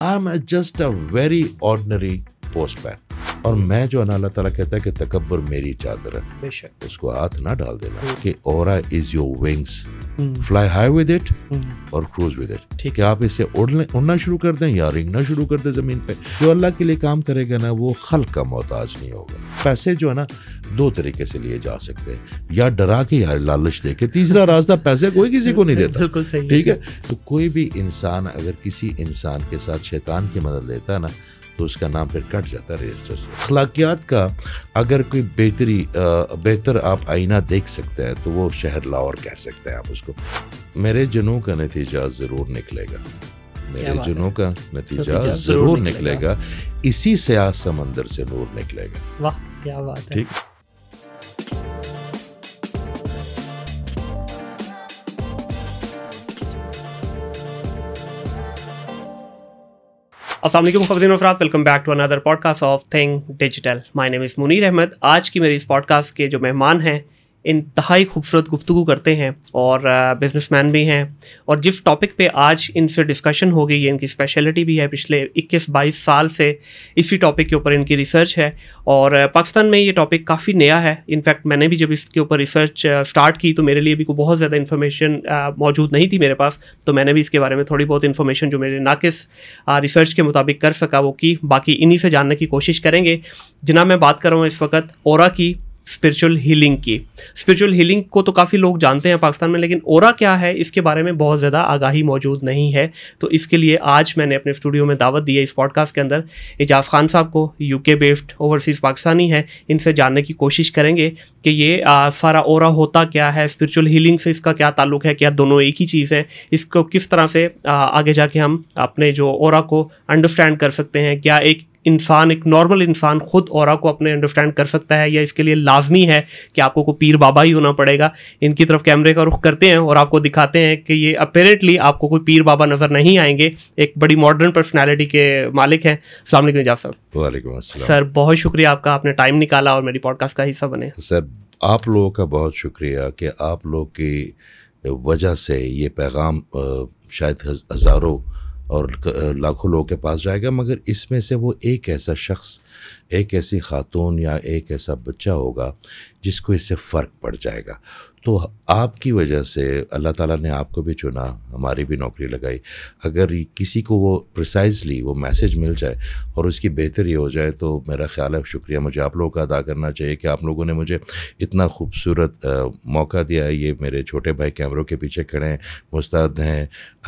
I'm just a very ordinary postman. और मैं जो अल्लाह तला कहता है कि तकबर मेरी चादर है उसको हाथ ना डाल देना हम्म। कि aura is your wings fly high with it और क्रूज विद इट ठीक है आप इससे उड़ना शुरू कर दें या रिंगना शुरू कर दें जमीन पे जो अल्लाह के लिए काम करेगा ना वो खल का मोहताज नहीं होगा पैसे जो है ना दो तरीके से लिए जा सकते हैं या डरा के या लालच दे के तीसरा रास्ता पैसे कोई किसी को नहीं देता बिल्कुल सही ठीक है तो कोई भी इंसान अगर किसी इंसान के साथ शैतान की मदद लेता है ना तो उसका नाम फिर कट जाता है रजिस्टर से अखलाकियात का अगर कोई बेहतरी बेहतर आप आईना देख सकते हैं तो वो शहर लाहौर कह सकते हैं आप उसको मेरे जनों का नतीजा ज़रूर निकलेगा मेरे जुनों का नतीजा जरूर निकलेगा।, निकलेगा इसी से समंदर से नूर निकलेगा वाह क्या बात है ठीक Aslam Khabreen welcome back to another podcast of thing digital my name is Munir Ahmed आज की मेरी इस पॉडकास्ट के जो मेहमान हैं इंतहाई खूबसूरत गुफ्तु करते हैं और मैन भी हैं और जिस टॉपिक पे आज इनसे डिस्कशन होगी ये इनकी स्पेशलिटी भी है पिछले 21-22 साल से इसी टॉपिक के ऊपर इनकी रिसर्च है और पाकिस्तान में ये टॉपिक काफ़ी नया है इनफैक्ट मैंने भी जब इसके ऊपर रिसर्च स्टार्ट की तो मेरे लिए भी को बहुत ज़्यादा इन्फॉर्मेशन मौजूद नहीं थी मेरे पास तो मैंने भी इसके बारे में थोड़ी बहुत इन्फॉर्मेशन जो मेरे नाकिस रिसर्च के मुताबिक कर सका वो की बाकी इन्हीं से जानने की कोशिश करेंगे जिना मैं बात कर रहा हूँ इस वक्त ओरा की स्पिरिचुअल हीलिंग की स्पिरिचुअल हीलिंग को तो काफ़ी लोग जानते हैं पाकिस्तान में लेकिन ओरा क्या है इसके बारे में बहुत ज़्यादा आगाही मौजूद नहीं है तो इसके लिए आज मैंने अपने स्टूडियो में दावत दी है इस पॉडकास्ट के अंदर एजाज खान साहब को यूके बेस्ड ओवरसीज़ पाकिस्तानी है इनसे जानने की कोशिश करेंगे कि ये आ, सारा ओरा होता क्या है स्पिरिचुअल हीलिंग से इसका क्या ताल्लुक है क्या दोनों एक ही चीज़ है इसको किस तरह से आ, आगे जाके हम अपने जो ओरा को अंडरस्टैंड कर सकते हैं क्या एक इंसान एक नॉर्मल इंसान खुद और को अपने अंडरस्टैंड कर सकता है या इसके लिए लाजमी है कि आपको को पीर बाबा ही होना पड़ेगा इनकी तरफ कैमरे का रुख करते हैं और आपको दिखाते हैं कि ये अपेरेंटली आपको कोई पीर बाबा नज़र नहीं आएंगे एक बड़ी मॉडर्न पर्सनैलिटी के मालिक हैं असल एजाज साहब वालेकुम सर बहुत शुक्रिया आपका आपने टाइम निकाला और मेरी पॉडकास्ट का हिस्सा बने सर आप लोगों का बहुत शुक्रिया कि आप लोग की वजह से ये पैगाम शायद हज़ारों और लाखों लोगों के पास जाएगा मगर इसमें से वो एक ऐसा शख्स एक ऐसी खातून या एक ऐसा बच्चा होगा जिसको इससे फ़र्क पड़ जाएगा तो आपकी वजह से अल्लाह ताला ने आपको भी चुना हमारी भी नौकरी लगाई अगर किसी को वो प्रिसाइजली वो मैसेज मिल जाए और उसकी बेहतरी हो जाए तो मेरा ख्याल है शुक्रिया मुझे आप लोगों का अदा करना चाहिए कि आप लोगों ने मुझे इतना खूबसूरत मौका दिया है ये मेरे छोटे भाई कैमरों के पीछे खड़े हैं मुस्ताद हैं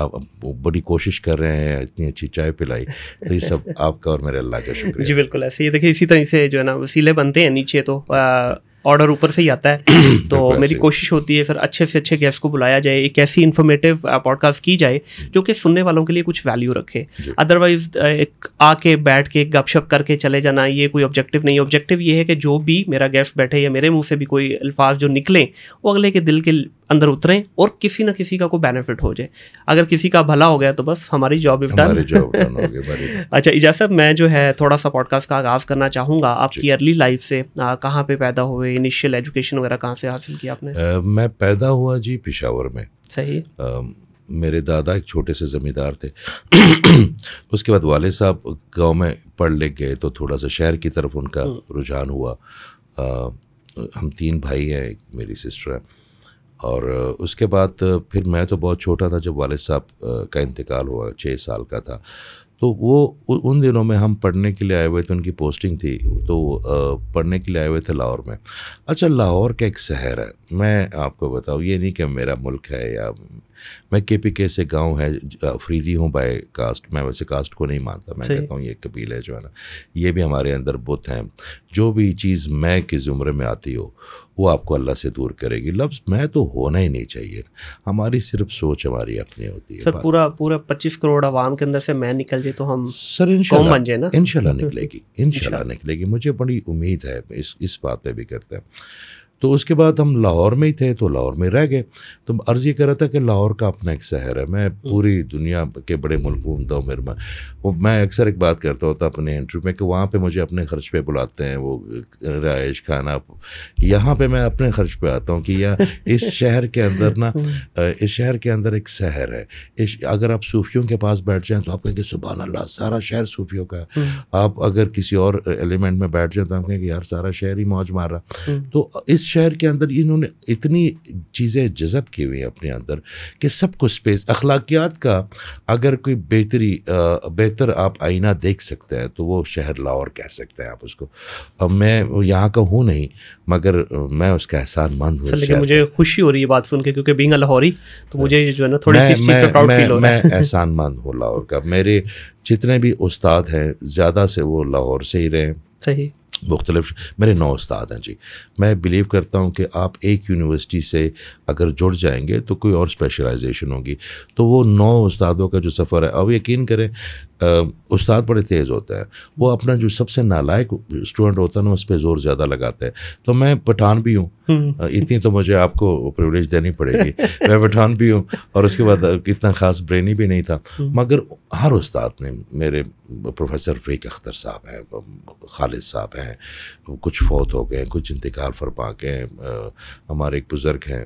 आप बड़ी कोशिश कर रहे हैं इतनी अच्छी चाय पिलाई तो ये सब आपका और मेरे अल्लाह का शुक्रिया जी बिल्कुल ऐसे ही देखिए इसी तरह से जो है ना वसीले बनते हैं नीचे तो ऑर्डर ऊपर से ही आता है तो मेरी कोशिश होती है सर अच्छे से अच्छे गेस्ट को बुलाया जाए एक ऐसी इन्फॉर्मेटिव पॉडकास्ट की जाए जो कि सुनने वालों के लिए कुछ वैल्यू रखे अदरवाइज एक आके बैठ के गपशप करके चले जाना ये कोई ऑब्जेक्टिव नहीं ऑब्जेक्टिव ये है कि जो भी मेरा गेस्ट बैठे या मेरे मुँह से भी कोई अल्फाज जो निकलें वो अगले के दिल के अंदर उतरें और किसी ना किसी का कोई बेनिफिट हो जाए अगर किसी का भला हो गया तो बस हमारी जॉब इफ डन अच्छा इजाज साहब मैं जो है थोड़ा सा पॉडकास्ट का आगाज़ करना चाहूँगा आपकी अर्ली लाइफ से कहाँ पे पैदा हुए इनिशियल एजुकेशन वगैरह कहाँ से हासिल किया आपने आ, मैं पैदा हुआ जी पिशावर में सही आ, मेरे दादा एक छोटे से ज़मींदार थे उसके बाद वाले साहब गांव में पढ़ लिख गए तो थोड़ा सा शहर की तरफ उनका हम्म। रुझान हुआ हम तीन भाई हैं एक मेरी सिस्टर है और उसके बाद फिर मैं तो बहुत छोटा था जब वाल साहब का इंतकाल हुआ छः साल का था तो वो उन दिनों में हम पढ़ने के लिए आए हुए थे उनकी पोस्टिंग थी तो पढ़ने के लिए आए हुए थे लाहौर में अच्छा लाहौर का एक शहर है मैं आपको बताऊँ ये नहीं कि मेरा मुल्क है या मैं के पी के से गाँव है अफरीदी हूँ बाय कास्ट मैं वैसे कास्ट को नहीं मानता मैं कहता हूँ ये कबीले है जो है ना ये भी हमारे अंदर बुत हैं जो भी चीज़ मैं के ज़ुमरे में आती हो वो आपको अल्लाह से दूर करेगी लफ्ज़ मैं तो होना ही नहीं चाहिए हमारी सिर्फ सोच हमारी अपनी होती है सर पूरा पूरा पच्चीस करोड़ आवाम के अंदर से मैं निकल जाए तो हम सर इनशाला बन जाए ना इनशाला निकलेगी इनशाला निकलेगी मुझे बड़ी उम्मीद है इस इस बात पर भी करते हैं तो उसके बाद हम लाहौर में ही थे तो लाहौर में रह गए तो अर्ज़ ये कर रहा था कि लाहौर का अपना एक शहर है मैं हम्म। पूरी दुनिया के बड़े मुल्कों घूमता हूँ मेरे में वो मैं अक्सर एक बात करता होता अपने इंटरव्यू में कि वहाँ पे मुझे अपने खर्च पे बुलाते हैं वो रहायश खाना यहाँ पे मैं अपने खर्च पे आता हूँ कि यह इस शहर के अंदर ना हम्म। इस शहर के अंदर एक शहर है इस अगर आप सूफियों के पास बैठ जाएँ तो आप कहेंगे सुबह अल्लाह सारा शहर सूफियों का है हम्म। आप अगर किसी और एलिमेंट में बैठ जाए तो आप कहेंगे यार सारा शहर ही मौज मार रहा तो इस शहर के अंदर इन्होंने इतनी चीज़ें जज़ब की हुई हैं अपने अंदर कि कुछ स्पेस अखलाकियात का अगर कोई बेहतरी बेहतर आप आईना देख सकते हैं तो वो शहर लाहौर कह सकते हैं आप उसको अब मैं यहाँ का हूँ नहीं मगर मैं उसका एहसान मंद हूँ लेकिन मुझे खुशी हो रही है बात सुन के क्योंकि बींग लाहौरी तो हाँ। मुझे जो है ना थोड़ी सी चीज़ पे मैं एहसान मंद हूँ लाहौर का मेरे जितने भी उस्ताद हैं ज़्यादा से वो लाहौर से ही रहे सही मुख्तलिफ मेरे नौ उस्ताद हैं जी मैं बिलीव करता हूँ कि आप एक यूनिवर्सिटी से अगर जुड़ जाएंगे तो कोई और स्पेशलाइजेशन होगी तो वो नौ उस्तादों का जो सफ़र है अब यकीन करें उस्ताद बड़े तेज़ होते हैं वो अपना जो सबसे नालायक स्टूडेंट होता है ना उस पर ज़ोर ज़्यादा लगाते हैं तो मैं पठान भी हूँ हम्म। इतनी तो मुझे आपको प्रिवलेज देनी पड़ेगी मैं पठान भी हूँ और उसके बाद इतना ख़ास ब्रेनी भी नहीं था हम्म। मगर हर उस्ताद ने मेरे प्रोफेसर फेक अख्तर साहब हैं खालिद साहब हैं कुछ फौत हो गए कुछ इंतकाल फरमा गए हमारे एक बुज़ुर्ग हैं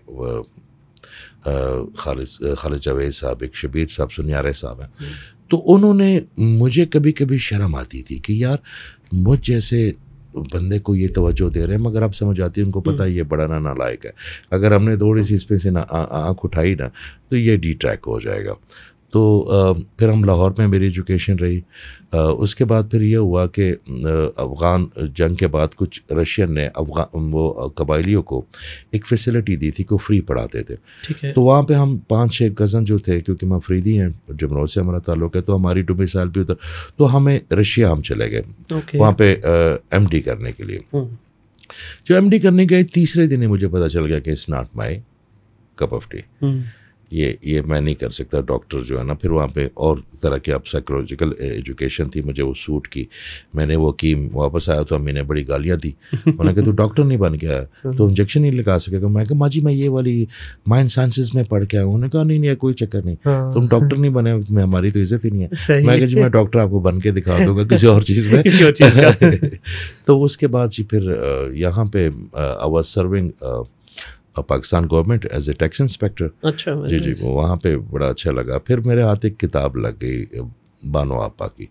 खालिद खालिद जावेद साहब एक शबीर साहब सुनियारे साहब हैं हम्म। तो उन्होंने मुझे कभी कभी शर्म आती थी कि यार मुझ जैसे बंदे को ये तवज्जो दे रहे हैं मगर आप समझ आती है उनको पता है हम्म। ये बड़ा ना नालायक है अगर हमने थोड़ी सी हाँ। इस पर से ना आँख उठाई ना तो ये डिट्रैक हो जाएगा तो फिर हम लाहौर में मेरी एजुकेशन रही उसके बाद फिर यह हुआ कि अफ़गान जंग के बाद कुछ रशियन ने अफ़गान वो कबाइलियों को एक फैसिलिटी दी थी कि फ्री पढ़ाते थे तो वहाँ पे हम पाँच छः कज़न जो थे क्योंकि हम फ्रीदी हैं जमनौर से हमारा ताल्लुक है तो हमारी साल भी उधर तो हमें रशिया हम चले गए वहाँ पर एम करने के लिए जो एम हम्म। करने गए तीसरे दिन ही मुझे पता चल गया कि it's not my cup of tea ये ये मैं नहीं कर सकता डॉक्टर जो है ना फिर वहाँ पे और तरह की अब साइकोलॉजिकल एजुकेशन थी मुझे वो सूट की मैंने वो की वापस आया तो अम्मी ने बड़ी गालियाँ दी उन्होंने कहा तू डॉक्टर नहीं बन गया तो इंजेक्शन नहीं लगा सकेगा मैं कहा माँ जी मैं ये वाली माइंड साइंसिस में पढ़ के आया उन्होंने कहा नहीं नहीं कोई चक्कर नहीं हाँ। तुम डॉक्टर नहीं बने तुम्हें हमारी तो इज्जत ही नहीं है मैं कहा जी मैं डॉक्टर आपको बन के दिखा दूंगा किसी और चीज़ में तो उसके बाद जी फिर यहाँ पे आई वॉज सर्विंग और Pakistan government as a tax inspector अच्छा जी जी वहाँ पे बड़ा अच्छा लगा फिर मेरे हाथ एक किताब लग गई बानो आपा की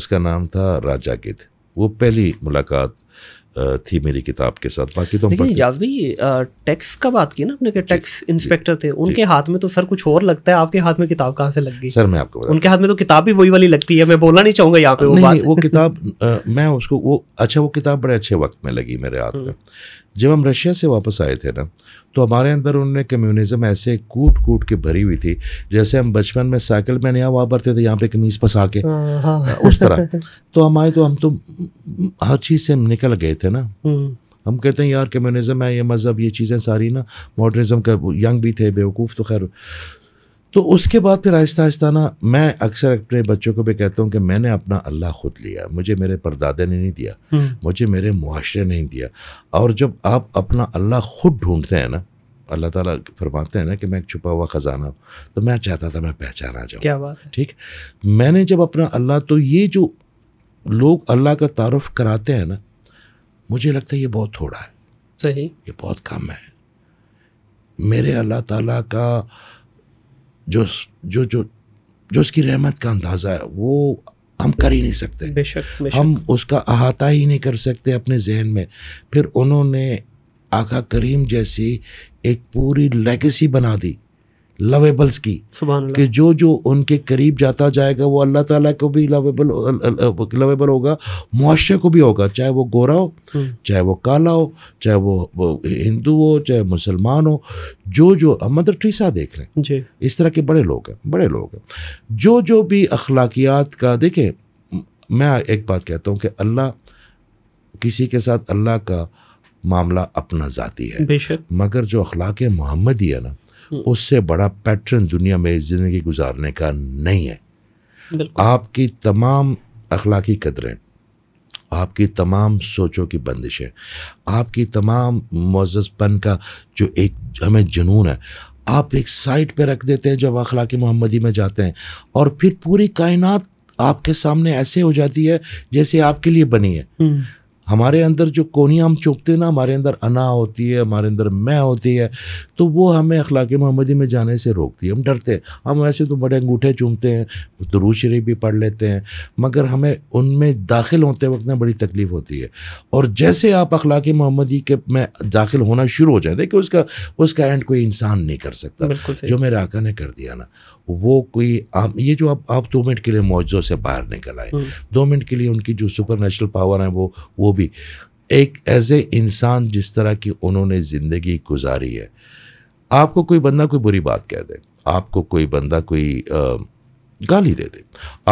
उसका नाम था राजा गिद वो पहली मुलाकात थी मेरी किताब के साथ बाकी तो हम टैक्स का बात की ना अपने के टैक्स इंस्पेक्टर थे उनके हाथ में तो सर कुछ और लगता है आपके हाथ में किताब कहाँ से लग गई सर मैं आपको उनके हाथ में तो किताब भी वही वाली लगती है मैं बोलना नहीं चाहूंगा यहाँ पे वो बात वो किताब मैं उसको वो अच्छा वो किताब बड़े अच्छे वक्त में लगी मेरे हाथ हम्म। में जब हम रशिया से वापस आए थे ना तो हमारे अंदर उन्होंने कम्युनिज्म ऐसे कूट कूट के भरी हुई थी जैसे हम बचपन में साइकिल में यहाँ वापरते थे यहाँ पे कमीज फंसा के हाँ, हाँ। उस तरह तो हमारे तो हम तो हर चीज़ से निकल गए थे ना हम्म। हम कहते हैं यार कम्युनिज्म है ये मज़हब ये चीज़ें सारी ना मॉडर्निज्म का यंग भी थे बेवकूफ़ तो खैर तो उसके बाद फिर आहिस्ता आहिस्ता ना मैं अक्सर अपने बच्चों को भी कहता हूँ कि मैंने अपना अल्लाह खुद लिया मुझे मेरे परदादा ने नहीं दिया हम्म। मुझे मेरे मुआरे ने नहीं दिया और जब आप अपना अल्लाह खुद ढूंढते हैं ना अल्लाह ताला फरमाते हैं ना कि मैं एक छुपा हुआ ख़जाना हूँ तो मैं चाहता था मैं पहचाना जाऊँ क्या बात है ठीक मैंने जब अपना अल्लाह तो ये जो लोग अल्लाह का तारफ़ कराते हैं ना मुझे लगता है ये बहुत थोड़ा है सही ये बहुत कम है मेरे अल्लाह ताला का जो जो जो जो उसकी रहमत का अंदाज़ा है वो हम कर ही नहीं सकते बेशक, बेशक। हम उसका अहाता ही नहीं कर सकते अपने जहन में फिर उन्होंने आका करीम जैसी एक पूरी लेगेसी बना दी लवेबल्स की कि जो जो उनके करीब जाता जाएगा वो अल्लाह ताला को भी लवेबल लवेबल होगा मुआशरे को भी होगा चाहे वो गोरा हो हम्म। चाहे वो काला हो चाहे वो हिंदू हो चाहे मुसलमान हो जो जो मदर ठीसा देख रहे हैं इस तरह के बड़े लोग हैं बड़े लोग हैं जो जो भी अखलाकियात का देखें मैं एक बात कहता हूँ कि अल्लाह किसी के साथ अल्लाह का मामला अपना ज़ाती है मगर जो अखलाक मोहम्मदी है ना हम्म। उससे बड़ा पैटर्न दुनिया में ज़िंदगी गुजारने का नहीं है आपकी तमाम अखलाकी कदरें आपकी तमाम सोचों की बंदिशें आपकी तमाम मोजपन का जो एक हमें जुनून है आप एक साइड पे रख देते हैं जब अखलाक मोहम्मदी में जाते हैं और फिर पूरी कायनात आपके सामने ऐसे हो जाती है जैसे आपके लिए बनी है हम्म। हमारे अंदर जो कोनिया हम चुपते ना हमारे अंदर अना होती है हमारे अंदर मैं होती है तो वो हमें अखलाक मोहम्मदी में जाने से रोकती है हम डरते हैं हम वैसे तो बड़े अंगूठे चूमते हैं दरू शरीफ भी पढ़ लेते हैं मगर हमें उनमें दाखिल होते वक्त ना बड़ी तकलीफ़ होती है और जैसे आप अखलाक मोहम्मदी के में दाखिल होना शुरू हो जाए देखिए उसका उसका एंड कोई इंसान नहीं कर सकता जो मेरे आका ने कर दिया ना वो कोई आप ये जो आप आप दो मिनट के लिए मौजों से बाहर निकल आए हम्म। दो मिनट के लिए उनकी जो सुपर नेचुरल पावर है वो वो भी एक एज ए इंसान जिस तरह की उन्होंने ज़िंदगी गुजारी है आपको कोई बंदा कोई बुरी बात कह दे आपको कोई बंदा कोई गाली दे दे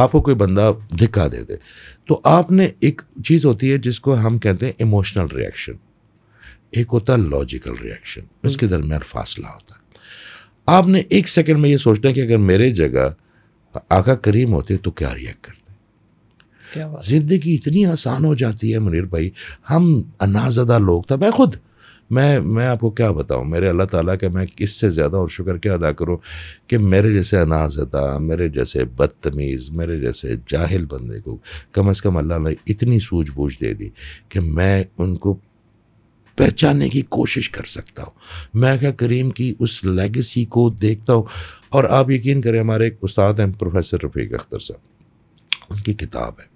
आपको कोई बंदा धिक्का दे दे तो आपने एक चीज़ होती है जिसको हम कहते हैं इमोशनल रिएक्शन एक होता है लॉजिकल रिएक्शन उसके हम्म। दरमियान फासला होता है आपने एक सेकंड में ये सोचना कि अगर मेरे जगह आका करीम होते तो क्या रिएक्ट करते ज़िंदगी इतनी आसान हो जाती है मुनीर भाई हम अनाजदा लोग था मैं खुद मैं मैं आपको क्या बताऊं मेरे अल्लाह ताला के मैं किससे ज़्यादा और शुक्र क्या अदा करूं कि मेरे जैसे अनाजदा मेरे जैसे बदतमीज़ मेरे जैसे जाहिल बंदे को कम अज़ कम अल्लाह ने इतनी सूझबूझ दे दी कि मैं उनको पहचानने की कोशिश कर सकता हूँ मैं क्या करीम की उस लेगेसी को देखता हूँ और आप यकीन करें हमारे एक उस्ताद हैं प्रोफेसर रफ़ीक अख्तर साहब उनकी किताब है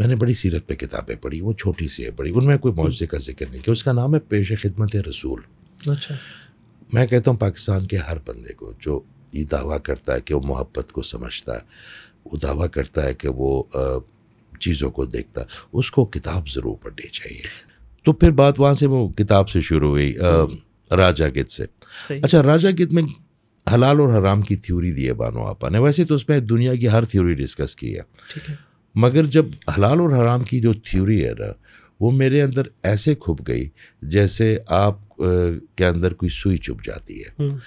मैंने बड़ी सीरत पे किताबें पढ़ी वो छोटी सी है पढ़ी उनमें कोई मुआवजे का जिक्र नहीं किया उसका नाम है पेश खिदमत रसूल अच्छा मैं कहता हूँ पाकिस्तान के हर बंदे को जो ये दावा करता है कि वो मोहब्बत को समझता है वो दावा करता है कि वो चीज़ों को देखता उसको किताब ज़रूर पढ़नी चाहिए तो फिर बात वहाँ से वो किताब से शुरू हुई राजा गीत से अच्छा राजा गीत में हलाल और हराम की थ्योरी दी है बानो आपा ने वैसे तो उसमें दुनिया की हर थ्योरी डिस्कस की है मगर जब हलाल और हराम की जो थ्योरी है ना वो मेरे अंदर ऐसे खुप गई जैसे आप के अंदर कोई सुई चुप जाती है हम्म।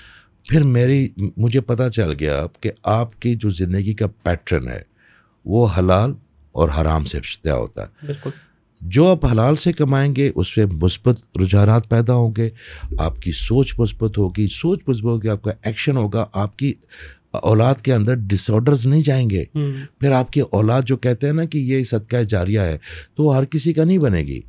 फिर मेरी मुझे पता चल गया कि आपकी जो ज़िंदगी का पैटर्न है वो हलाल और हराम से तय होता है जो आप हलाल से कमाएंगे उसमें मुस्बत रुझान पैदा होंगे आपकी सोच मुस्बत होगी सोच मुस्बत होगी आपका एक्शन होगा आपकी औलाद के अंदर डिसऑर्डर्स नहीं जाएंगे हम्म। फिर आपकी औलाद जो कहते हैं ना कि ये सदका जारिया है तो हर किसी का नहीं बनेगी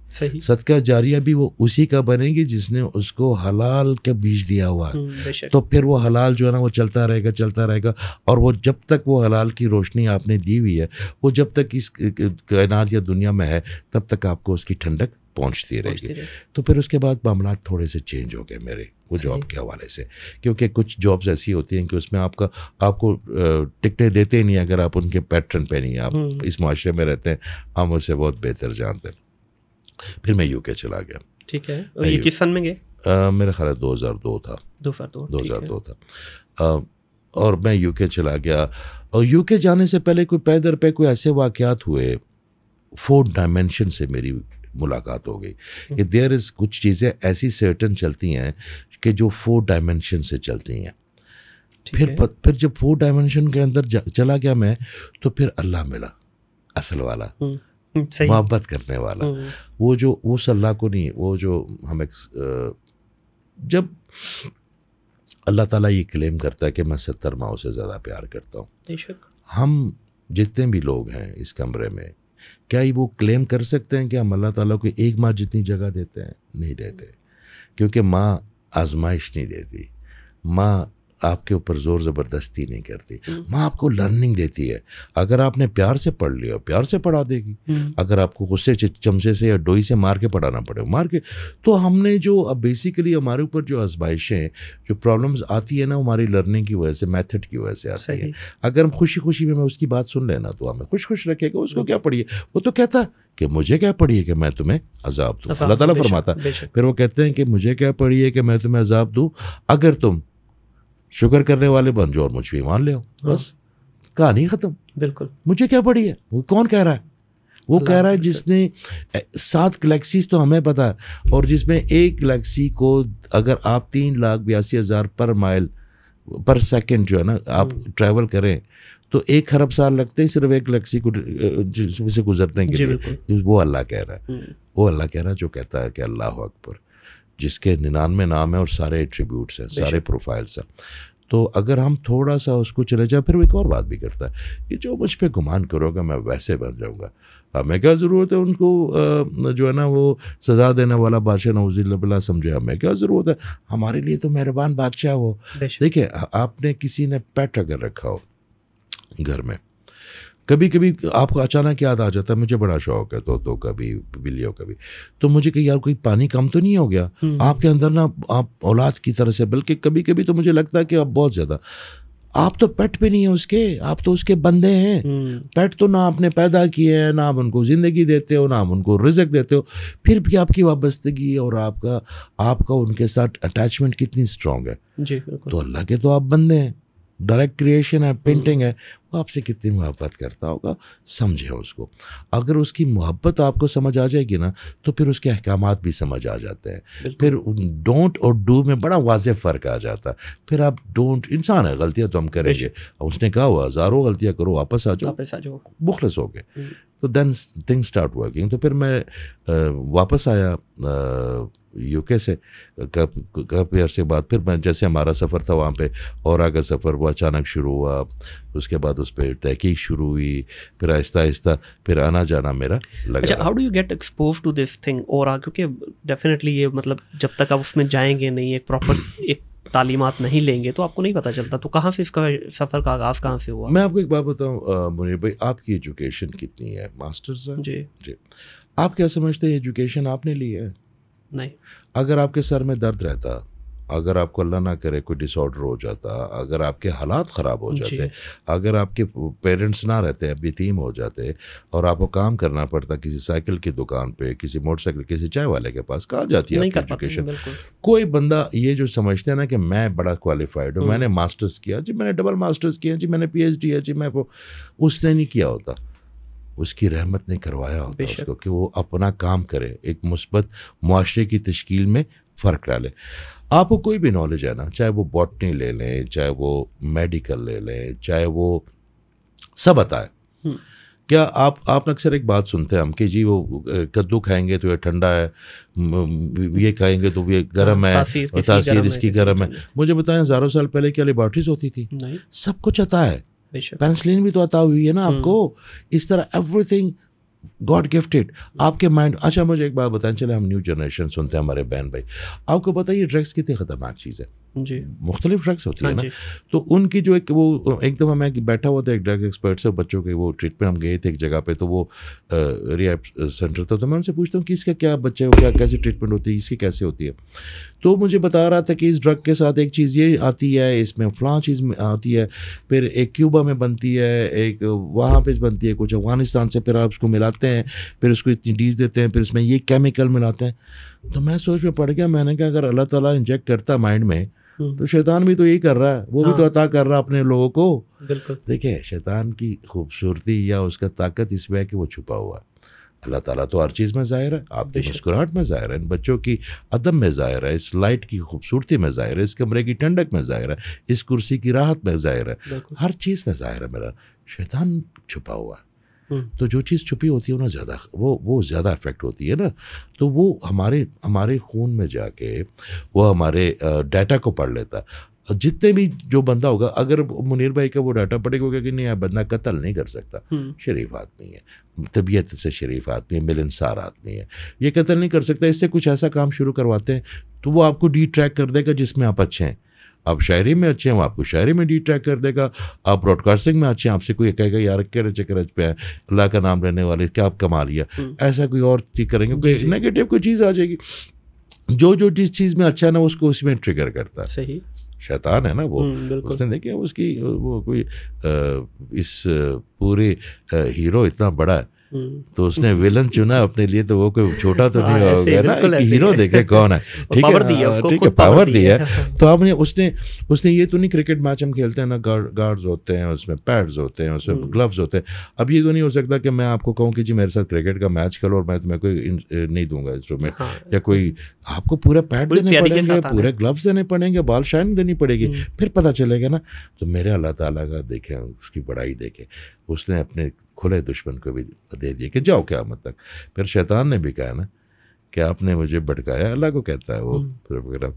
सदका जारिया भी वो उसी का बनेगी जिसने उसको हलाल का बीज दिया हुआ है हम्म, तो फिर वो हलाल जो है ना वो चलता रहेगा चलता रहेगा और वो जब तक वो हलाल की रोशनी आपने दी हुई है वो जब तक इस कायनात या दुनिया में है तब तक आपको उसकी ठंडक पहुंचती रहेगी तो फिर उसके बाद मामला थोड़े से चेंज हो गए मेरे वो जॉब के हवाले से क्योंकि कुछ जॉब्स ऐसी होती हैं कि उसमें आपका आपको टिकटें देते ही नहीं अगर आप उनके पैटर्न पे नहीं आप हम्म। इस माशरे में रहते हैं हम उसे बहुत बेहतर जानते हैं फिर मैं यूके चला गया ठीक है और ये किस सन में गए मेरा ख्याल दो हज़ार दो था दो हज़ार दो हज़ार दो था और मैं यूके चला गया और यूके जाने से पहले कोई पैदर पे कोई ऐसे वाक़ हुए फोर डायमेंशन से मेरी मुलाकात हो गई हम्म। कि देयर इज़ कुछ चीज़ें ऐसी सर्टन चलती हैं कि जो फोर डायमेंशन से चलती हैं फिर प, फिर जब फोर डायमेंशन के अंदर चला गया मैं तो फिर अल्लाह मिला असल वाला हम्म, हम्म, मोहब्बत करने वाला वो जो वो सल्लाह को नहीं वो जो हम एक जब अल्लाह ताला ये क्लेम करता है कि मैं सत्तर माओ से ज़्यादा प्यार करता हूँ हम जितने भी लोग हैं इस कमरे में क्या ही वो क्लेम कर सकते हैं कि हम अल्लाह ताला को एक माँ जितनी जगह देते हैं नहीं देते क्योंकि माँ आजमाइश नहीं देती माँ आपके ऊपर ज़ोर ज़बरदस्ती नहीं करती हम्म। माँ आपको लर्निंग देती है अगर आपने प्यार से पढ़ लिया प्यार से पढ़ा देगी हम्म। अगर आपको गुस्से से चमचे से या डोई से मार के पढ़ाना पड़े मार के तो हमने जो अब बेसिकली हमारे ऊपर जो आजमाइशें जो प्रॉब्लम्स आती है ना हमारी लर्निंग की वजह से मैथड की वजह से आती है अगर हम खुशी खुशी में उसकी बात सुन लेना तो हमें खुश खुश रखेगा उसको क्या पढ़िए वो तो कहता कि मुझे क्या पढ़िए कि मैं तुम्हें अजाब दूँ अल्लाह ताला फरमाता फिर वो कहते हैं कि मुझे क्या पढ़िए कि मैं तुम्हें अजाब दूँ अगर तुम शुक्र करने वाले बन जाओ और मुझे भी मान लो हाँ। बस कहानी ख़त्म बिल्कुल मुझे क्या पड़ी है वो कौन कह रहा है वो कह रहा है जिसने सात गलेक्सीज तो हमें पता है और जिसमें एक गलेक्सी को अगर आप तीन लाख बयासी हज़ार पर माइल पर सेकंड जो है ना आप हम्म। ट्रैवल करें तो एक खरब साल लगते हैं सिर्फ एक गलेक्सी को से गुजरने के लिए वो अल्लाह कह रहा है हम्म। वो अल्लाह कह रहा है जो कहता है कि अल्लाह अकबर जिसके निन्यानवे नाम है और सारे एट्रीब्यूट्स हैं सारे प्रोफाइल्स हैं तो अगर हम थोड़ा सा उसको चले जाए फिर वो एक और बात भी करता है कि जो मुझ पर गुमान करोगे मैं वैसे बन जाऊँगा हमें क्या ज़रूरत है उनको जो है ना वो सज़ा देने वाला बादशाह नवजिल्ला समझे हमें क्या ज़रूरत है हमारे लिए तो मेहरबान बादशाह हो देखिए आपने किसी ने पेट अगर रखा हो घर में कभी कभी आपको अचानक याद आ जाता है मुझे बड़ा शौक है तो तो कभी बिल्लियों कभी तो मुझे कहीं यार कोई पानी कम तो नहीं हो गया हम्म। आपके अंदर ना आप औलाद की तरह से बल्कि कभी कभी तो मुझे लगता है कि आप बहुत ज़्यादा आप तो पेट भी नहीं है उसके आप तो उसके बंदे हैं हम्म। पेट तो ना आपने पैदा किए हैं ना आप उनको ज़िंदगी देते हो ना आप उनको रिजक देते हो फिर भी आपकी वाबस्तगी और आपका आपका उनके साथ अटैचमेंट कितनी स्ट्रांग है जी तो अल्लाह के तो आप बंदे हैं डायरेक्ट क्रिएशन है पेंटिंग hmm. है वो आपसे कितनी मोहब्बत करता होगा समझें उसको अगर उसकी मोहब्बत आपको समझ आ जाएगी ना तो फिर उसके अहकाम भी समझ आ जाते हैं फिर डोंट और डू में बड़ा वाज फ़र्क आ जाता है फिर आप डोंट इंसान है गलतियाँ तो हम करेंगे उसने कहा हुआ हज़ारों गलतियाँ करो वापस आ जाओ वापस आ जाओ मुखलस हो गए hmm. तो देन थिंग स्टार्ट वर्किंग तो फिर मैं वापस आया यूके से कब अरसे बाद फिर मैं जैसे हमारा सफ़र था वहाँ पे और का सफ़र वो अचानक शुरू हुआ उसके बाद उस पर तहकीक शुरू हुई फिर आहिस्ता आहिस्ता फिर आना जाना मेरा लगा अच्छा how do you get exposed to this thing और क्योंकि डेफिनेटली ये मतलब जब तक आप उसमें जाएंगे नहीं एक प्रॉपर एक तालीमत नहीं लेंगे तो आपको नहीं पता चलता तो कहाँ से इसका सफ़र का आगाज़ कहाँ से हुआ मैं आपको एक बात बताऊँ मुनीर भाई आपकी एजुकेशन कितनी है मास्टर्स जी जी आप क्या समझते हैं एजुकेशन आपने ली है नहीं अगर आपके सर में दर्द रहता अगर आपको अल्लाह ना करे कोई डिसऑर्डर हो जाता अगर आपके हालात ख़राब हो जाते अगर आपके पेरेंट्स ना रहते अब यतीम हो जाते और आपको काम करना पड़ता किसी साइकिल की दुकान पे किसी मोटरसाइकिल किसी चाय वाले के पास कहाँ जाती है एजुकेशन कोई बंदा ये जो समझते हैं ना कि मैं बड़ा क्वालिफाइड हूँ हम्म। मैंने मास्टर्स किया जी मैंने डबल मास्टर्स किया जी मैंने पी है जी मैं उसने नहीं किया होता उसकी रहमत ने करवाया होता उसको कि वो अपना काम करे एक मुस्बत माशरे की तश्कील में फ़र्क डाले आपको कोई भी नॉलेज है ना चाहे वो बॉटनी ले लें चाहे वो मेडिकल ले लें चाहे वो सब बताए हम्म। क्या आप आप अक्सर एक बात सुनते हैं हम कि जी वो कद्दू खाएंगे तो ये ठंडा है ये खाएंगे तो ये गर्म हाँ, है तासीर, तासीर इसकी गर्म है मुझे बताएं हज़ारों साल पहले क्या लेबॉर्ट्रीज होती थी सब कुछ आता है पेंसिलिन भी तो आता हुई है ना हम्म। आपको इस तरह एवरीथिंग गॉड गिफ्टेड आपके माइंड अच्छा मुझे एक बात बताएं चले हम न्यू जनरेशन सुनते हैं हमारे बहन भाई आपको पता है ये ड्रग्स कितनी ख़तरनाक चीज़ है जी मुख्तलिफ ड्रग्स होती है हाँ ना तो उनकी जो एक वो एक दफ़ा मैं बैठा हुआ था एक ड्रग एक्सपर्ट से बच्चों के वो ट्रीटमेंट हम गए थे एक जगह पे तो वो रिहैब सेंटर था तो मैं उनसे पूछता हूँ कि इसका क्या बच्चे हो क्या कैसे ट्रीटमेंट होती है इसकी कैसे होती है तो मुझे बता रहा था कि इस ड्रग के साथ एक चीज़ ये आती है इसमें फ़लाँ चीज़ में आती है फिर एक क्यूबा में बनती है एक वहाँ पर बनती है कुछ अफ़गानिस्तान से फिर आप उसको मिलाते हैं फिर उसको इतनी डीज देते हैं फिर उसमें ये केमिकल मिलाते हैं तो मैं सोच में पड़ गया मैंने कहा अगर अल्लाह ताला इंजेक्ट करता माइंड में हम्म। तो शैतान भी तो यही कर रहा है वो हाँ। भी तो हाँ। अता कर रहा है अपने लोगों को देखिए शैतान की खूबसूरती या उसका ताकत इसमें है कि वो छुपा हुआ है अल्लाह ताला तो हर चीज़ में ज़ाहिर है आपकी मुस्कुराहट में ज़ाहिर है इन बच्चों की अदब में ज़ाहिर है इस लाइट की खूबसूरती में ज़ाहिर है इस कमरे की ठंडक में ज़ाहिर है इस कुर्सी की राहत में ज़ाहिर है हर चीज़ में ज़ाहिर है मेरा शैतान छुपा हुआ है हम्म। तो जो चीज़ छुपी होती है ना ज़्यादा वो वो ज़्यादा इफेक्ट होती है ना तो वो हमारे हमारे खून में जाके वो हमारे डाटा को पढ़ लेता जितने भी जो बंदा होगा अगर मुनीर भाई का वो डाटा पड़ेगा कि नहीं यार बंदा कत्ल नहीं कर सकता हम्म। शरीफ आदमी है तबीयत से शरीफ आदमी है मिलनसार आदमी है ये कत्ल नहीं कर सकता इससे कुछ ऐसा काम शुरू करवाते हैं तो वो आपको डी ट्रैक कर देगा जिसमें आप अच्छे हैं आप शायरी में अच्छे हैं वो आपको शायरी में डिट्रैक्ट कर देगा आप ब्रॉडकास्टिंग में अच्छे हैं आपसे कोई कहेगा यार कह चक्कर पे है अल्लाह का नाम रहने वाले क्या आप कमा लिया हम्म। ऐसा कोई और चीज करेंगे कोई नेगेटिव कोई चीज़ आ जाएगी जो जो जिस चीज़ में अच्छा है ना उसको उसमें ट्रिगर करता है सही शैतान है ना वो हम्म, उसने देखिए उसकी वो कोई इस पूरे हीरो इतना बड़ा है हम्म। तो उसने विलन चुना अपने लिए तो वो कोई छोटा तो हाँ, नहीं होगा ना एक हीरो देखे कौन है ठीक है ठीक है पावर दिया तो आपने उसने उसने ये तो नहीं क्रिकेट मैच हम खेलते हैं ना गार्ड्स होते हैं उसमें पैड्स होते हैं उसमें ग्लव्स हम्म। होते हैं अब ये तो नहीं हो सकता कि मैं आपको कहूँ कि जी मेरे साथ क्रिकेट का मैच खेलो और मैं तुम्हें कोई नहीं दूंगा इंस्ट्रूमेंट हाँ। या कोई आपको पूरा पैड देने पड़ेंगे पूरे ग्लव्स देने पड़ेंगे बॉल शाइन देनी पड़ेगी हम्म। फिर पता चलेगा ना तो मेरे अल्लाह ताला का देखें उसकी बड़ाई देखें उसने अपने खुले दुश्मन को भी दे दिए कि जाओ क्या मत तक फिर शैतान ने भी कहा ना कि आपने मुझे भटकाया अल्लाह को कहता है वो हम्म। प्रोग्राम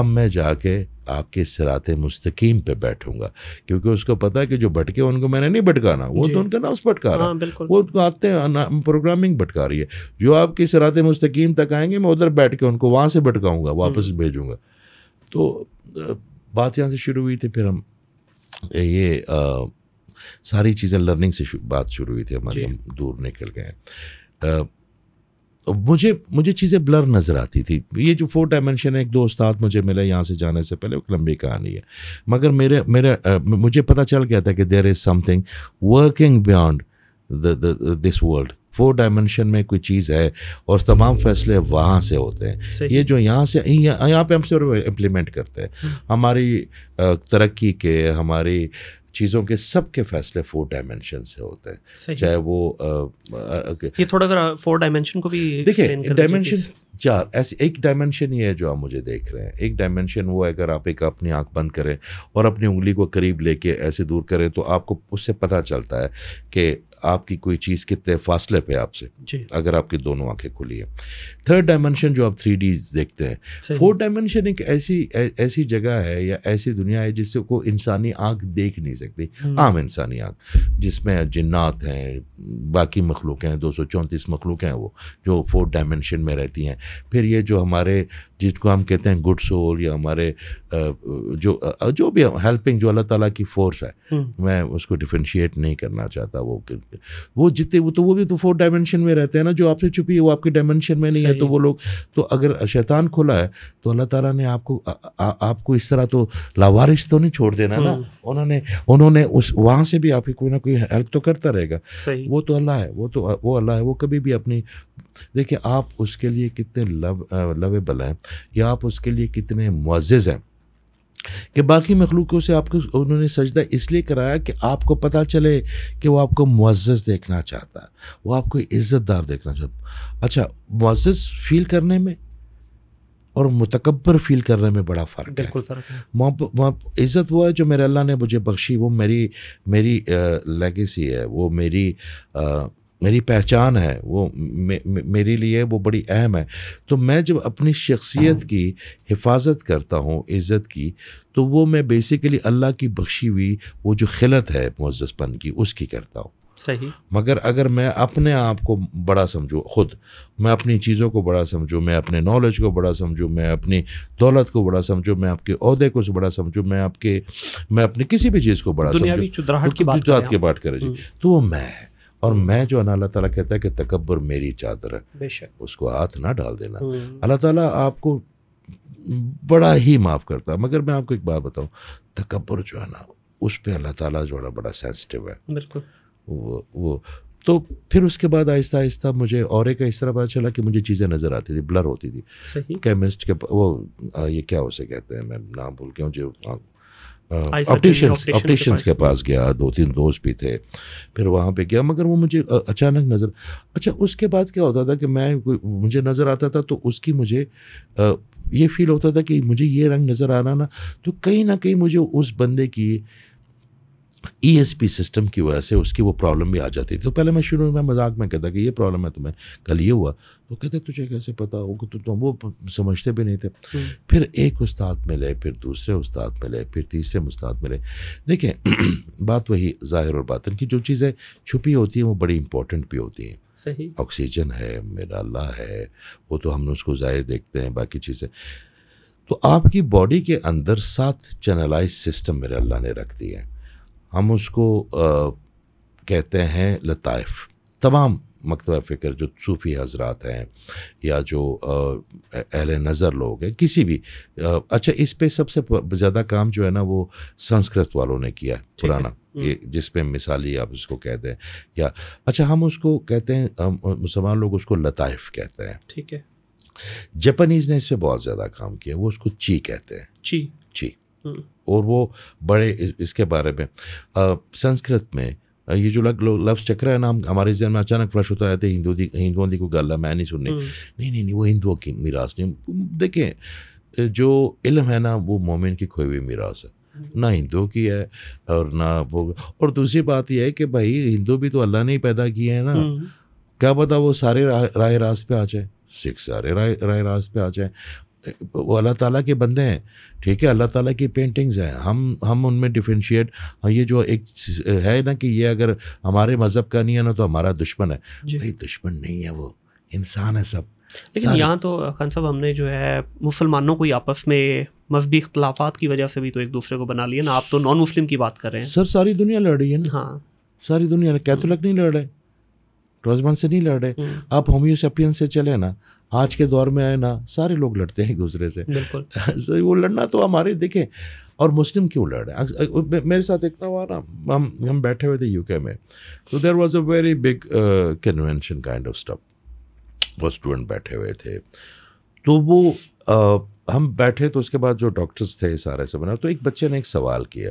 अब मैं जाके आपके सिरात मुस्तकीम पे बैठूंगा क्योंकि उसको पता है कि जो भटके उनको मैंने नहीं भटकाना वो तो उनका नफ्स भटका रहा हाँ, है वो उनको आते हैं प्रोग्रामिंग भटका रही है जो आपके सिरात मुस्तकीम तक आएंगे मैं उधर बैठ के उनको वहाँ से भटकाऊँगा हम्म। वापस भेजूँगा तो बात यहाँ से शुरू हुई थी फिर हम ये सारी चीज़ें लर्निंग से बात शुरू हुई थी हमारे हम दूर निकल गए मुझे मुझे चीज़ें ब्लर नज़र आती थी ये जो फोर डायमेंशन है एक दो उस्ताद मुझे मिले यहाँ से जाने से पहले वो लंबी कहानी है मगर मेरे मेरे आ, मुझे पता चल गया था कि there is something working beyond this world four dimension में कोई चीज़ है और तमाम फैसले वहाँ से होते हैं ये जो यहाँ से यहाँ पे हम सिर्फ इम्प्लीमेंट करते हैं हम्म। हमारी तरक्की के हमारी चीज़ों के सब के फैसले फोर डायमेंशन से होते हैं चाहे वो आ, आ, आ, ये थोड़ा सा फोर डायमेंशन को भी देखिए डायमेंशन चार ऐसे एक डायमेंशन ये है जो आप मुझे देख रहे हैं एक डायमेंशन वो है अगर आप एक अपनी आंख बंद करें और अपनी उंगली को करीब लेके ऐसे दूर करें तो आपको उससे पता चलता है कि आपकी कोई चीज़ कितने फासले पे आपसे अगर आपकी दोनों आंखें खुली है थर्ड डायमेंशन जो आप थ्री डी देखते हैं फोर्थ डायमेंशन एक ऐसी ऐ, ऐसी जगह है या ऐसी दुनिया है जिससे को इंसानी आँख देख नहीं सकती हम्म। आम इंसानी आँख जिसमें जिन्नात हैं बाकी मखलूक हैं दो सौ चौंतीस मखलूक हैं वो जो फोर्थ डायमेंशन में रहती हैं फिर ये जो हमारे जिसको हम कहते हैं गुड सोल या हमारे जो जो भी हेल्पिंग जो अल्लाह ताला की फोर्स है हम्म। मैं उसको डिफ्रेंशिएट नहीं करना चाहता वो वो जितने वो तो वो भी तो फोर डायमेंशन में रहते हैं ना जो आपसे छुपी है वो आपके डायमेंशन में नहीं है तो वो लोग तो अगर शैतान खुला है तो अल्लाह ताला ने आपको आ, आ, आपको इस तरह तो लावारिश तो नहीं छोड़ देना ना हम्म। उन्होंने उन्होंने उस वहाँ से भी आपकी कोई ना कोई हेल्प तो करता रहेगा वो तो अल्लाह है वो तो वो अल्लाह है वो कभी भी अपनी देखिए आप उसके लिए कितने लव लवेबल हैं या आप उसके लिए कितने मुआज़ हैं कि बाकी मखलूक़ों से आपको उन्होंने सजदा इसलिए कराया कि आपको पता चले कि वो आपको मुआज़ देखना चाहता है वो आपको इज़्ज़तदार देखना चाहता अच्छा मुआज़ फील करने में और मतकबर फील करने में बड़ा फ़र्क बिल्कुल फ़र्क इज़्ज़त वो है जो मेरे अल्लाह ने मुझे बख्शी वो मेरी मेरी लेगेसी है वो मेरी मेरी पहचान है वो मे, मे, मेरे लिए वो बड़ी अहम है तो मैं जब अपनी शख्सियत हाँ। की हिफाजत करता हूँ इज़्ज़त की तो वो मैं बेसिकली अल्लाह की बख्शी हुई वो जो खिलत है मज्ज़पन की उसकी करता हूँ सही मगर अगर मैं अपने आप को बड़ा समझूँ खुद मैं अपनी चीज़ों को बड़ा समझूँ मैं अपने नॉलेज को बड़ा समझूँ मैं अपनी दौलत को बड़ा समझूँ मैं आपके अहदे को बड़ा समझूँ मैं आपके मैं अपने किसी भी चीज़ को बड़ा समझूँ की बात करें जी हम्म। तो वो मैं है और मैं जो अल्लाह ताला कहता है कि तकबर मेरी चादर है उसको हाथ ना डाल देना हम्म। अल्लाह ताला आपको बड़ा ही माफ़ करता है मगर मैं आपको एक बात बताऊँ तकबर जो है ना उस पर अल्लाह ताला जो है बड़ा सेंसिटिव है वो वो तो फिर उसके बाद आहिस्ता आहिस्ता मुझे और एक इस तरह पता चला कि मुझे चीज़ें नज़र आती थी ब्लर होती थी केमिस्ट के वो ये क्या उसे कहते हैं मैं नाम भूल गया हूँ जो ऑप्टिशियंस हाँ। ऑप्टिशियंस के पास गया दो तीन दोस्त भी थे फिर वहाँ पे गया मगर वो मुझे अचानक नज़र अच्छा उसके बाद क्या होता था कि मैं मुझे नज़र आता था तो उसकी मुझे ये फील होता था कि मुझे ये रंग नज़र आ रहा ना तो कहीं ना कहीं मुझे उस बंदे की ई e सिस्टम की वजह से उसकी वो प्रॉब्लम भी आ जाती थी तो पहले मैं शुरू में मजाक में कहता कि ये प्रॉब्लम है तुम्हें कल ये हुआ तो कहते तुझे कैसे पता हो तो तुम वो समझते भी नहीं थे हम्म। फिर एक उस्ताद मिले फिर दूसरे उस्ताद मिले फिर तीसरे उस्ताद मिले देखें बात वही ज़ाहिर और बातन की जो चीज़ें छुपी होती हैं वो बड़ी इंपॉर्टेंट भी होती हैं ऑक्सीजन है मेरा अल्लाह है वो तो हम उसको ज़ाहिर देखते हैं बाकी चीज़ें तो आपकी बॉडी के अंदर सात चैनलाइज सिस्टम मेरे अल्लाह ने रख दिए हैं हम उसको आ, कहते हैं लताइफ तमाम मकतब फ़िक्र जो सूफ़ी हजरात हैं या जो अहल नज़र लोग हैं किसी भी आ, अच्छा इस पे सबसे ज़्यादा काम जो है ना वो संस्कृत वालों ने किया है पुराना हम्म। ये जिस मिसाली आप उसको कहते हैं या अच्छा हम उसको कहते हैं मुसलमान लोग उसको लताइफ कहते हैं ठीक है जापानीज़ ने इस पर बहुत ज़्यादा काम किया वो उसको ची कहते हैं ची हम्म। और वो बड़े इसके बारे में संस्कृत में ये जो लग लफ्ज चक्र है नाम हमारे जहन में अचानक फ्लश होता है तो हिंदू दी हिंदुओं दी को गल है मैं नहीं सुनने हम्म। नहीं नहीं नहीं वो हिंदुओं की मीरास नहीं देखें जो इल्म है ना वो मोमिन की खोई हुई मीरास है हम्म। ना हिंदुओं की है और ना वो और दूसरी बात यह है कि भाई हिंदू भी तो अल्लाह ने ही पैदा किए हैं ना क्या पता वो सारे राह रास्त पे आ जाए सिख सारे राय राय रास्त पे आ जाए वो अल्लाह ताला के बंदे हैं ठीक है अल्लाह ताला की पेंटिंग्स हैं हम हम उनमें डिफ्रेंशिएट हाँ, ये जो एक है ना कि ये अगर हमारे मज़हब का नहीं है ना तो हमारा दुश्मन है भाई दुश्मन नहीं है वो इंसान है सब लेकिन यहाँ तो खान साहब हमने जो है मुसलमानों को ही आपस में मजहबी इख्लाफात की वजह से भी तो एक दूसरे को बना लिया ना आप तो नॉन मुस्लिम की बात कर रहे हैं सर सारी दुनिया लड़ रही है ना हाँ सारी दुनिया कैथोलिक नहीं लड़ रहे रोजमान से नहीं लड़ रहे हम्म। आप होम्योसेपियन से चले ना आज के दौर में आए ना सारे लोग लड़ते हैं एक दूसरे से बिल्कुल वो लड़ना तो हमारे देखें और मुस्लिम क्यों लड़ रहे हैं मेरे साथ एक ना हुआ ना हम हम बैठे हुए थे यूके में तो there was a very big convention kind of stuff वो स्टूडेंट बैठे हुए थे तो वो uh, हम बैठे तो उसके बाद जो डॉक्टर्स थे सारे से बना तो एक बच्चे ने एक सवाल किया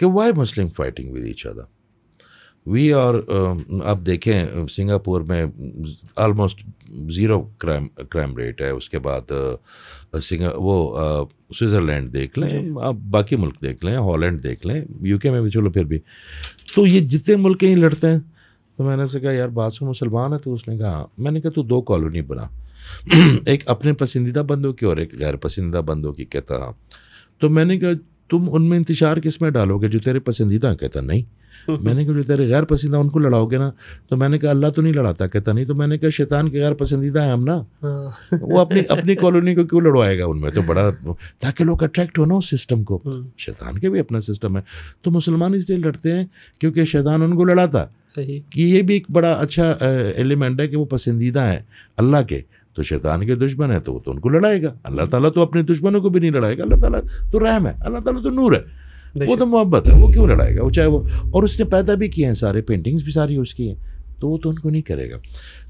कि why Muslim fighting with each other we और आप देखें सिंगापुर में almost zero crime crime rate है उसके बाद सिंगा वो स्विट्ज़रलैंड देख लें आप बाकी मुल्क देख लें हॉलैंड देख लें यूके में भी चलो फिर भी तो ये जितने मुल्क ही लड़ते हैं तो मैंने से कहा यार बासु मुसलमान है तो उसने कहा मैंने कहा तू दो कॉलोनी बना एक अपने पसंदीदा बंदों की और एक गैर पसंदीदा बंदों की कहता तो मैंने कहा तुम उनमें इंतजार किस में डालोगे जो तेरे पसंदीदा कहता नहीं मैंने कहा जो तेरे गैर पसंदीदा उनको लड़ाओगे ना तो मैंने कहा अल्लाह तो नहीं लड़ाता कहता नहीं तो मैंने कहा शैतान के गैर पसंदीदा है हम ना हाँ। वो अपनी अपनी कॉलोनी को क्यों लड़वाएगा उनमें तो बड़ा ताकि लोग अट्रैक्ट हो ना उस सिस्टम को हाँ। शैतान के भी अपना सिस्टम है तो मुसलमान इसलिए लड़ते हैं क्योंकि शैतान उनको लड़ाता कि ये भी एक बड़ा अच्छा एलिमेंट है कि वो पसंदीदा है अल्लाह के तो शैतान के दुश्मन है तो वो तो उनको लड़ाएगा अल्लाह ताला तो अपने दुश्मनों को भी नहीं लड़ाएगा अल्लाह ताला तो रहम है अल्लाह ताला तो नूर है वो तो मोहब्बत है वो क्यों लड़ाएगा वो चाहे वो और उसने पैदा भी किए हैं सारे पेंटिंग्स भी सारी उसकी हैं तो वो तो उनको नहीं करेगा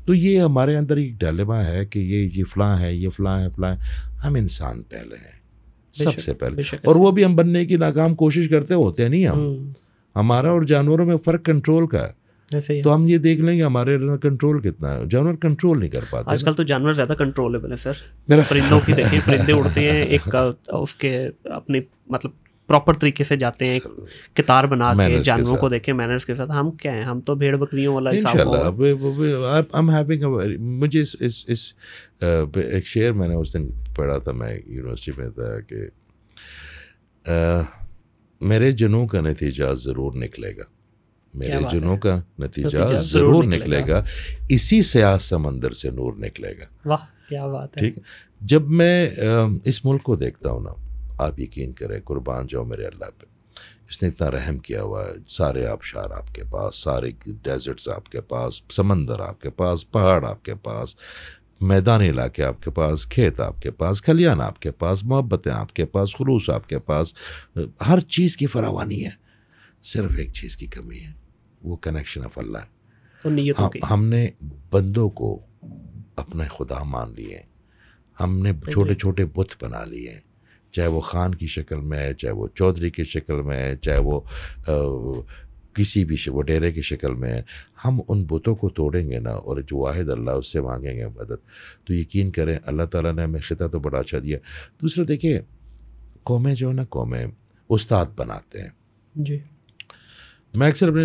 तो ये हमारे अंदर एक डलेमा है कि ये ये फलां है ये फलां है फलां है हम इंसान पहले हैं सबसे पहले और वो भी हम बनने की नाकाम कोशिश करते होते हैं नहीं हम हम्म। हमारा और जानवरों में फ़र्क कंट्रोल का है तो हम ये देख लेंगे हमारे कंट्रोल कितना है जानवर कंट्रोल नहीं कर पाते आजकल तो जानवर ज़्यादा कंट्रोलेबल है सर परिंदों की देखिए परिंदे उड़ते हैं एक का उसके अपने मतलब प्रॉपर तरीके से जाते हैं कितार बना के जानवरों को देखे मैनर्स के साथ हम क्या हैं हम तो भेड़ बकरियों वाला हिसाब मुझे इस इस इस एक शेर मैंने उस दिन पढ़ा था मैं यूनिवर्सिटी में था कि मेरे जुनू का नतीजा ज़रूर निकलेगा मेरे जुनू का नतीजा ज़रूर निकलेगा इसी स्याह समंदर से नूर निकलेगा वाह क्या बात है ठीक जब मैं इस मुल्क को देखता हूँ ना आप यकीन करें कुर्बान जाओ मेरे अल्लाह पे इसने इतना रहम किया हुआ है सारे आबशार आपके पास सारे डेजर्ट्स आपके पास समंदर आपके पास पहाड़ आपके पास मैदानी इलाके आपके पास खेत आपके पास खलियान आपके पास मोहब्बतें आपके पास खलूस आपके पास हर चीज़ की फरावानी है सिर्फ एक चीज़ की कमी है वो कनेक्शन ऑफ अल्लाह है हम, हमने बंदों को अपने खुदा मान लिए हमने छोटे छोटे बुत बना लिए चाहे वो ख़ान की शक्ल में है चाहे वो चौधरी की शक्ल में है चाहे वो आ, किसी भी डेरे की शक्ल में है हम उन बुतों को तोड़ेंगे ना और जो वाहिद अल्लाह उससे मांगेंगे मदद तो यकीन करें अल्लाह ताला ने हमें ख़िता तो बड़ा अच्छा दिया दूसरा देखिए कौमें जो है ना कौमें उस्ताद बनाते हैं जी मैं अक्सर अपने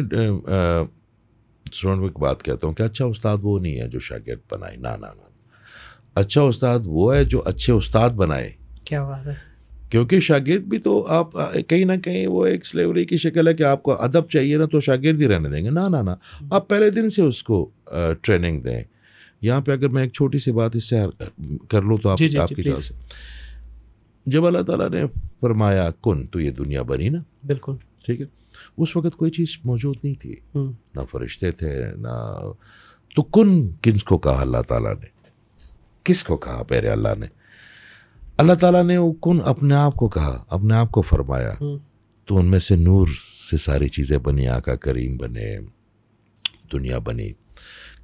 स्टूडेंट को एक बात कहता हूँ कि अच्छा उस्ताद वो नहीं है जो शागिर्द बनाए ना ना ना अच्छा उस्ताद वो है जो अच्छे उस्ताद बनाए क्या बात है क्योंकि शागिर्द भी तो आप कहीं ना कहीं वो एक स्लेवरी की शक्ल है कि आपको अदब चाहिए ना तो शागिर्द ही रहने देंगे ना ना ना आप पहले दिन से उसको ट्रेनिंग दें यहाँ पे अगर मैं एक छोटी सी बात इससे कर लूँ तो आप, जी, जी, आपकी जी, जब अल्लाह ताला ने फरमाया कुन तो ये दुनिया बनी ना बिल्कुल ठीक है उस वक़्त कोई चीज़ मौजूद नहीं थी हम्म। ना फरिश्ते थे ना तो कुन किस को कहा अल्लाह ताला ने किस को कहा पहले अल्लाह ने अल्लाह ताला ने वो कुन अपने आप को कहा अपने आप को फरमाया हम्म। तो उनमें से नूर से सारी चीज़ें बनी आका करीम बने दुनिया बनी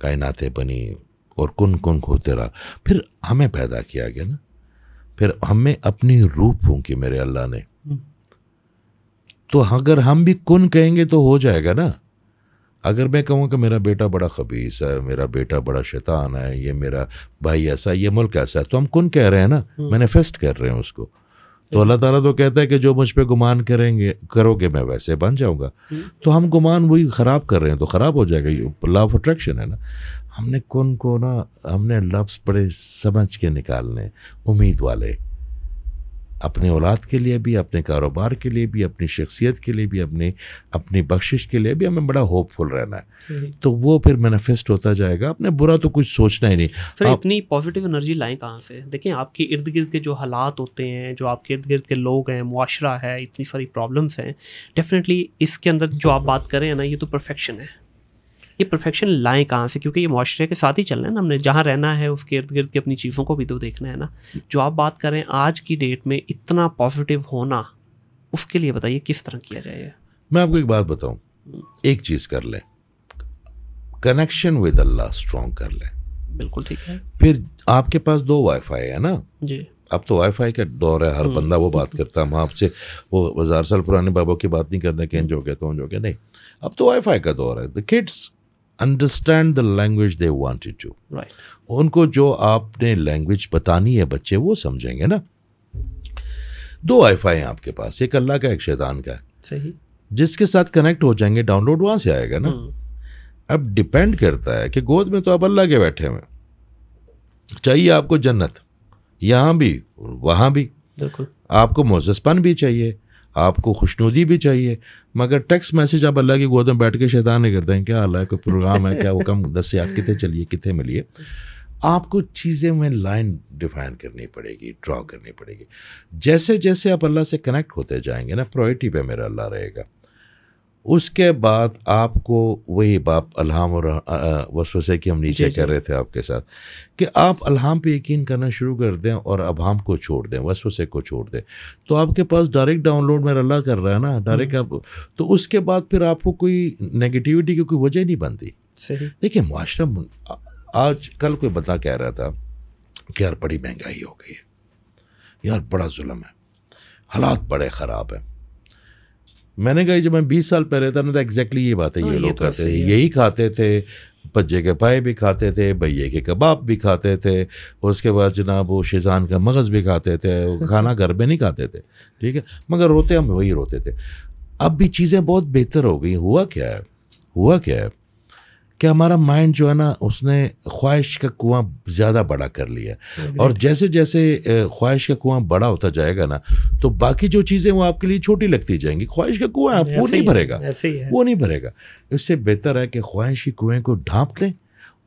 कायनाते बनी और कुन कुन होते रहा फिर हमें पैदा किया गया ना फिर हमें अपनी रूह फूंकी मेरे अल्लाह ने हम्म। तो अगर हम भी कुन कहेंगे तो हो जाएगा ना अगर मैं कहूँ कि मेरा बेटा बड़ा खबीस है मेरा बेटा बड़ा शैतान है ये मेरा भाई ऐसा ये मुल्क ऐसा है तो हम कौन कह रहे हैं ना हम्म। मैनिफेस्ट कर रहे हैं उसको तो अल्लाह ताला तो कहता है कि जो मुझ पर गुमान करेंगे करोगे मैं वैसे बन जाऊँगा हम्म। तो हम गुमान वही ख़राब कर रहे हैं तो ख़राब हो जाएगा ये लॉ ऑफ अट्रैक्शन है ना हमने कौन को ना हमने लफ्स बड़े समझ के निकालने उम्मीद वाले अपने औलाद के लिए भी अपने कारोबार के लिए भी अपनी शख्सियत के लिए भी अपने अपनी बख्शिश के लिए भी हमें बड़ा होपफुल रहना है तो वो फिर मैनिफेस्ट होता जाएगा आपने बुरा तो कुछ सोचना ही नहीं सर आप... इतनी पॉजिटिव एनर्जी लाएँ कहाँ से देखें आपके इर्द गिर्द के जो हालात होते हैं जो आपके इर्द गिर्द के लोग हैं मुआरा है इतनी सारी प्रॉब्लम्स हैं डेफिनेटली इसके अंदर जो आप बात करें ना ये तो परफेक्शन है ये परफेक्शन लाएँ कहाँ से क्योंकि ये माशरे के साथ ही चलना है ना हमने जहाँ रहना है उसके इर्द गिर्द की अपनी चीज़ों को भी तो देखना है ना जो आप बात करें आज की डेट में इतना पॉजिटिव होना उसके लिए बताइए किस तरह किया जाए मैं आपको एक बात बताऊँ एक चीज़ कर लें कनेक्शन विद अल्लाह स्ट्रॉन्ग कर लें बिल्कुल ठीक है फिर आपके पास दो वाईफाई है ना जी अब तो वाईफाई का दौर है हर हम्म। बंदा वो बात करता हम आपसे वो हजार साल पुराने बाबों की बात नहीं करते कहीं जो कहते तो जो गया नहीं अब तो वाईफाई का दौर है the kids understand the language they wanted to write उनको जो आपने लैंग्वेज बतानी है बच्चे वो समझेंगे ना दो आई फाई हैं आपके पास एक अल्लाह का एक शैतान का है सही जिसके साथ कनेक्ट हो जाएंगे डाउनलोड वहाँ से आएगा ना हम्म। अब डिपेंड करता है कि गोद में तो आप अल्लाह के बैठे हुए चाहिए आपको जन्नत यहाँ भी वहाँ भी बिल्कुल आपको मोजस्पन भी चाहिए आपको खुशनुदी भी चाहिए मगर टेक्स्ट मैसेज आप अल्लाह की गोद में बैठ के शैतान नहीं करते हैं क्या अल्लाह कोई प्रोग्राम है क्या वो कम दस से आप कितने चलिए कितने मिलिए आपको चीज़ें में लाइन डिफाइन करनी पड़ेगी ड्रॉ करनी पड़ेगी जैसे जैसे आप अल्लाह से कनेक्ट होते जाएंगे ना प्रायोरिटी पे मेरा अल्लाह रहेगा उसके बाद आपको वही बाप अल्हाम और वसवसे की हम नीचे कर रहे थे आपके साथ कि आप अल्हाम पे यकीन करना शुरू कर दें और अभाम को छोड़ दें वसवसे को छोड़ दें तो आपके पास डायरेक्ट डाउनलोड मेरा अल्लाह कर रहा है ना डायरेक्ट हम्म। आप तो उसके बाद फिर आपको कोई नेगेटिविटी की कोई वजह नहीं बनती देखिए माशरा आज कल कोई बता कह रहा था कि यार बड़ी महंगाई हो गई है यार बड़ा जुल्म है हालात बड़े ख़राब हैं मैंने कहा जब मैं बीस साल पहले था ना तो एग्जैक्टली ये बात है हाँ, ये लोग तो करते थे यही खाते थे पज्जे के पाए भी खाते थे भैया के कबाब भी खाते थे उसके बाद जनाब वो शेजान का मगज़ भी खाते थे खाना घर में नहीं खाते थे ठीक है मगर रोते हम वही रोते थे अब भी चीज़ें बहुत बेहतर हो गई हुआ क्या है हुआ क्या है कि हमारा माइंड जो है ना उसने ख्वाहिश का कुआं ज़्यादा बड़ा कर लिया और जैसे जैसे ख्वाहिश का कुआं बड़ा होता जाएगा ना तो बाकी जो चीज़ें वो आपके लिए छोटी लगती जाएंगी ख्वाहिश का कुआं आप वो नहीं भरेगा वो नहीं भरेगा इससे बेहतर है कि ख्वाहिश के कुएँ को ढांप लें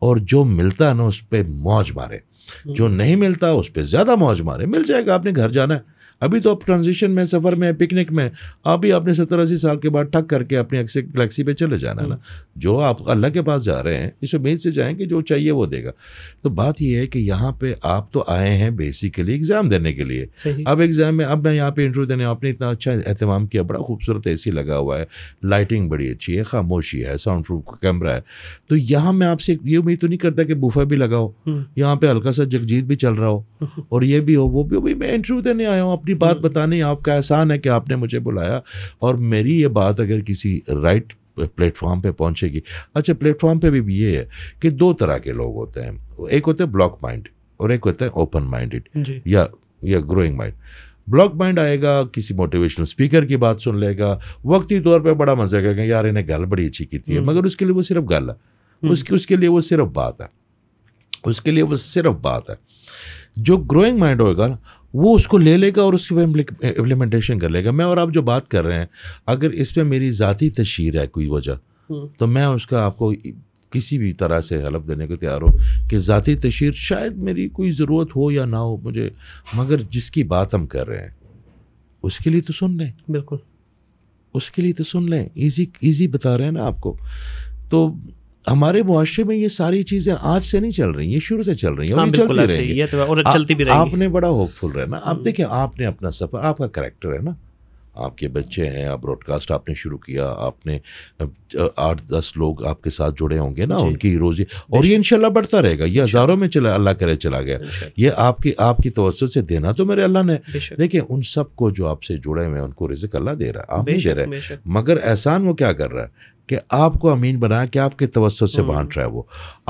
और जो मिलता है ना उस पर मौज मारे जो हम्म। नहीं मिलता उस पर ज़्यादा मौज मारे मिल जाएगा आपने घर जाना है अभी तो आप ट्रांजिशन में सफ़र में पिकनिक में अभी आपने सत्तर अस्सी साल के बाद ठक करके अपने गलेक्सी पे चले जाना ना जो आप अल्लाह के पास जा रहे हैं इस उम्मीद से जाएंगे जो चाहिए वो देगा तो बात यह है कि यहाँ पे आप तो आए हैं बेसिकली एग्ज़ाम देने के लिए अब एग्ज़ाम में अब मैं यहाँ पे इंटरव्यू देने आपने इतना अच्छा अहतमाम किया बड़ा खूबसूरत ए लगा हुआ है लाइटिंग बड़ी अच्छी है खामोशी है साउंड प्रूफ कैमरा है तो यहाँ मैं आपसे ये उम्मीद तो नहीं करता कि बूफा भी लगाओ हम्म। यहाँ पे हल्का सा जगजीत भी चल रहा हो और ये भी हो वो भी, भी मैं इंटरव्यू देने आया हूँ अपनी बात हम्म। बतानी आपका एहसान है कि आपने मुझे बुलाया और मेरी ये बात अगर किसी राइट प्लेटफॉर्म पे पहुंचेगी अच्छा प्लेटफॉर्म पे भी ये है कि दो तरह के लोग होते हैं एक होते हैं ब्लॉक माइंड और एक होता है ओपन माइंडेड या या ग्रोइंग माइंड ब्लॉक माइंड आएगा किसी मोटिवेशनल स्पीकर की बात सुन लेगा वक्ती तौर पे बड़ा मजा करेगा यार इन्हें गल बड़ी अच्छी की थी हम्म। मगर उसके लिए वो सिर्फ गल है हम्म। उसकी उसके लिए वो सिर्फ बात है उसके लिए वो सिर्फ बात है जो ग्रोइंग माइंड होगा ना वो उसको ले लेगा और उसकी इम्प्लीमेंटेशन कर लेगा मैं और आप जो बात कर रहे हैं अगर इस पर मेरी ज़ाती तशहर है कोई वजह हम्म। तो मैं उसका आपको किसी भी तरह से हलफ देने को तैयार हो कि ज़ाती तशहर शायद मेरी कोई ज़रूरत हो या ना हो मुझे मगर जिसकी बात हम कर रहे हैं उसके लिए तो सुन लें बिल्कुल उसके लिए तो सुन लें इजी इजी बता रहे हैं ना आपको तो हमारे मुआरे में ये सारी चीजें आज से नहीं चल रही ये शुरू से चल रही हाँ, तो है हाँ, चलती रहेंगी है तो और चलती भी रहेंगी आपने बड़ा होपफुल रहना आप हम्म। देखिए आपने अपना सफर आपका करेक्टर है ना आपके बच्चे हैं आप ब्रॉडकास्ट आपने शुरू किया आपने आठ दस लोग आपके साथ जुड़े होंगे ना उनकी रोजी और ये इनशाला बढ़ता रहेगा ये हज़ारों में चला अल्लाह करे चला गया ये आपकी आपकी तवसत से देना तो मेरे अल्लाह ने देखिए उन सबको जो आपसे जुड़े हुए हैं उनको रिजिक अल्लाह दे रहा है आप नहीं दे रहे मगर एहसान वो क्या कर रहा है कि आपको अमीन बनाया कि आपके तवसत से बांट हम्म। रहा है वो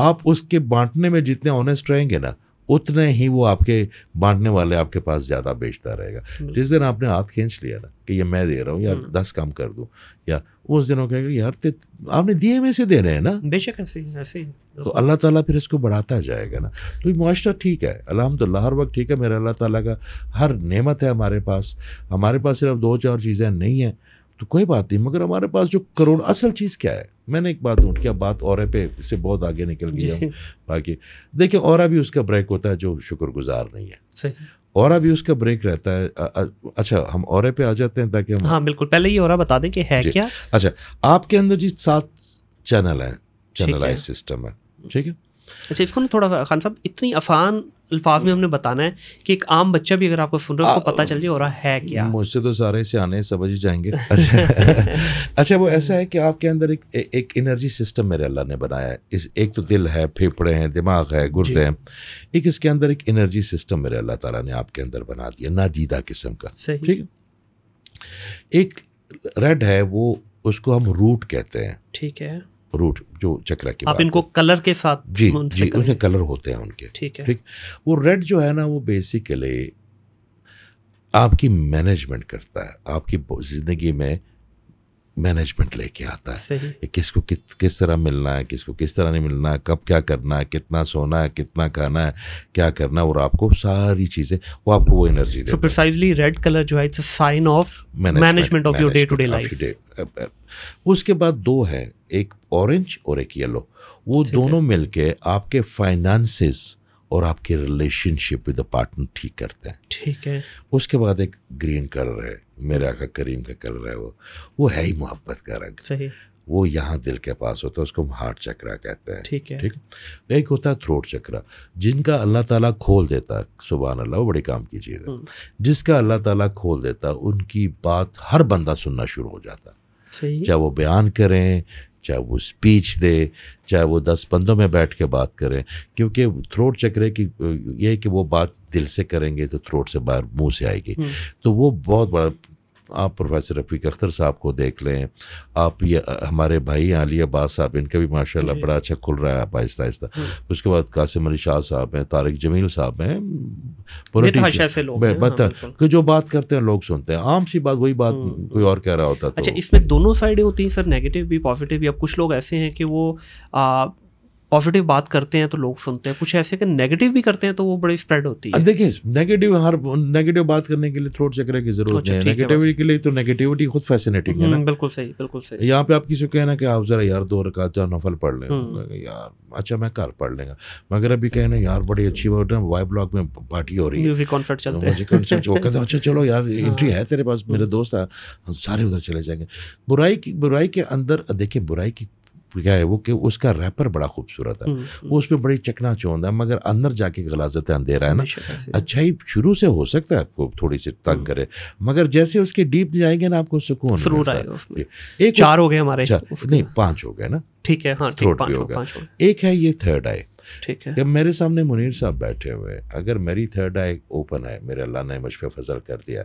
आप उसके बांटने में जितने ऑनेस्ट रहेंगे ना उतने ही वो आपके बांटने वाले आपके पास ज़्यादा बेचता रहेगा जिस दिन आपने हाथ खींच लिया ना कि ये मैं दे रहा हूँ यार हम्म। दस काम कर दूँ या उस दिन वो कहेगा यार ते आपने दिए में से दे रहे हैं ना बेशक ऐसे ही ऐसे ही तो अल्लाह ताला फिर इसको बढ़ाता जाएगा ना तो ये मुआरा ठीक है अलहमदिल्ला हर वक्त ठीक है मेरे अल्लाह ताला का हर नेमत है हमारे पास हमारे पास सिर्फ दो चार चीज़ें नहीं हैं तो कोई बात नहीं मगर हमारे पास जो करोड़ असल चीज़ क्या है मैंने एक बात ढूंढ किया बात और पे इससे बहुत आगे निकल गई हम बाकी देखिए और भी उसका ब्रेक होता है जो शुक्रगुजार नहीं है और भी उसका ब्रेक रहता है अच्छा हम और पे आ जाते हैं ताकि हम हाँ बिल्कुल पहले ये और बता दें कि है क्या अच्छा आपके अंदर जी सात चैनल हैं चैनलाइज सिस्टम है ठीक है अच्छा इसको ना थोड़ा सा खान साहब इतनी आसान अल्फाज में हम्म। हमने बताना है कि एक आम बच्चा भी अगर आपको सुन रहा है उसको पता चल जाए और है क्या मुझसे तो सारे से आने समझ ही जाएंगे अच्छा अच्छा वो ऐसा है कि आपके अंदर एक एक एनर्जी सिस्टम मेरे अल्लाह ने बनाया है इस एक तो दिल है फेफड़े हैं दिमाग है गुर्दे हैं एक इसके अंदर एक एनर्जी सिस्टम मेरे अल्लाह तला ने आपके अंदर बना दिया नादीदा किस्म का ठीक है एक रेड है वो उसको हम रूट कहते हैं ठीक है रूट जो चक्र के आप इनको कलर के साथ जी जी उनके कलर होते हैं उनके ठीक है ठीक वो रेड जो है ना वो बेसिकली आपकी मैनेजमेंट करता है आपकी ज़िंदगी में मैनेजमेंट लेके आता है किसको किस किस तरह मिलना है किसको किस तरह नहीं मिलना है कब क्या करना है कितना सोना है कितना खाना है क्या करना है और आपको सारी चीज़ें वो आपको वो एनर्जी so जो है it's sign of management of your day to day life उसके बाद दो है एक ऑरेंज और एक येलो वो दोनों मिलके आपके फाइनेंसेस और आपकी रिलेशनशिप विद पार्टनर ठीक करते हैं ठीक है उसके बाद एक ग्रीन कलर है मेरा का करीम का कलर है वो वो है ही मोहब्बत का रंग सही वो यहाँ दिल के पास होता है उसको हम हार्ट चक्रा कहते हैं ठीक है ठीक एक होता है थ्रोट चक्रा जिनका अल्लाह ताला खोल देता है सुबह अल्लाह वो बड़े काम की चीज़ है जिसका अल्लाह ताला खोल देता उनकी बात हर बंदा सुनना शुरू हो जाता चाहे वो बयान करें चाहे वो स्पीच दे चाहे वो दस बंदों में बैठ के बात करें क्योंकि थ्रोट चक्र की ये कि वो बात दिल से करेंगे तो थ्रोट से बाहर मुंह से आएगी हम्म। तो वो बहुत बड़ा आप प्रोफेसर रफ़ीक अख्तर साहब को देख लें आप ये हमारे भाई आली अब्बास साहब इनका भी माशाल्लाह बड़ा अच्छा खुल रहा है आप आहिस्ता आहिस्ता उसके बाद कासिम अली शाह साहब हैं तारिक जमील साहब हैं पोलिटिशियन हाँ, जो बात करते हैं लोग सुनते हैं आम सी बात वही बात हम्म। कोई और कह रहा होता तो। अच्छा इसमें दोनों साइडें होती हैं सर नेगेटिव भी पॉजिटिव भी अब कुछ लोग ऐसे हैं कि वो पॉजिटिव बात करते हैं तो लोग सुनते हैं कुछ ऐसे कि नेगेटिव भी करते हैं तो वो बड़ी स्प्रेड होती है देखिए नेगेटिव हर नेगेटिव बात करने के लिए थ्रोट चक्र की जरूरत अच्छा, है नेगेटिविटी के लिए तो नेगेटिविटी खुद फैसिनेटिंग है ना हम्म, बिल्कुल सही बिल्कुल सही यहाँ पे आप किसी को कहना कि आप जरा यार दो रकात या नफल पढ़ लें हम्म। यार अच्छा मैं घर पढ़ लेंगे मगर अभी कहना यार बड़ी अच्छी बात है वाई ब्लॉक में पार्टी हो रही है म्यूजिक कॉन्सर्ट तो चलते हैं कॉन्सर्ट वो कहते अच्छा चलो यार एंट्री हाँ। है तेरे पास मेरे हम्म। दोस्त है सारे उधर चले जाएंगे बुराई की बुराई के अंदर देखिए बुराई की क्या है वो कि उसका रैपर बड़ा खूबसूरत है हम्म, हम्म। वो उसमें बड़ी चकना चौंध है मगर अंदर जाके गलाजत अंधेरा है ना अच्छा ही शुरू से हो सकता है आपको थोड़ी सी तंग हम्म। करे मगर जैसे उसके डीप जाएंगे ना आपको सुकून आएगा एक चार हो गए हमारे अच्छा, नहीं तो। पाँच हो गए ना ठीक है हाँ, ठीक, पांच हो गया एक है ये थर्ड आई ठीक है जब मेरे सामने मुनीर साहब बैठे हुए हैं अगर मेरी थर्ड आई ओपन है मेरे अल्लाह ने मुझ पर फजल कर दिया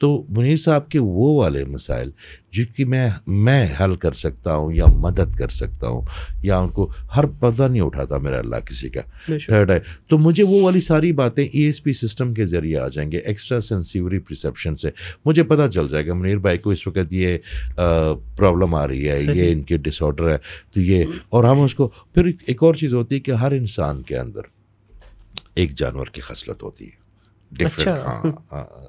तो मुनीर साहब के वो वाले मसाइल जिनकी मैं मैं हल कर सकता हूँ या मदद कर सकता हूँ या उनको हर पता नहीं उठाता मेरा अल्लाह किसी का थर्ड आई तो मुझे वो वाली सारी बातें ई e सिस्टम के ज़रिए आ जाएंगे एक्स्ट्रा सेंसिवरी प्रिसप्शन से मुझे पता चल जाएगा मुनीर भाई को इस वक्त ये प्रॉब्लम आ रही है ये इनके डिसऑर्डर है तो ये और हम उसको फिर एक और चीज़ होती है कि हर इंसान के अंदर एक जानवर की खसलत होती है डिफरेंट अच्छा। हाँ, हाँ, हाँ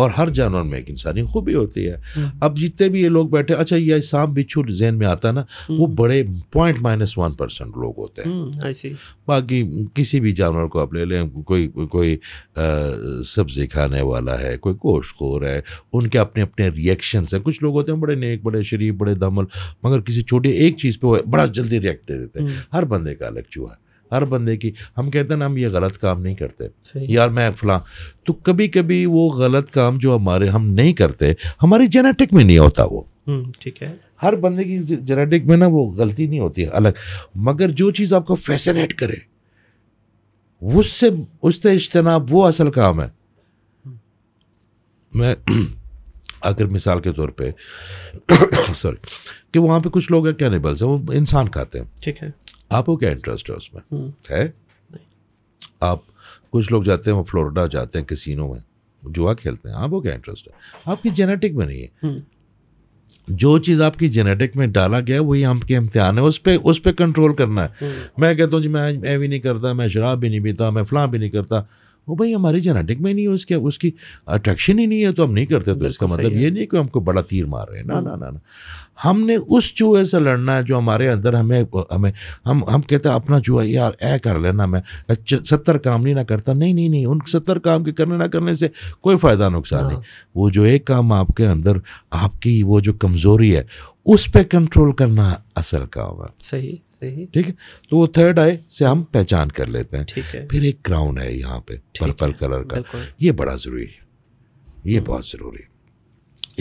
और हर जानवर में एक इंसानी खूबी होती है हम्म। अब जितने भी ये लोग बैठे अच्छा ये सांप बिच्छू जहन में आता ना वो हम्म। बड़े पॉइंट माइनस वन परसेंट लोग होते हैं हम्म, बाकी किसी भी जानवर को आप ले लें कोई कोई सब्जी खाने वाला है कोई गोश्त खोर है उनके अपने अपने रिएक्शन हैं कुछ लोग होते हैं बड़े नेक बड़े शरीफ बड़े दमल मगर किसी छोटे एक चीज़ पे वो बड़ा जल्दी रिएक्ट दे देते हैं हर बंदे का अलग चूहा है हर बंदे की हम कहते हैं ना हम ये गलत काम नहीं करते यार मैं फला तो कभी कभी वो गलत काम जो हमारे हम नहीं करते हमारी जेनेटिक में नहीं होता वो हम्म, ठीक है हर बंदे की जेनेटिक में ना वो गलती नहीं होती अलग मगर जो चीज़ आपको फैसिनेट करे उससे उससे इज्तनाब वो असल काम है मैं अगर मिसाल के तौर पे सॉरी कि वहाँ पे कुछ लोग हैं कैनिबल्स हैं वो इंसान खाते हैं ठीक है आपको क्या इंटरेस्ट है उसमें हम्म। है आप कुछ लोग जाते हैं वो फ्लोरिडा जाते हैं किसिनो में जुआ खेलते हैं आपको क्या इंटरेस्ट है आपकी जेनेटिक में नहीं है हम्म। जो चीज़ आपकी जेनेटिक में डाला गया वही आपके इम्तहान है उस पर उस पर कंट्रोल करना है हम्म। मैं कहता हूँ जी मैं मैं भी नहीं करता मैं शराब भी नहीं पीता मैं फलां भी नहीं करता वो भाई हमारे जेनेटिक में नहीं है उसके उसकी अट्रैक्शन ही नहीं है तो हम नहीं करते तो इसका मतलब ये नहीं कि हमको बड़ा तीर मार रहे हैं ना हम्म। ना ना ना हमने उस चूहे से लड़ना है जो हमारे अंदर हमें हमें हम हम कहते हैं अपना चूहा यार ऐ कर लेना मैं सत्तर काम नहीं ना करता नहीं नहीं नहीं उन सत्तर काम के करने ना करने से कोई फ़ायदा नुकसान नहीं हाँ। वो जो एक काम आपके अंदर आपकी वो जो कमज़ोरी है उस पर कंट्रोल करना असल काम है सही सही ठीक है तो वो थर्ड आई से हम पहचान कर लेते हैं ठीक है फिर एक क्राउन है यहाँ पे पर्पल कलर का ये बड़ा ज़रूरी है ये बहुत ज़रूरी है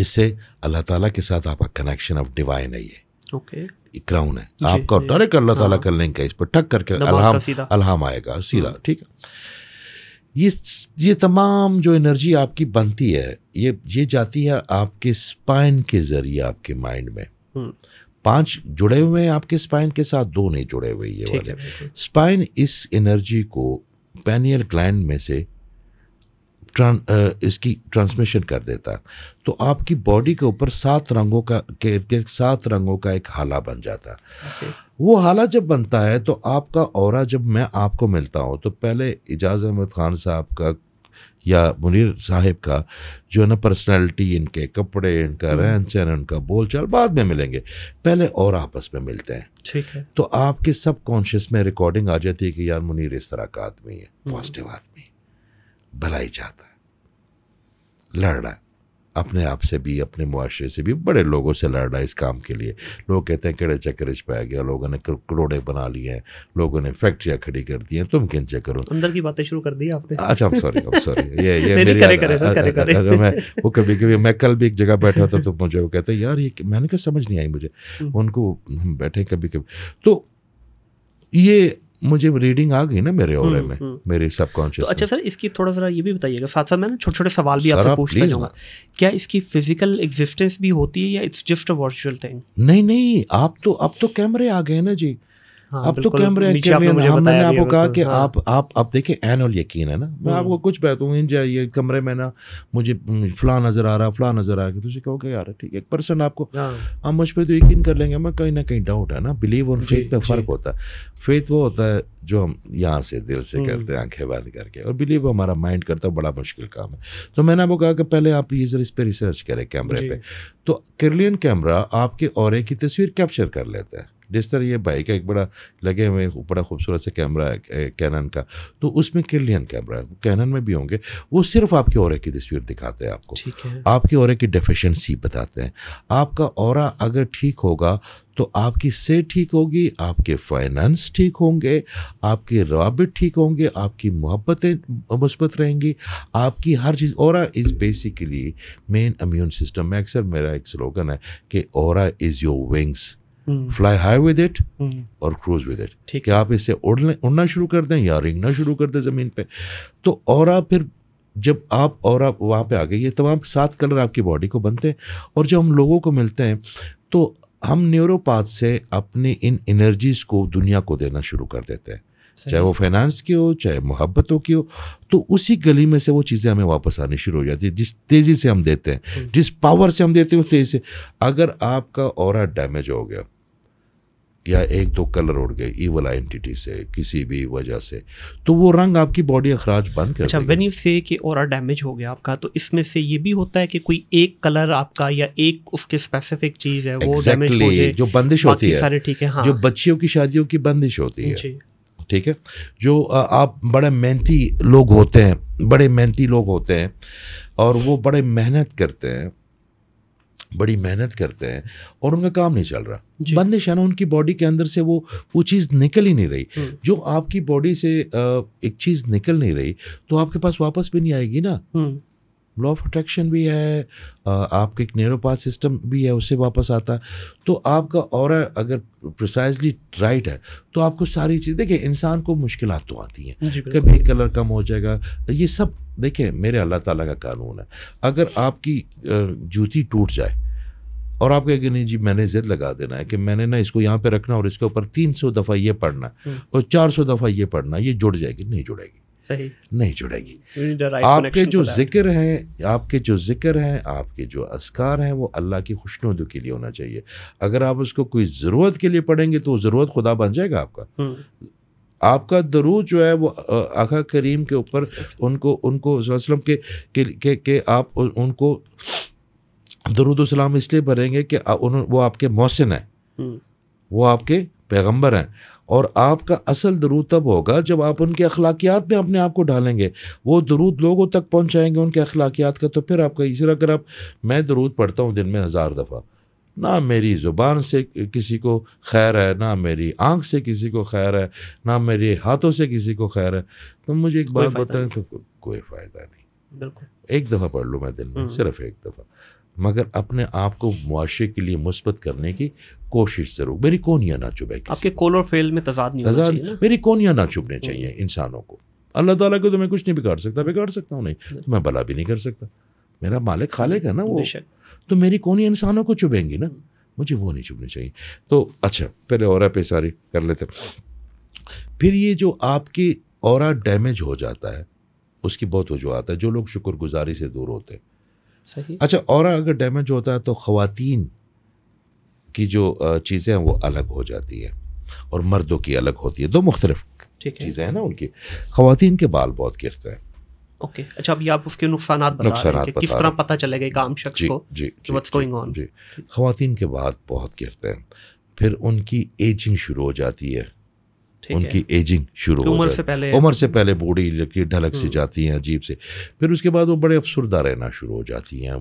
इससे अल्लाह ताला के साथ आपका कनेक्शन ऑफ डिवाइन है ये ओके क्राउन है आपका डायरेक्ट अल्लाह ताला हाँ। कर लेंगे इस पर ठक करके अल्हाम अल्हाम आएगा हम्म। सीधा ठीक है ये ये तमाम जो एनर्जी आपकी बनती है ये ये जाती है आपके स्पाइन के ज़रिए आपके माइंड में हम्म। पांच जुड़े हुए हैं आपके स्पाइन के साथ दो नहीं जुड़े हुए ये वाले स्पाइन इस एनर्जी को पैनियल ग्लैंड में से ट्रां, इसकी ट्रांसमिशन कर देता तो आपकी बॉडी के ऊपर सात रंगों का के सात रंगों का एक हाला बन जाता वो हाला जब बनता है तो आपका और जब मैं आपको मिलता हूँ तो पहले इजाज़ अहमद ख़ान साहब का या मुनीर साहिब का जो है ना पर्सनैलिटी इनके कपड़े इनका हम्म। रहन सहन उनका बोल चाल बाद में मिलेंगे पहले और आपस में मिलते हैं ठीक है तो आपके सब कॉन्शियस में रिकॉर्डिंग आ जाती है कि यार मुनीर इस तरह का आदमी है पॉजिटिव हम्म। आदमी भलाई चाहता है लड़ रहा है अपने आप से भी अपने मुआरे से भी बड़े लोगों से लड़ रहा है इस काम के लिए लोग कहते हैं कड़े चक्कर इस पाया गया लोगों ने करोड़े बना लिए हैं लोगों ने फैक्ट्रियाँ खड़ी कर दी हैं तुम किन चक्कर अंदर की बातें शुरू कर दी आपने अच्छा सॉरी सॉरी ये ये मेरी मैं वो कभी कभी मैं कल भी एक जगह बैठा था तो मुझे वो कहते यार ये मैंने कहा समझ नहीं आई मुझे हम्म। उनको हम बैठे कभी कभी तो ये मुझे रीडिंग आ गई ना मेरे और हम्म, में हम्म। मेरे सबकॉन्शियस तो अच्छा सर इसकी थोड़ा सा ये भी बताइएगा साथ साथ मैं ना छोटे छोटे सवाल भी आपसे पूछना चाहूँगा क्या इसकी फिजिकल एग्जिस्टेंस भी होती है या it's just a virtual thing नहीं नहीं आप तो अब तो कैमरे आ गए ना जी हाँ, अब तो कैमरे मैंने आपको कहा तो कि हाँ। आप आप आप देखिए और यकीन है ना मैं हम्म। आपको कुछ जाए ये कमरे में ना मुझे हम्म, फला नज़र आ रहा फला नज़र आ रहा तुझे तो क्या यार ठीक है एक पर्सन आपको हम हाँ। मुझ पर तो यकीन कर लेंगे मैं कहीं ना कहीं डाउट है ना बिलीव और फेथ में फ़र्क होता है फेथ वो होता है जो हम यहाँ से दिल से हम्म। करते हैं आंखें बंद करके और बिलीव हमारा माइंड करता है बड़ा मुश्किल काम है तो मैंने आपको कहा कि पहले आप ये इस पर रिसर्च करें कैमरे पे तो क्रिलियन कैमरा आपके और की तस्वीर कैप्चर कर लेता है जिस तरह ये भाई का एक बड़ा लगे हुए बड़ा खूबसूरत सा कैमरा है कैनन का तो उसमें किलियन कैमरा है कैनन में भी होंगे वो सिर्फ आपके और की तस्वीर दिखाते हैं आपको है। आपके और की डेफिशेंसी बताते हैं आपका और अगर ठीक होगा तो आपकी से ठीक होगी आपके फाइनेंस ठीक होंगे आपके रवाबित ठीक होंगे आपकी मोहब्बतें मुस्बत रहेंगी आपकी हर चीज़ aura is basically main immune system में अक्सर मेरा एक स्लोगन है कि aura is your wings fly high with it और क्रूज विद इट ठीक है आप इसे उड़ने उड़ना शुरू कर दें या रिंगना शुरू कर दें ज़मीन पे तो और आप फिर जब आप और आप वहाँ पे आ गई ये तमाम सात कलर आपकी बॉडी को बनते हैं और जब हम लोगों को मिलते हैं तो हम न्यूरोपाथ से अपनी इन एनर्जीज़ को दुनिया को देना शुरू कर देते हैं चाहे वो फाइनेंस की हो चाहे मोहब्बतों की हो तो उसी गली में से वो चीज़ें हमें वापस आनी शुरू हो जाती है जिस तेज़ी से हम देते हैं hmm. जिस पावर से हम देते हैं उस तेज़ी से अगर आपका और डैमेज हो गया या एक दो कलर उड़ गए ईवल आइडेंटिटी से किसी भी वजह से तो वो रंग आपकी बॉडी अखराज बंद कर अच्छा वेन यू से कि और डैमेज हो गया आपका तो इसमें से ये भी होता है कि कोई एक कलर आपका या एक उसके स्पेसिफिक चीज़ है वो exactly, हो जो बंदिश होती है सारे ठीक है हाँ। जो बच्चियों की शादियों की बंदिश होती है ठीक है जो आप बड़े मेहनती लोग होते हैं बड़े मेहनती लोग होते हैं और वो बड़े मेहनत करते हैं बड़ी मेहनत करते हैं और उनका काम नहीं चल रहा बंदिश है ना उनकी बॉडी के अंदर से वो वो चीज़ निकल ही नहीं रही हम्म। जो आपकी बॉडी से एक चीज़ निकल नहीं रही तो आपके पास वापस भी नहीं आएगी ना हम्म। लॉ ऑफ अट्रैक्शन भी है आपके एक नेरोपाथ सिस्टम भी है उससे वापस आता है तो आपका और अगर प्रिसाइजली राइट है तो आपको सारी चीज़ देखिए इंसान को मुश्किल तो आती हैं कभी कलर कम हो जाएगा ये सब देखिए मेरे अल्लाह ताला का कानून है अगर आपकी जूती टूट जाए और आप कहेंगे नहीं जी मैंने ज़िद लगा देना है कि मैंने ना इसको यहाँ पे रखना और इसके ऊपर तीन सौ दफ़ा ये पढ़ना हम्म। और चार सौ दफ़ा ये पढ़ना ये जुड़ जाएगी नहीं जुड़ेगी सही नहीं जुड़ेगी right आपके जो जिक्र हैं आपके जो जिक्र हैं आपके जो असकार हैं वो अल्लाह की खुशनुद के लिए होना चाहिए अगर आप उसको कोई ज़रूरत के लिए पढ़ेंगे तो ज़रूरत खुदा बन जाएगा आपका हम्म। आपका दरूद जो है वो आका करीम के ऊपर उनको उनको वसलम के के, के के आप उनको दरूद सलाम इसलिए भरेंगे कि वो आपके मोहसिन हैं हम्म। वो आपके पैगंबर हैं और आपका असल दरूद तब होगा जब आप उनके अखलाकियात में अपने आप को ढालेंगे वो दरूद लोगों तक पहुँचाएँगे उनके अखलाकियात का तो फिर आपका इसी अगर आप मैं दरूद पढ़ता हूँ दिन में हज़ार दफ़ा ना मेरी ज़ुबान से किसी को खैर है ना मेरी आँख से किसी को खैर है ना मेरे हाथों से किसी को खैर है तो मुझे एक बात बताएं तो कोई फ़ायदा नहीं बिल्कुल एक दफ़ा पढ़ लूँ मैं दिन में हम्म। सिर्फ एक दफ़ा मगर अपने आप को मुआशे के लिए मुस्बत करने की कोशिश ज़रूर मेरी कोनियाँ ना चुभे आपके कोल और फेल में तजाद नहीं तजाद मेरी कोनिया ना चुभने हम्म। चाहिए इंसानों को अल्लाह ताला को तो मैं कुछ नहीं बिगाड़ सकता बिगाड़ सकता हूँ नहीं तो मैं भला भी नहीं कर सकता मेरा मालिक खालिक है ना वो तो मेरी कोनियाँ इंसानों को चुभेंगी ना हम्म। मुझे वो नहीं चुभनी चाहिए तो अच्छा पहले और पे सारी कर लेते फिर ये जो आपकी और डैमेज हो जाता है उसकी बहुत वजूहत है जो लोग शुक्रगुजारी से दूर होते हैं सही अच्छा और अगर डैमेज होता है तो खातन की जो चीज़ें हैं वो अलग हो जाती है और मर्दों की अलग होती है दो मुख्तलिफ चीज़ें हैं ना उनकी खुतिन के बाल बहुत गिरते हैं ओके okay. अच्छा अभी आप उसके नुकसान बता रहे हैं किस तरह पता चलेगा एक आम शख्स को कि व्हाट्स गोइंग ऑन जी खातन के बाद बहुत गिरते हैं फिर उनकी एजिंग शुरू हो जाती है उनकी एजिंग शुरू हो उम्र से पहले उम्र से पहले बॉडी लड़की ढलक से हम्म। जाती हैं अजीब से फिर उसके बाद वो बड़े अफसरदा रहना शुरू हो जाती हैं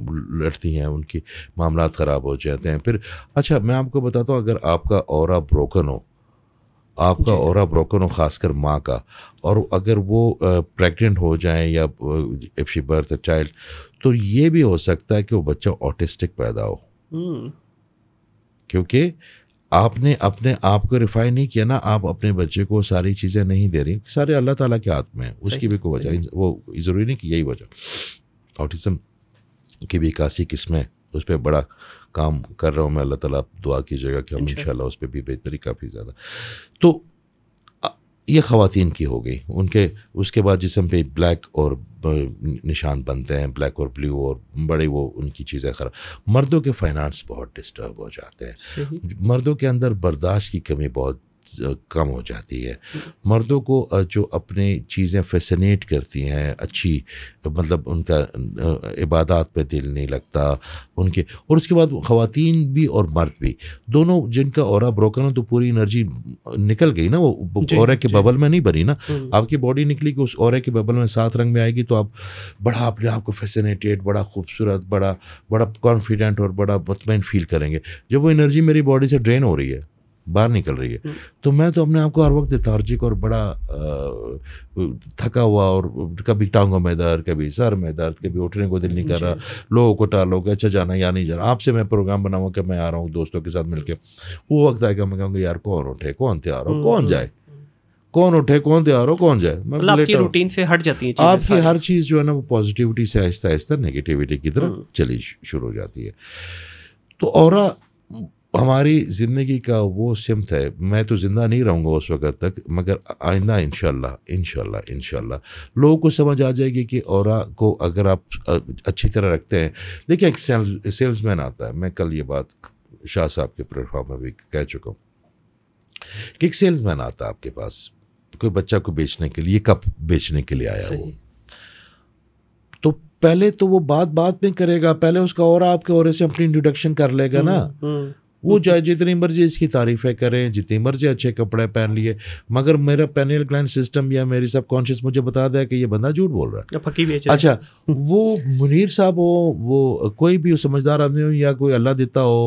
लड़ती हैं उनके मामला ख़राब हो जाते हैं फिर अच्छा मैं आपको बताता हूँ अगर आपका और ब्रोकन हो आपका और ब्रोकन हो खासकर माँ का और अगर वो प्रेग्नेंट हो जाए या if she birth a child तो ये भी हो सकता है कि वो बच्चा ऑटिस्टिक पैदा हो हम्म। क्योंकि आपने अपने आप को रिफाइन नहीं किया ना आप अपने बच्चे को सारी चीज़ें नहीं दे रही सारे अल्लाह ताला के हाथ में है उसकी भी कोई वजह वो ज़रूरी नहीं कि यही वजह ऑटिज़म की भी काशी किस्में उस पर बड़ा काम कर रहा हूँ मैं अल्लाह ताला दुआ कीजिएगा कि हम इन उस पर भी बेहतरी काफ़ी ज़्यादा तो ये ख़वान की हो गई उनके उसके बाद जिसम पे ब्लैक और निशान बनते हैं ब्लैक और ब्लू और बड़े वो उनकी चीज़ें ख़राब मर्दों के फाइनेंस बहुत डिस्टर्ब हो जाते हैं मर्दों के अंदर बर्दाश्त की कमी बहुत कम हो जाती है मर्दों को जो अपनी चीज़ें फैसिनेट करती हैं अच्छी मतलब उनका इबादत पे दिल नहीं लगता उनके और उसके बाद ख़वातीन भी और मर्द भी दोनों जिनका और ब्रोकन हो तो पूरी एनर्जी निकल गई ना वो और के बबल में नहीं बनी ना हम्म। आपकी बॉडी निकली कि उस और के बबल में सात रंग में आएगी तो आप बड़ा अपने आप को फैसिनेटेड बड़ा खूबसूरत बड़ा बड़ा कॉन्फिडेंट और बड़ा मुतमिन फील करेंगे जब वो एनर्जी मेरी बॉडी से ड्रेन हो रही है बाहर निकल रही है हम्म। तो मैं तो अपने आप को हर वक्त तार्जिक और बड़ा थका हुआ और कभी टांगों में दर्द कभी सर में दर्द कभी उठने को दिल नहीं कर रहा लोगों को टालो कि अच्छा जाना या नहीं जाना आपसे मैं प्रोग्राम बनाऊँ कि मैं आ रहा हूँ दोस्तों के साथ मिलकर वो वक्त आएगा मैं कहूँगा यार कौन उठे कौन तैयार हो हम्म। कौन जाए कौन उठे कौन तैयार हो कौन जाए मतलब आपकी रूटीन से हट जाती है आपकी हर चीज़ जो है ना वो पॉजिटिविटी से आहिस्ता आहिस्ता नेगेटिविटी की तरफ हम्म। चली शुरू हो जाती है तो और हमारी ज़िंदगी का वो सिमत है मैं तो ज़िंदा नहीं रहूँगा उस वक़्त तक मगर आइंदा इन इन इन लोगों को समझ आ जाएगी कि और को अगर आप अच्छी तरह रखते हैं देखिए एक सेल्स मैन आता है मैं कल ये बात शाह साहब के प्लेटफॉर्म में भी कह चुका हूँ कि एक सेल्स मैन आता है आपके पास कोई बच्चा को बेचने के लिए कप बेचने के लिए आया वो तो पहले तो वो बात बात में करेगा पहले उसका और आपके और से अपनी इंट्रोडक्शन कर लेगा हम्म, ना हम्म। वो चाहे जितनी मर्जी इसकी तारीफ़ें करें जितनी मर्जी अच्छे कपड़े पहन लिए मगर मेरा पैनल क्लाइंट सिस्टम या मेरी सब कॉन्शियस मुझे बता दें कि ये बंदा झूठ बोल रहा है अच्छा वो मुनीर साहब हो वो कोई भी समझदार आदमी हो या कोई अल्लाह देता हो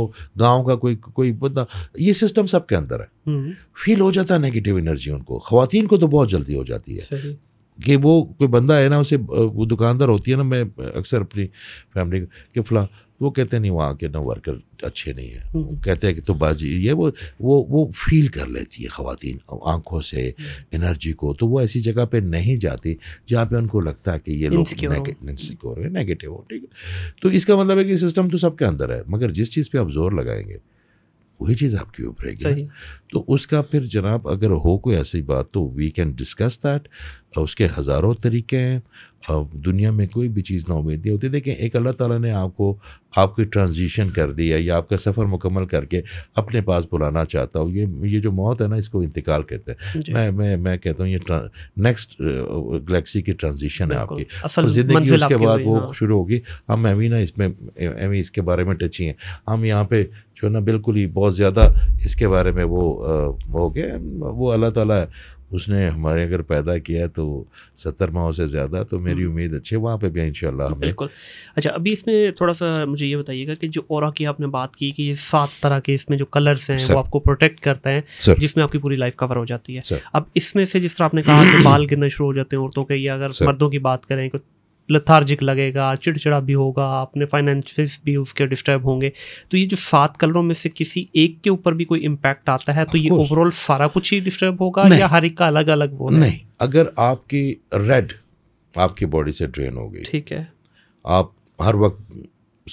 गाँव का कोई कोई बंदा ये सिस्टम सबके अंदर है फील हम्म। हो जाता है नेगेटिव एनर्जी उनको खातन को तो बहुत जल्दी हो जाती है कि वो कोई बंदा है ना उसे वो दुकानदार होती है ना मैं अक्सर अपनी फैमिली के फला वो कहते हैं नहीं वहाँ के ना वर्कर अच्छे नहीं है हम्म। कहते हैं कि तो बाजी ये वो वो वो फील कर लेती है ख़वान आँखों से एनर्जी हम्म। को तो वो ऐसी जगह पे नहीं जाती जहाँ पे उनको लगता है कि ये लोग नेगेटिव हो ठीक है तो इसका मतलब है कि सिस्टम तो सबके अंदर है मगर जिस चीज़ पर आप जोर लगाएंगे वही चीज़ आपकी ऊपर है तो उसका फिर जनाब अगर हो कोई ऐसी बात तो वी कैन डिस्कस दैट उसके हज़ारों तरीके हैं दुनिया में कोई भी चीज़ ना उम्मीद नहीं होती देखें एक अल्लाह ताला ने आपको आपकी ट्रांजिशन कर दी है या आपका सफ़र मुकम्मल करके अपने पास बुलाना चाहता हूँ ये ये जो मौत है ना इसको इंतकाल कहते हैं मैं मैं मैं कहता हूँ ये नेक्स्ट गलेक्सी की ट्रांजिशन है आपकी तो ज़िंदगी उसके बाद वो हाँ। शुरू होगी हम एवी ना इसमें एवी इसके बारे में टची हैं हम यहाँ पे जो ना बिल्कुल ही बहुत ज़्यादा इसके बारे में वो हो गए वो अल्लाह ताला उसने हमारे अगर पैदा किया तो सत्तर माह से ज़्यादा तो मेरी हम्म। उम्मीद अच्छी है वहाँ पर भी इन बिल्कुल अच्छा अभी इसमें थोड़ा सा मुझे ये बताइएगा कि जो और की आपने बात की कि ये सात तरह के इसमें जो कलर्स हैं वो आपको प्रोटेक्ट करते हैं जिसमें आपकी पूरी लाइफ कवर हो जाती है अब इसमें से जिस तरह आपने कहा कि बाल गिरना शुरू हो जाते हैं औरतों के या अगर मर्दों की बात करें लथार्जिक लगेगा चिड़चिड़ा भी होगा अपने फाइनेंशियस भी उसके डिस्टर्ब होंगे तो ये जो सात कलरों में से किसी एक के ऊपर भी कोई इम्पैक्ट आता है तो ये ओवरऑल सारा कुछ ही डिस्टर्ब होगा या हर एक का अलग अलग वो नहीं अगर आपकी रेड आपकी बॉडी से ड्रेन हो गई ठीक है आप हर वक्त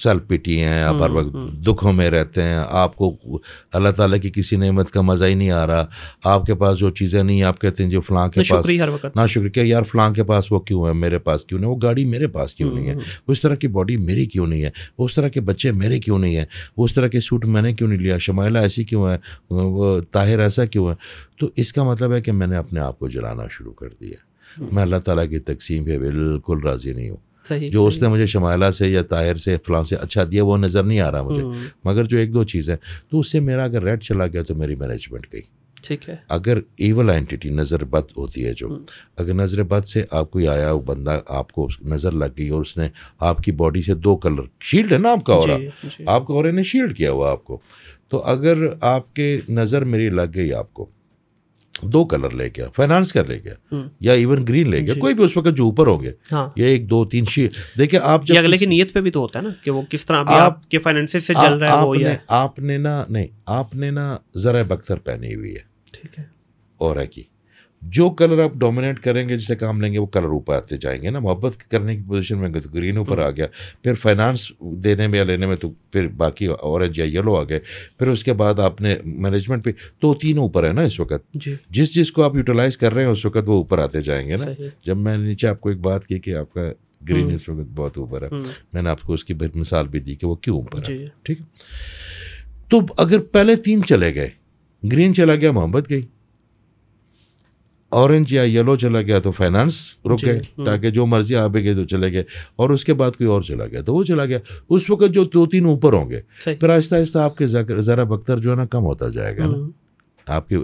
सेल्फ पिटी हैं आप हर हम्म, वक्त हम्म। दुखों में रहते हैं आपको अल्लाह ताला की किसी नेमत का मज़ा ही नहीं आ रहा आपके पास जो चीज़ें नहीं आप कहते हैं जो फ़लाँ के पास ना शुक्रिया यार फ़लाँ के पास वो क्यों है मेरे पास क्यों नहीं वो गाड़ी मेरे पास क्यों हम्म, नहीं है उस तरह की बॉडी मेरी क्यों नहीं है उस तरह के बच्चे मेरे क्यों नहीं है उस तरह के सूट मैंने क्यों नहीं लिया शमाइला ऐसी क्यों है वो ताहिर ऐसा क्यों है तो इसका मतलब है कि मैंने अपने आप को जलाना शुरू कर दिया मैं अल्लाह ताला की तकसीम पे बिल्कुल राज़ी नहीं हूँ सही जो सही। उसने मुझे शमाला से या ताहिर से फलां से अच्छा दिया वो नज़र नहीं आ रहा मुझे हम्म। मगर जो एक दो चीज़ है तो उससे मेरा अगर रेड चला गया तो मेरी मैनेजमेंट गई ठीक है अगर एवल एंटिटी नज़र बद होती है जो हम्म। अगर नज़र बद से आप कोई आया वो बंदा आपको नज़र लग गई और उसने आपकी बॉडी से दो कलर शील्ड है ना आपका और आपका और ने शील्ड किया हुआ आपको तो अगर आपके नज़र मेरी लग गई आपको दो कलर ले गया फाइनेंस कर ले गया या इवन ग्रीन ले गया कोई भी उस वक्त जो ऊपर होंगे हाँ। या एक दो तीन शीट देखिए आप जब अगले की नीयत पे भी तो होता है ना कि वो किस तरह आप, आपके फाइनेंस से चल रहा है वो या आपने ना नहीं आपने ना जरा बक्सर पहनी हुई है ठीक है और है की जो कलर आप डोमिनेट करेंगे जिसे काम लेंगे वो कलर ऊपर आते जाएंगे ना मोहब्बत करने की पोजीशन में तो ग्रीन ऊपर आ गया फिर फाइनेंस देने में या लेने में तो फिर बाकी ऑरेंज या येलो आ गए फिर उसके बाद आपने मैनेजमेंट पे तो तीनों ऊपर है ना इस वक्त जिस चीज़ को आप यूटिलाइज कर रहे हैं उस वक्त वो ऊपर आते जाएंगे ना जब मैंने नीचे आपको एक बात की कि आपका ग्रीन हम्म। इस वक्त बहुत ऊपर है हम्म। मैंने आपको उसकी मिसाल भी दी कि वो क्यों ऊपर है ठीक है तो अगर पहले तीन चले गए ग्रीन चला गया मोहब्बत गई ऑरेंज या येलो चला गया तो फाइनेंस रुक गए ताकि जो मर्जी आ गए तो चले गए और उसके बाद कोई और चला गया तो वो चला गया उस वक्त जो दो तीन ऊपर होंगे फिर आहिस्ता आहिस्ता आपके ज़रा बख्तर जो है ना कम होता जाएगा ना हम्म। आपकी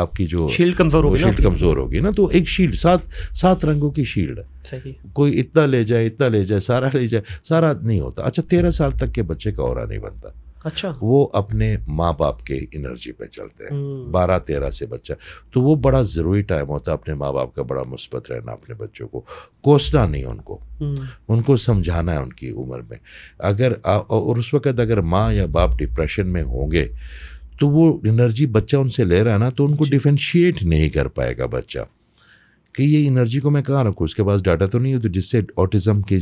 आपकी जो शील्ड कमजोर होगी शील्ड कमजोर होगी ना तो एक शील्ड सात सात रंगों की शील्ड है सही कोई इतना ले जाए इतना ले जाए सारा ले जाए सारा नहीं होता अच्छा तेरह साल तक के बच्चे का और नहीं बनता अच्छा वो अपने माँ बाप के एनर्जी पे चलते हैं हम्म। बारह तेरह से बच्चा तो वो बड़ा ज़रूरी टाइम होता है अपने माँ बाप का बड़ा मुस्बत रहना अपने बच्चों को कोसना नहीं उनको हम्म। उनको समझाना है उनकी उम्र में अगर और उस वक्त अगर माँ या बाप डिप्रेशन में होंगे तो वो एनर्जी बच्चा उनसे ले रहा है ना तो उनको डिफ्रेंशिएट नहीं कर पाएगा बच्चा कि ये एनर्जी को मैं कहाँ रखूँ उसके पास डाटा तो नहीं है तो जिससे ऑटिज्म के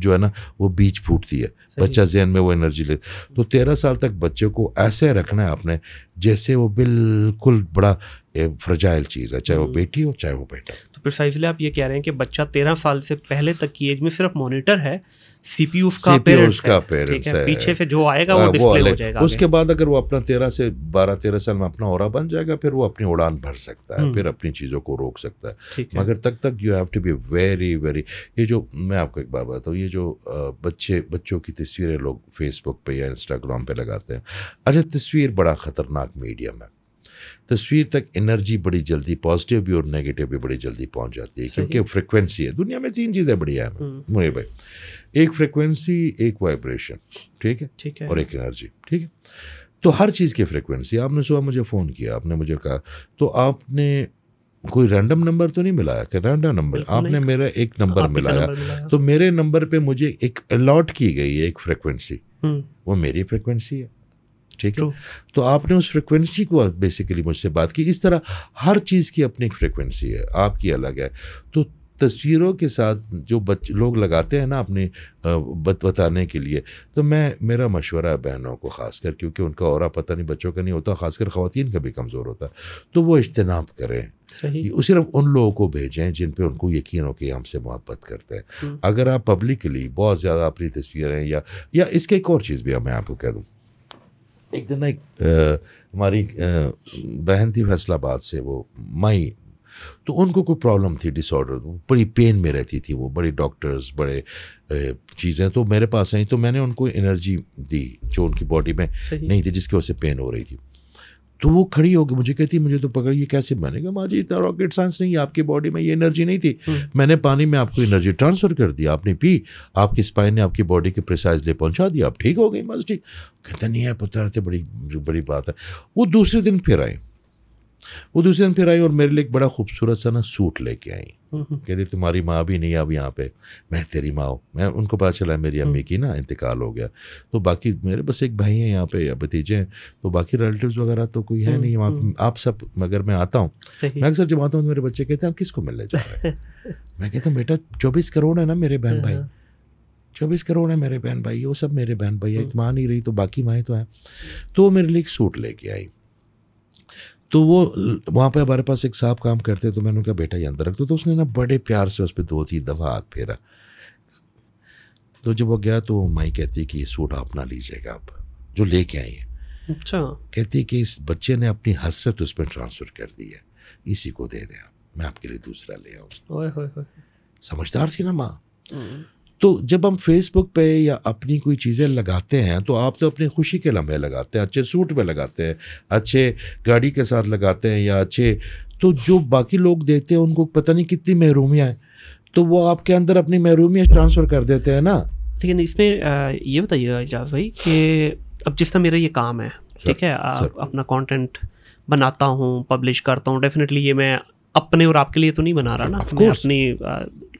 जो है ना वो बीज फूटती है बच्चा जहन में वो एनर्जी ले तो तेरह साल तक बच्चे को ऐसे रखना है आपने जैसे वो बिल्कुल बड़ा फ्रजाइल चीज़ है चाहे वो हम्म। बेटी हो चाहे वो बेटा तो प्रिसाइजली आप ये कह रहे हैं कि बच्चा तेरह साल से पहले तक की एज में सिर्फ मोनिटर है सीपीयू उसका पेरेंट्स पेरेंट्स है, है पीछे से जो आएगा वो डिस्प्ले हाँ, हो जाएगा उसके बाद अगर वो अपना तेरह से बारह तेरह साल में अपना और बन जाएगा फिर वो अपनी उड़ान भर सकता है हम्म। फिर अपनी चीज़ों को रोक सकता है मगर तक you have to be very very ये जो मैं आपको एक बात ये जो बच्चे बच्चों की तस्वीरें लोग फेसबुक पे या इंस्टाग्राम पे लगाते हैं अच्छा तस्वीर बड़ा ख़तरनाक मीडियम है तस्वीर तक एनर्जी बड़ी जल्दी पॉजिटिव भी और नेगेटिव भी बड़ी जल्दी पहुंच जाती है क्योंकि फ्रिक्वेंसी है दुनिया में तीन चीज़ें बढ़िया है हम्म। मुझे भाई एक फ्रिक्वेंसी एक वाइब्रेशन ठीक है ठीक है और एक एनर्जी ठीक है तो हर चीज़ की फ्रिक्वेंसी आपने सुबह मुझे फ़ोन किया आपने मुझे कहा तो आपने कोई रैंडम नंबर तो नहीं मिलाया कि रैंडम नंबर आपने मेरा एक नंबर मिलाया।, तो मेरे नंबर पे मुझे एक अलॉट की गई है एक फ्रिक्वेंसी हम्म। वो मेरी फ्रिक्वेंसी है ठीक है तो आपने उस फ्रिक्वेंसी को बेसिकली मुझसे बात की इस तरह हर चीज़ की अपनी एक फ्रिक्वेंसी है आपकी अलग है तो तस्वीरों के साथ जो बच लोग लगाते हैं ना अपने बत बताने के लिए तो मैं मेरा मशवरा है बहनों को खासकर क्योंकि उनका और पता नहीं बच्चों का नहीं होता खासकर ख़वान का भी कमज़ोर होता तो वो इज्तनाब करें सिर्फ उन लोगों को भेजें जिन पे उनको यकीन हो कि हमसे मोहब्बत करते हैं हम्म। अगर आप पब्लिकली बहुत ज़्यादा अपनी तस्वीरें या या इसके एक और चीज़ भी मैं आपको कह दूँ एक दिन एक हमारी बहन थी फैसलाबाद से वो माई तो उनको कोई प्रॉब्लम थी डिसऑर्डर बड़ी पेन में रहती थी वो बड़े डॉक्टर्स बड़े चीज़ें तो मेरे पास आई तो मैंने उनको एनर्जी दी जो उनकी बॉडी में नहीं थी जिसकी वजह से पेन हो रही थी तो वो खड़ी होगी मुझे कहती मुझे तो पकड़ ये कैसे बनेगा माँ जी इतना रॉकेट साइंस नहीं है आपकी बॉडी में ये एनर्जी नहीं थी हम्म। मैंने पानी में आपको एनर्जी ट्रांसफर कर दी आपने पी आपकी स्पाइन ने आपकी बॉडी के प्रिसाइज ले पहुंचा दिया आप ठीक हो गई बस ठीक कहता नहीं है पुत्र बड़ी बड़ी बात है वो दूसरे दिन फिर आए वो दूसरे दिन फिर आई और मेरे लिए एक बड़ा खूबसूरत सा ना सूट लेके आई हम्म, हम्म। कहती तुम्हारी माँ भी नहीं अब यहाँ पे मैं तेरी माँ हूँ मैं उनको पता चला मेरी हम्म। अम्मी की ना इंतकाल हो गया तो बाकी मेरे बस एक भाई हैं यहाँ पे भतीजे हैं तो बाकी रिलेटिव वगैरह तो कोई है नहीं वहाँ आप सब मगर मैं आता हूँ मैं अक्सर जब आता हूँ तो मेरे बच्चे कहते हैं आप किसको मिलने जा रहे हैं मैं कहता हूँ बेटा चौबीस करोड़ है ना मेरे बहन हाँ, भाई हाँ। चौबीस करोड़ है मेरे बहन भाई वो सब मेरे बहन भाई एक माँ नहीं रही तो बाकी माएँ तो हैं तो मेरे लिए एक सूट लेके आई तो वो वहाँ पे हमारे पास एक साहब काम करते तो मैंने उनका बेटा ये अंदर रख दो तो उसने ना बड़े प्यार से उस पर दो थी दफ़ा हाथ फेरा तो जब वो गया तो माई कहती कि ये सूट आप ना लीजिएगा आप जो लेके आई है अच्छा कहती कि इस बच्चे ने अपनी हसरत उस पर ट्रांसफ़र कर दी है इसी को दे दें आप मैं आपके लिए दूसरा ले आऊँ समझदार थी ना माँ हम्म। तो जब हम फेसबुक पे या अपनी कोई चीज़ें लगाते हैं तो आप तो अपनी खुशी के लम्हे लगाते हैं अच्छे सूट में लगाते हैं अच्छे गाड़ी के साथ लगाते हैं या अच्छे तो जो बाकी लोग देखते हैं उनको पता नहीं कितनी महरूमियाँ हैं तो वो आपके अंदर अपनी महरूमियाँ ट्रांसफ़र कर देते हैं ना लेकिन इसमें ये बताइए एजाज भाई कि अब जिस तरह मेरा ये काम है ठीक है आप अपना कॉन्टेंट बनाता हूँ पब्लिश करता हूँ डेफिनेटली ये मैं अपने और आपके लिए तो नहीं बना रहा ना मैं अपनी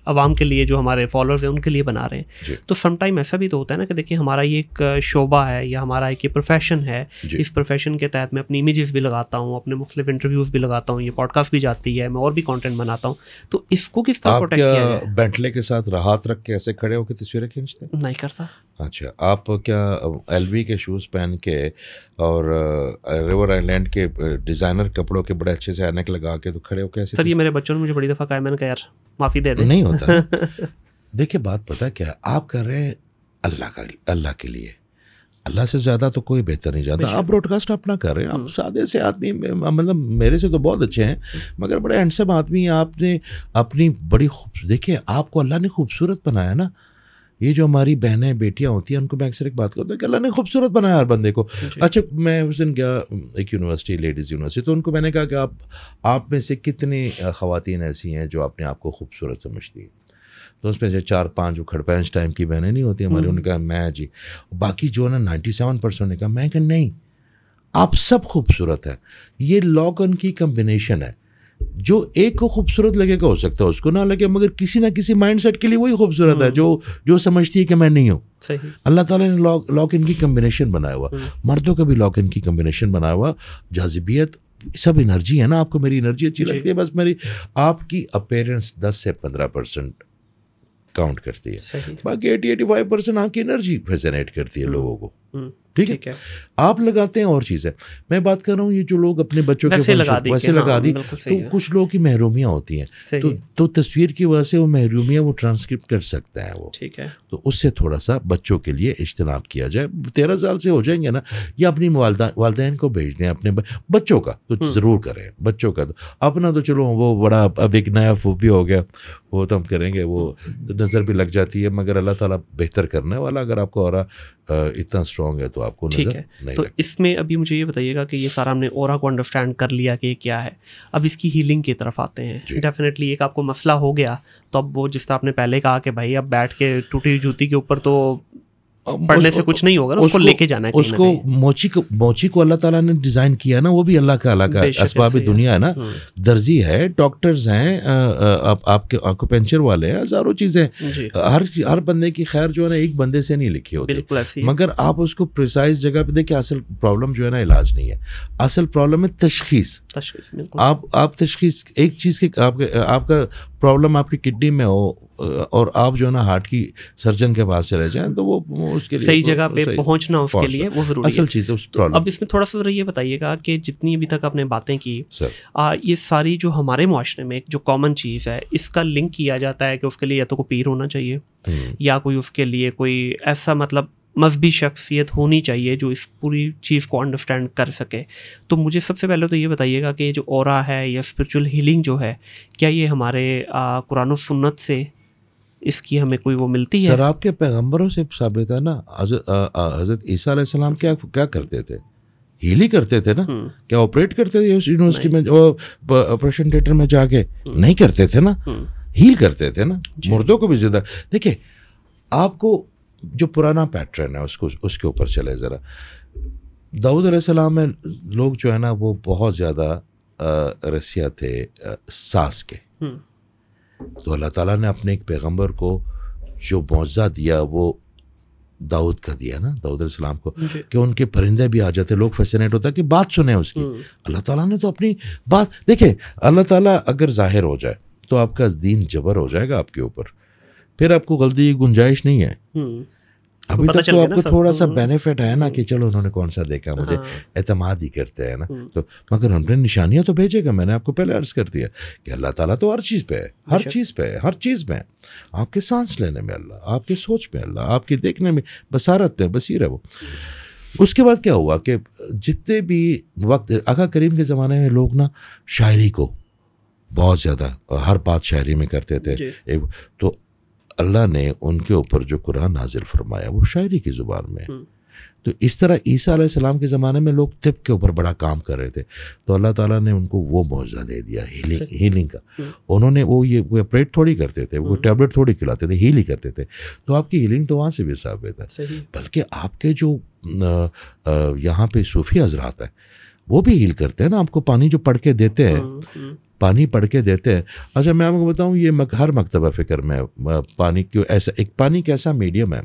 आवाम के लिए जो हमारे फॉलोअर्स हैं उनके लिए बना रहे हैं तो समटाइम ऐसा भी तो होता है ना कि देखिए हमारा ये एक शोबा है या हमारा एक ये प्रोफेशन है इस प्रोफेशन के तहत मैं अपनी इमेज़ भी लगाता हूँ अपने मुख्तलिफ इंटरव्यूज़ भी लगाता हूँ ये पॉडकास्ट भी जाती है मैं और भी कॉन्टेंट बनाता हूँ तो इसको किस तरह प्रोटेक्ट के साथ राहत रख के ऐसे खड़े होकर तस्वीरें खींचते नहीं करता अच्छा आप क्या एल के शूज़ पहन के और रिवर आइलैंड के डिज़ाइनर कपड़ों के बड़े अच्छे से ऐनक लगा के तो खड़े हो कैसे सर ये मेरे बच्चों ने मुझे बड़ी दफ़ा कहा मैंने कहा यार माफ़ी दे दे नहीं होता देखिए बात पता क्या आप कर रहे हैं अल्लाह का अल्लाह के लिए अल्लाह से ज़्यादा तो कोई बेहतर नहीं जानता आप ब्रॉडकास्ट अपना कर रहे हैं आप हम्म। सादे से आदमी मतलब मेरे से तो बहुत अच्छे हैं हम्म। मगर बड़े हैंडसम आदमी आपने अपनी बड़ी खूब देखिए आपको अल्लाह ने खूबसूरत बनाया ना ये जो हमारी बहनें बेटियाँ होती हैं उनको मैं अक्सर एक बात करता हूँ कि अल्लाह ने खूबसूरत बनाया हर बंदे को अच्छा मैं उस दिन गया एक यूनिवर्सिटी लेडीज़ यूनिवर्सिटी तो उनको मैंने कहा कि आप आप में से कितनी ख़वान ऐसी हैं जो अपने आप को खूबसूरत समझती हैं तो उसमें से चार पाँच वो खड़पैंच टाइम की बहनें नहीं होती हमारी हम्म। उनका मैं जी बाकी जो है ना नाइन्टी सेवन परसेंट ने कहा मैं कहा नहीं आप सब खूबसूरत हैं ये लॉक उनकी कम्बिनेशन है जो एक को खूबसूरत लगेगा हो सकता है उसको ना लगे मगर किसी ना किसी माइंडसेट के लिए वही खूबसूरत है हम्म। जो जो समझती है कि मैं नहीं हूँ अल्लाह ताला ने लॉक लॉक इन की कम्बिनेशन बनाया हुआ हम्म। मर्दों का भी लॉक इन की कम्बिनेशन बनाया हुआ जाजिबियत सब एनर्जी है ना आपको मेरी एनर्जी अच्छी लगती है बस मेरी आपकी अपेयरेंस दस से पंद्रह परसेंट काउंट करती है बाकी एटी एटी फाइव परसेंट आपकी एनर्जी फैसनेट करती है हम्म। लोगों को ठीक है? आप लगाते हैं और चीज़ है मैं बात कर रहा हूँ ये जो लोग अपने बच्चों के वैसे लगा दी वैसे लगा हाँ, दी तो कुछ लोगों की महरूमियाँ होती हैं तो तो तस्वीर की वजह से वो महरूमियाँ वो ट्रांसक्रिप्ट कर सकता है वो ठीक है तो उससे थोड़ा सा बच्चों के लिए इज्तनाब किया जाए तेरह साल से हो जाएंगे ना या अपनी वालदेन को भेज दें अपने बच्चों का तो हम्म। ज़रूर करें बच्चों का तो अपना तो चलो वो बड़ा अब एक नया फूफी हो गया वो तो हम करेंगे वो नज़र भी लग जाती है मगर अल्लाह ताला बेहतर करने वाला अगर आपका और इतना स्ट्रॉन्ग है तो आपको ठीक है नहीं तो इसमें अभी मुझे ये बताइएगा कि ये सारा हमने और को अंडरस्टैंड कर लिया कि क्या है अब इसकी हीलिंग की तरफ आते हैं डेफिनेटली एक आपको मसला हो गया तो अब वो जिस तरह आपने पहले कहा कि भाई अब बैठ के टूटी जूती के ऊपर तो पढ़ने से कुछ नहीं होगा उसको, लेके जाना है उसको मोची को मोची को अल्लाह ताला ने डिजाइन किया ना वो भी अल्लाह का अलग का दुनिया है ना हम्म। दर्जी है डॉक्टर्स हैं आप, आपके आकोपेंचर वाले हैं हजारों चीजें हर हर बंदे की खैर जो है ना एक बंदे से नहीं लिखी होती मगर आप उसको प्रिसाइज जगह पे देखिए असल प्रॉब्लम जो है ना इलाज नहीं है असल प्रॉब्लम है तशखीस आप आप तशखीस एक चीज के आपका प्रॉब्लम आपकी किडनी में हो और आप जो है ना हार्ट की सर्जन के पास चले जाएं तो वो उसके लिए सही तो जगह पे पहुंचना उसके लिए वो जरूरी असल चीज़ है तो अब इसमें थोड़ा सा ये बताइएगा कि जितनी अभी तक आपने बातें की आ, ये सारी जो हमारे माशरे में एक जो कॉमन चीज़ है इसका लिंक किया जाता है कि उसके लिए या तो कोई पीर होना चाहिए हम्म। या कोई उसके लिए कोई ऐसा मतलब मजहबी शख्सियत होनी चाहिए जो इस पूरी चीज़ को अंडरस्टैंड कर सके तो मुझे सबसे पहले तो ये बताइएगा कि जो और है या स्पिरिचुअल हीलिंग जो है क्या ये हमारे कुरान सुन्नत से इसकी हमें कोई वो मिलती है आपके पैगम्बरों से साबित है ना हजरत ईसा सलाम क्या क्या करते थे हील ही करते थे ना हम्म। क्या ऑपरेट करते थे उस यूनिवर्सिटी में ऑपरेशन थिएटर में जाके हम्म। नहीं करते थे ना हील हम्म। करते थे ना मुर्दों को भी जिंदा देखिए आपको जो पुराना पैटर्न है उसको उसके ऊपर चले ज़रा दाऊद सलाम में लोग जो है ना वो बहुत ज़्यादा रसिया थे सास के तो अल्लाह ताला ने अपने एक पैगंबर को जो मुआवजा दिया वो दाऊद का दिया ना दाऊद सलाम को कि उनके परिंदे भी आ जाते लोग फैसिनेट होता कि बात सुने उसकी हम्म। अल्लाह ताला ने तो अपनी बात देखे अल्लाह ताला अगर ज़ाहिर हो जाए तो आपका दीन जबर हो जाएगा आपके ऊपर फिर आपको गलती की गुंजाइश नहीं है हम्म। अभी तक तो आपको थोड़ा सा बेनिफिट तो। है ना कि चलो उन्होंने कौन सा देखा मुझे हाँ। एतमाद ही करते हैं ना हम्म। तो मगर हमने निशानियां तो भेजेगा मैंने आपको पहले अर्ज कर दिया कि अल्लाह ताला तो हर चीज़ पे है हर चीज़ पे है हर चीज़ में आपके सांस लेने में अल्लाह आपके सोच में अल्लाह आपके देखने में बसारत में बसीर है वो उसके बाद क्या हुआ कि जितने भी वक्त आका करीम के ज़माने में लोग ना शायरी को बहुत ज़्यादा हर बात शायरी में करते थे एक तो अल्लाह ने उनके ऊपर जो कुरान नाजिल फरमाया वो शायरी की ज़ुबान में हम्म। तो इस तरह ईसा आसमाम के ज़माने में लोग तिब के ऊपर बड़ा काम कर रहे थे तो अल्लाह ताला ने उनको वो मुआवजा दे दिया हीलिंग हीलिंग अच्छा। का हम्म। उन्होंने वो ये वो ऑपरेट थोड़ी करते थे वो टैबलेट हम्म। थोड़ी खिलाते थे हील ही करते थे तो आपकी हीलिंग तो वहाँ से भी साबित है बल्कि आपके जो यहाँ पे सूफी हजरात हैं वो भी हील करते हैं ना आपको पानी जो पढ़ के देते हैं पानी पढ़ के देते हैं अच्छा मैं आपको बताऊँ ये मक, हर मकतबा फ़िक्र में पानी क्यों ऐसा एक पानी कैसा मीडियम है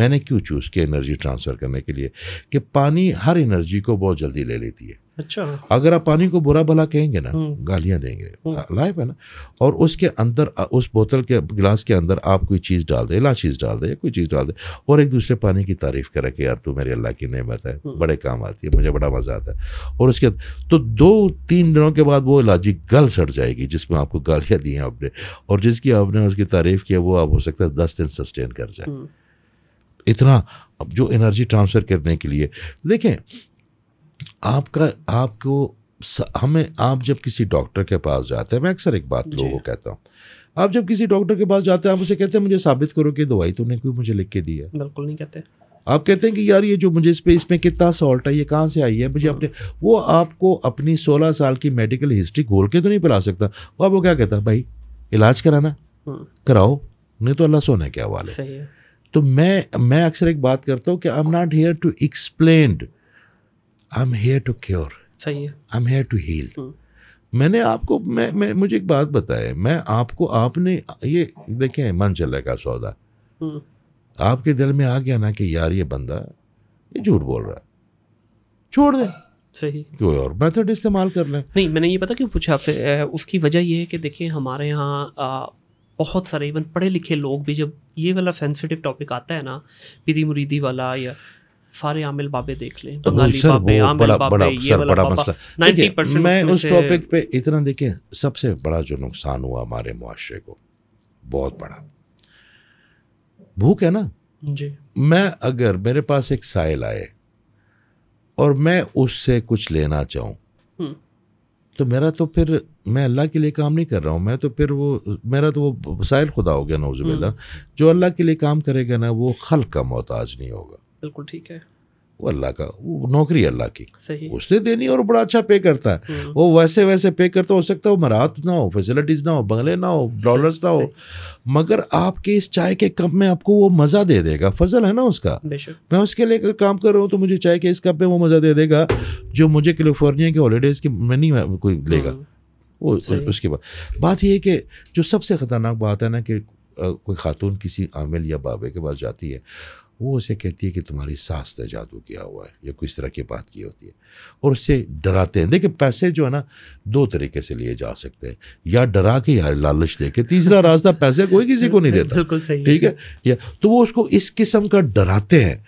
मैंने क्यों चूज़ किया एनर्जी ट्रांसफ़र करने के लिए कि पानी हर एनर्जी को बहुत जल्दी ले लेती है अच्छा अगर आप पानी को बुरा भला कहेंगे ना हम्म। गालियां देंगे हम्म। हाँ, लाइफ है ना और उसके अंदर उस बोतल के गिलास के अंदर आप कोई चीज़ डाल दे लाचीज़ डाल दे कोई चीज़ डाल दे और एक दूसरे पानी की तारीफ करें कि यार तू मेरे अल्लाह की नेमत है हम्म। बड़े काम आती है मुझे बड़ा मज़ा आता है और उसके तो दो तीन दिनों के बाद वो इलाजी गल सड़ जाएगी जिसमें आपको गालियाँ दी हैं आपने और जिसकी आपने उसकी तारीफ किया वो आप हो सकता है दस दिन सस्टेन कर जाए इतना जो एनर्जी ट्रांसफ़र करने के लिए देखें आपका आपको हमें आप जब किसी डॉक्टर के पास जाते हैं मैं अक्सर एक बात लोगों को कहता हूँ आप जब किसी डॉक्टर के पास जाते हैं आप उसे कहते हैं मुझे साबित करो कि दवाई तुमने क्यों मुझे लिख के दी है बिल्कुल नहीं कहते आप कहते हैं कि यार ये जो मुझे इस पे इसमें कितना सॉल्ट है ये कहाँ से आई है मुझे हम्म। अपने वो आपको अपनी सोलह साल की मेडिकल हिस्ट्री खोल के तो नहीं पिला सकता वो आपको क्या कहता भाई इलाज कराना हम्म। कराओ नहीं तो अल्लाह सोना क्या वाले तो मैं मैं अक्सर एक बात करता हूँ कि I am not here to explain I am here to cure सही है I am here to heal मैंने आपको मैं मैं मुझे एक बात बताए मैं आपको आपने ये देखे मन चले का सौदा हम्म। आपके दिल में आ गया ना कि यार ये बंदा ये झूठ बोल रहा है छोड़ दे सही कोई और मेथड इस्तेमाल कर लें नहीं मैंने ये पता क्यों पूछा आपसे उसकी वजह ये है कि देखिए हमारे यहाँ बहुत सारे इवन पढ़े लिखे लोग भी जब ये वाला सेंसिटिव टॉपिक आता है ना पीदी मुरीदी वाला या सारे आमिल बाबे देख लें तो मैं उस टॉपिक पे इतना देखें सबसे बड़ा जो नुकसान हुआ हमारे मुआरे को बहुत बड़ा भूख है ना जी मैं अगर मेरे पास एक साइल आए और मैं उससे कुछ लेना चाहूँ हम्म। तो मेरा तो फिर मैं अल्लाह के लिए काम नहीं कर रहा हूँ मैं तो फिर वो मेरा तो वो वसाइल खुदा हो गया नौजबिल्ला हम्म। जो अल्लाह के लिए काम करेगा ना वो खल का मोहताज नहीं होगा बिल्कुल ठीक है वो अल्लाह का वो नौकरी अल्लाह की सही उसने देनी और बड़ा अच्छा पे करता है हम्म। वो वैसे वैसे पे करता हो सकता है मराहत ना हो फैसिलिटीज़ ना हो बंगले ना हो डॉलर्स ना हो मगर आपके इस चाय के कप में आपको वो मज़ा दे देगा फजल है ना उसका मैं उसके लिए काम कर रहा हूँ तो मुझे चाय के इस कप में वो मज़ा दे देगा जो मुझे कैलिफोर्निया के हॉलीडेज़ के में नहीं कोई लेगा हम्म। वो उसके बाद बात यह है कि जो सबसे ख़तरनाक बात है ना कि कोई खातून किसी आमिल या बाबे के पास जाती है वो उसे कहती है कि तुम्हारी सास ने जादू किया हुआ है या कोई इस तरह की बात की होती है और उसे डराते हैं देखिए पैसे जो है ना दो तरीके से लिए जा सकते हैं या डरा के या लालच दे के तीसरा रास्ता पैसे कोई किसी को नहीं देता बिल्कुल सही ठीक है या तो वो उसको इस किस्म का डराते हैं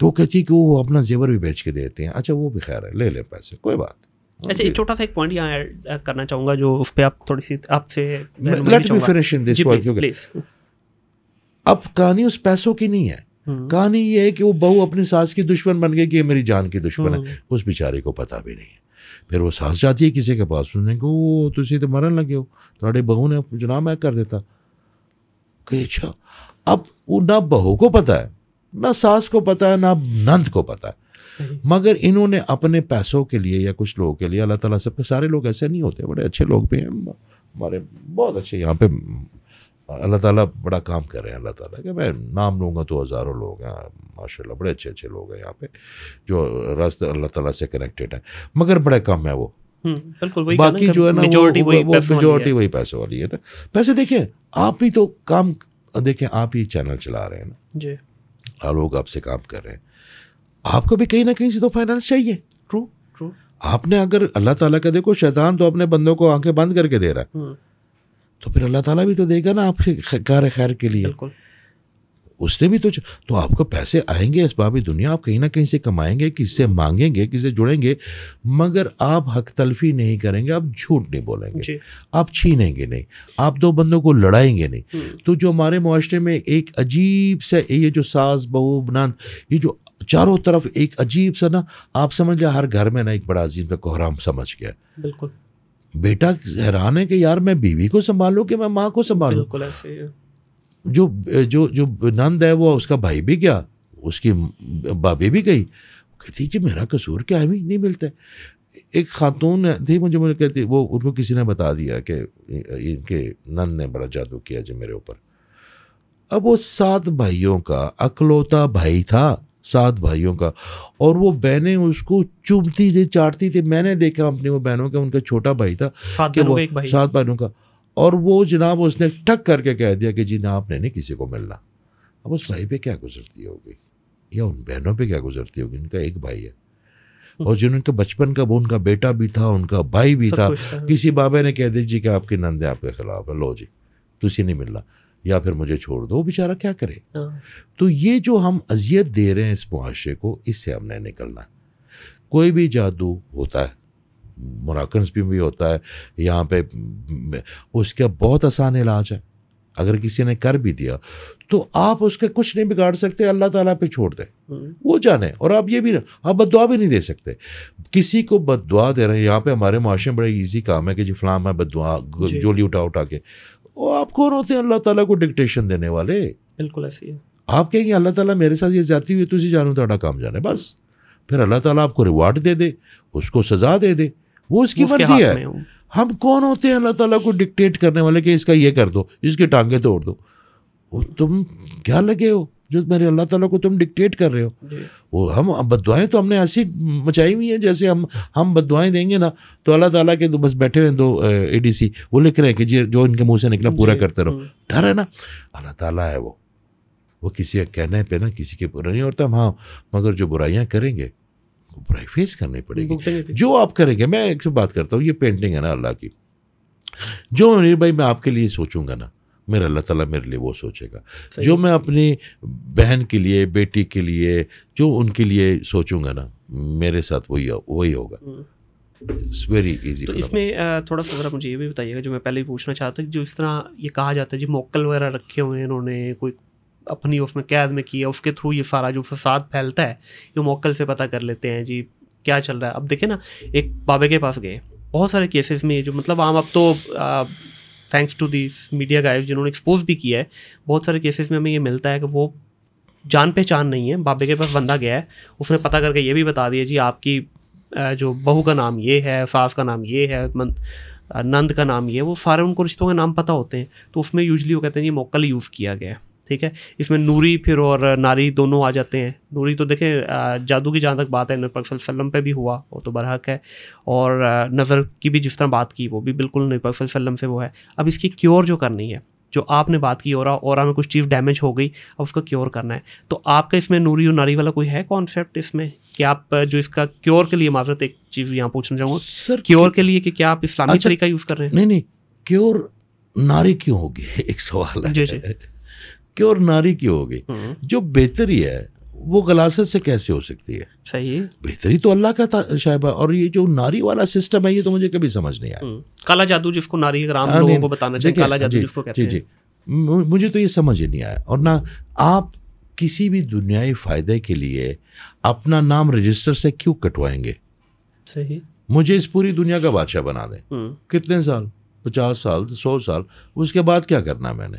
तो वो कहती है कि वो अपना जेवर भी बेच के देते हैं अच्छा वो भी खैर है ले ले पैसे कोई बात अच्छा एक छोटा सा एक पॉइंट यहाँ ऐड uh, करना चाहूँगा जो उस पर आप थोड़ी सी आपसे let me finish in this point क्योंकि अब कहानी उस पैसों की नहीं है हम्म। कहानी ये है कि वो बहू अपनी सास की दुश्मन बन गई कि ये मेरी जान की दुश्मन है हम्म। उस बेचारे को पता भी नहीं है फिर वो सास जाती है किसी के पास उसने को वो तुझे तो मरन लगे हो तुम्हारे बहू ने जना मैं कर देता अच्छा अब वो ना बहू को पता है ना सास को पता है ना नंद को पता है मगर इन्होंने अपने पैसों के लिए या कुछ लोगों के लिए अल्लाह ताला सबके सारे लोग ऐसे नहीं होते बड़े अच्छे लोग भी हैं हमारे बहुत अच्छे यहाँ पे अल्लाह ताला बड़ा काम कर रहे हैं अल्लाह ताला कि मैं नाम लूँगा तो हज़ारों लोग हैं माशाल्लाह बड़े अच्छे अच्छे लोग हैं यहाँ पे जो रास्ते अल्लाह ताला से कनेक्टेड हैं मगर बड़े कम है वो हम्म, बिल्कुल वही बाकी जो है ना मेजोरिटी वही मेजोरिटी वही पैसे वाली है ना पैसे देखें आप ही तो काम देखें आप ही चैनल चला रहे हैं ना जी हाँ, लोग आपसे काम कर रहे हैं आपको भी कहीं ना कहीं से तो फाइनेंस चाहिए ट्रू ट्रू आपने अगर अल्लाह ताला का देखो शैतान तो अपने बंदों को आंखें बंद करके दे रहा है हम्म। तो फिर अल्लाह ताला भी तो देगा ना आपके कार खैर के लिए उसने भी तो तो आपको पैसे आएंगे इस बाबी दुनिया आप कहीं ना कहीं से कमाएंगे किससे मांगेंगे किससे जुड़ेंगे मगर आप हक तलफी नहीं करेंगे आप झूठ नहीं बोलेंगे आप छीनेंगे नहीं आप दो बंदों को लड़ाएंगे नहीं हम्म। तो जो हमारे माशरे में एक अजीब सा ये जो सास बहू बनान ये जो चारों तरफ एक अजीब सा ना आप समझ लिया हर घर में ना एक बड़ा अजीब सा कोहराम समझ गया बिल्कुल बेटा हैरान है कि यार मैं बीवी को संभालू कि मैं माँ को संभालू बिल्कुल ऐसे ही जो जो जो नंद है वो उसका भाई भी गया उसकी भाभी भी गई कहती जी मेरा कसूर क्या है भी नहीं मिलता एक खातून थी मुझे मुझे कहती वो उनको किसी ने बता दिया कि इनके नंद ने बड़ा जादू किया जी मेरे ऊपर अब वो सात भाइयों का अकलौता भाई था सात भाइयों का और वो बहनें उसको चुभती थी चाटती थी मैंने देखा अपनी वो बहनों का उनका छोटा भाई था कि वो सात भाइयों का और वो जनाब उसने ठक करके कह दिया कि जी ना आपने नहीं किसी को मिलना अब उस भाई पे क्या गुजरती होगी या उन बहनों पे क्या गुजरती होगी उनका एक भाई है और उनके बचपन का वो उनका बेटा भी था उनका भाई भी था किसी बाबे ने कह दिया जी कि आपकी नंदे आपके खिलाफ है लो जी तुझे नहीं मिलना या फिर मुझे छोड़ दो बेचारा क्या करे हाँ। तो ये जो हम अजियत दे रहे हैं इस मुआशरे को इससे हमने निकलना कोई भी जादू होता है मुराकस भी, भी होता है यहाँ पे उसका बहुत आसान इलाज है अगर किसी ने कर भी दिया तो आप उसके कुछ नहीं बिगाड़ सकते अल्लाह ताला पे छोड़ दें हम्म। वो जाने और आप ये भी ना आप बदवा भी नहीं दे सकते किसी को बदवा दे रहे हैं यहाँ पे हमारे मुआरे में बड़ा इजी काम है कि जी फलाम है बदवा जोली उठा उठा के वो आप कौन होते हैं अल्लाह ताला को डिक्टेशन देने वाले बिल्कुल ऐसी है आप कहेंगे अल्लाह ताला मेरे साथ ये जाती हुई तुझे जानू ताड़ा तो काम जाने बस फिर अल्लाह ताला आपको रिवार्ड दे दे उसको सजा दे दे वो उसकी मर्जी है हम कौन होते हैं अल्लाह ताला को डिक्टेट करने वाले कि इसका ये कर दो इसके टांगे तोड़ दो तुम क्या लगे हो जो मेरे अल्लाह ताला को तुम डिक्टेट कर रहे हो वो हम बदवाएँ तो हमने ऐसी मचाई हुई हैं जैसे हम हम बदवाएँ देंगे ना तो अल्लाह ताला के दो बस बैठे हुए दो ए वो लिख रहे हैं कि जी जो इनके मुंह से निकला पूरा करते रहो हम्म। डर है ना अल्लाह ताला है वो वो किसी का कहने पे ना किसी के पूरा नहीं होता हाँ मगर जो बुराइयाँ करेंगे वो बुराई फेस करनी पड़ेगी जो आप करेंगे मैं एक से बात करता हूँ ये पेंटिंग है ना अल्लाह की जो भाई मैं आपके लिए सोचूंगा ना मेरा अल्लाह ताला मेरे लिए वो सोचेगा जो मैं अपनी बहन के लिए बेटी के लिए जो उनके लिए सोचूंगा ना मेरे साथ वही वही होगा इट्स वेरी इजी तो इसमें थोड़ा सा ज़रा मुझे ये भी बताइएगा जो मैं पहले ही पूछना चाहता था जो इस तरह ये कहा जाता है जी मोकल वगैरह रखे हुए हैं इन्होंने कोई अपनी उसमें कैद में किया उसके थ्रू ये सारा जो फसाद फैलता है ये मोकल से पता कर लेते हैं जी क्या चल रहा है अब देखे ना एक बाबे के पास गए बहुत सारे केसेस में जो मतलब आम अब तो thanks to the media guys जिन्होंने एक्सपोज भी किया है बहुत सारे केसेस में हमें ये मिलता है कि वो जान पहचान नहीं है बाबे के पास बंदा गया है उसने पता करके ये भी बता दिया जी आपकी जो बहू का नाम ये है सास का नाम ये है नंद का नाम ये वो सारे उनको रिश्तों के नाम पता होते हैं तो उसमें यूजली वो कहते हैं ये मोकल यूज़ किया गया है ठीक है इसमें नूरी फिर और नारी दोनों आ जाते हैं नूरी तो देखें जादू की जहाँ तक बात है नबी वसल्लम पे भी हुआ वो तो बरहक है और नज़र की भी जिस तरह बात की वो भी बिल्कुल नबी से वो है अब इसकी क्योर जो करनी है जो आपने बात की और और में कुछ चीज़ डैमेज हो गई अब उसका क्योर करना है तो आपका इसमें नूरी और नारी वाला कोई है कॉन्सेप्ट इसमें कि आप जो इसका क्योर के लिए माजरत एक चीज़ यहाँ पूछना चाहूँगा सर क्योर के लिए कि क्या आप इस्लामी अच्छा, तरीका यूज़ कर रहे हैं नहीं नहीं क्योर नारी क्यों होगी एक सवाल है जी जी के और नारी की होगी हम्म। जो बेहतरी है वो गलासत से कैसे हो सकती है सही बेहतरी तो अल्लाह का शायबा और ये जो नारी वाला सिस्टम है ये तो मुझे कभी समझ नहीं आया हम्म। काला जादू जिसको नारी लोगों को बताना चाहिए काला जादू जिसको कहते हैं जी जी मुझे तो ये समझ ही नहीं आया और ना आप किसी भी दुनियाई फायदे के लिए अपना नाम रजिस्टर से क्यों कटवाएंगे सही मुझे इस पूरी दुनिया का बादशाह बना दें हम्म। कितने साल पचास साल सौ साल उसके बाद क्या करना मैंने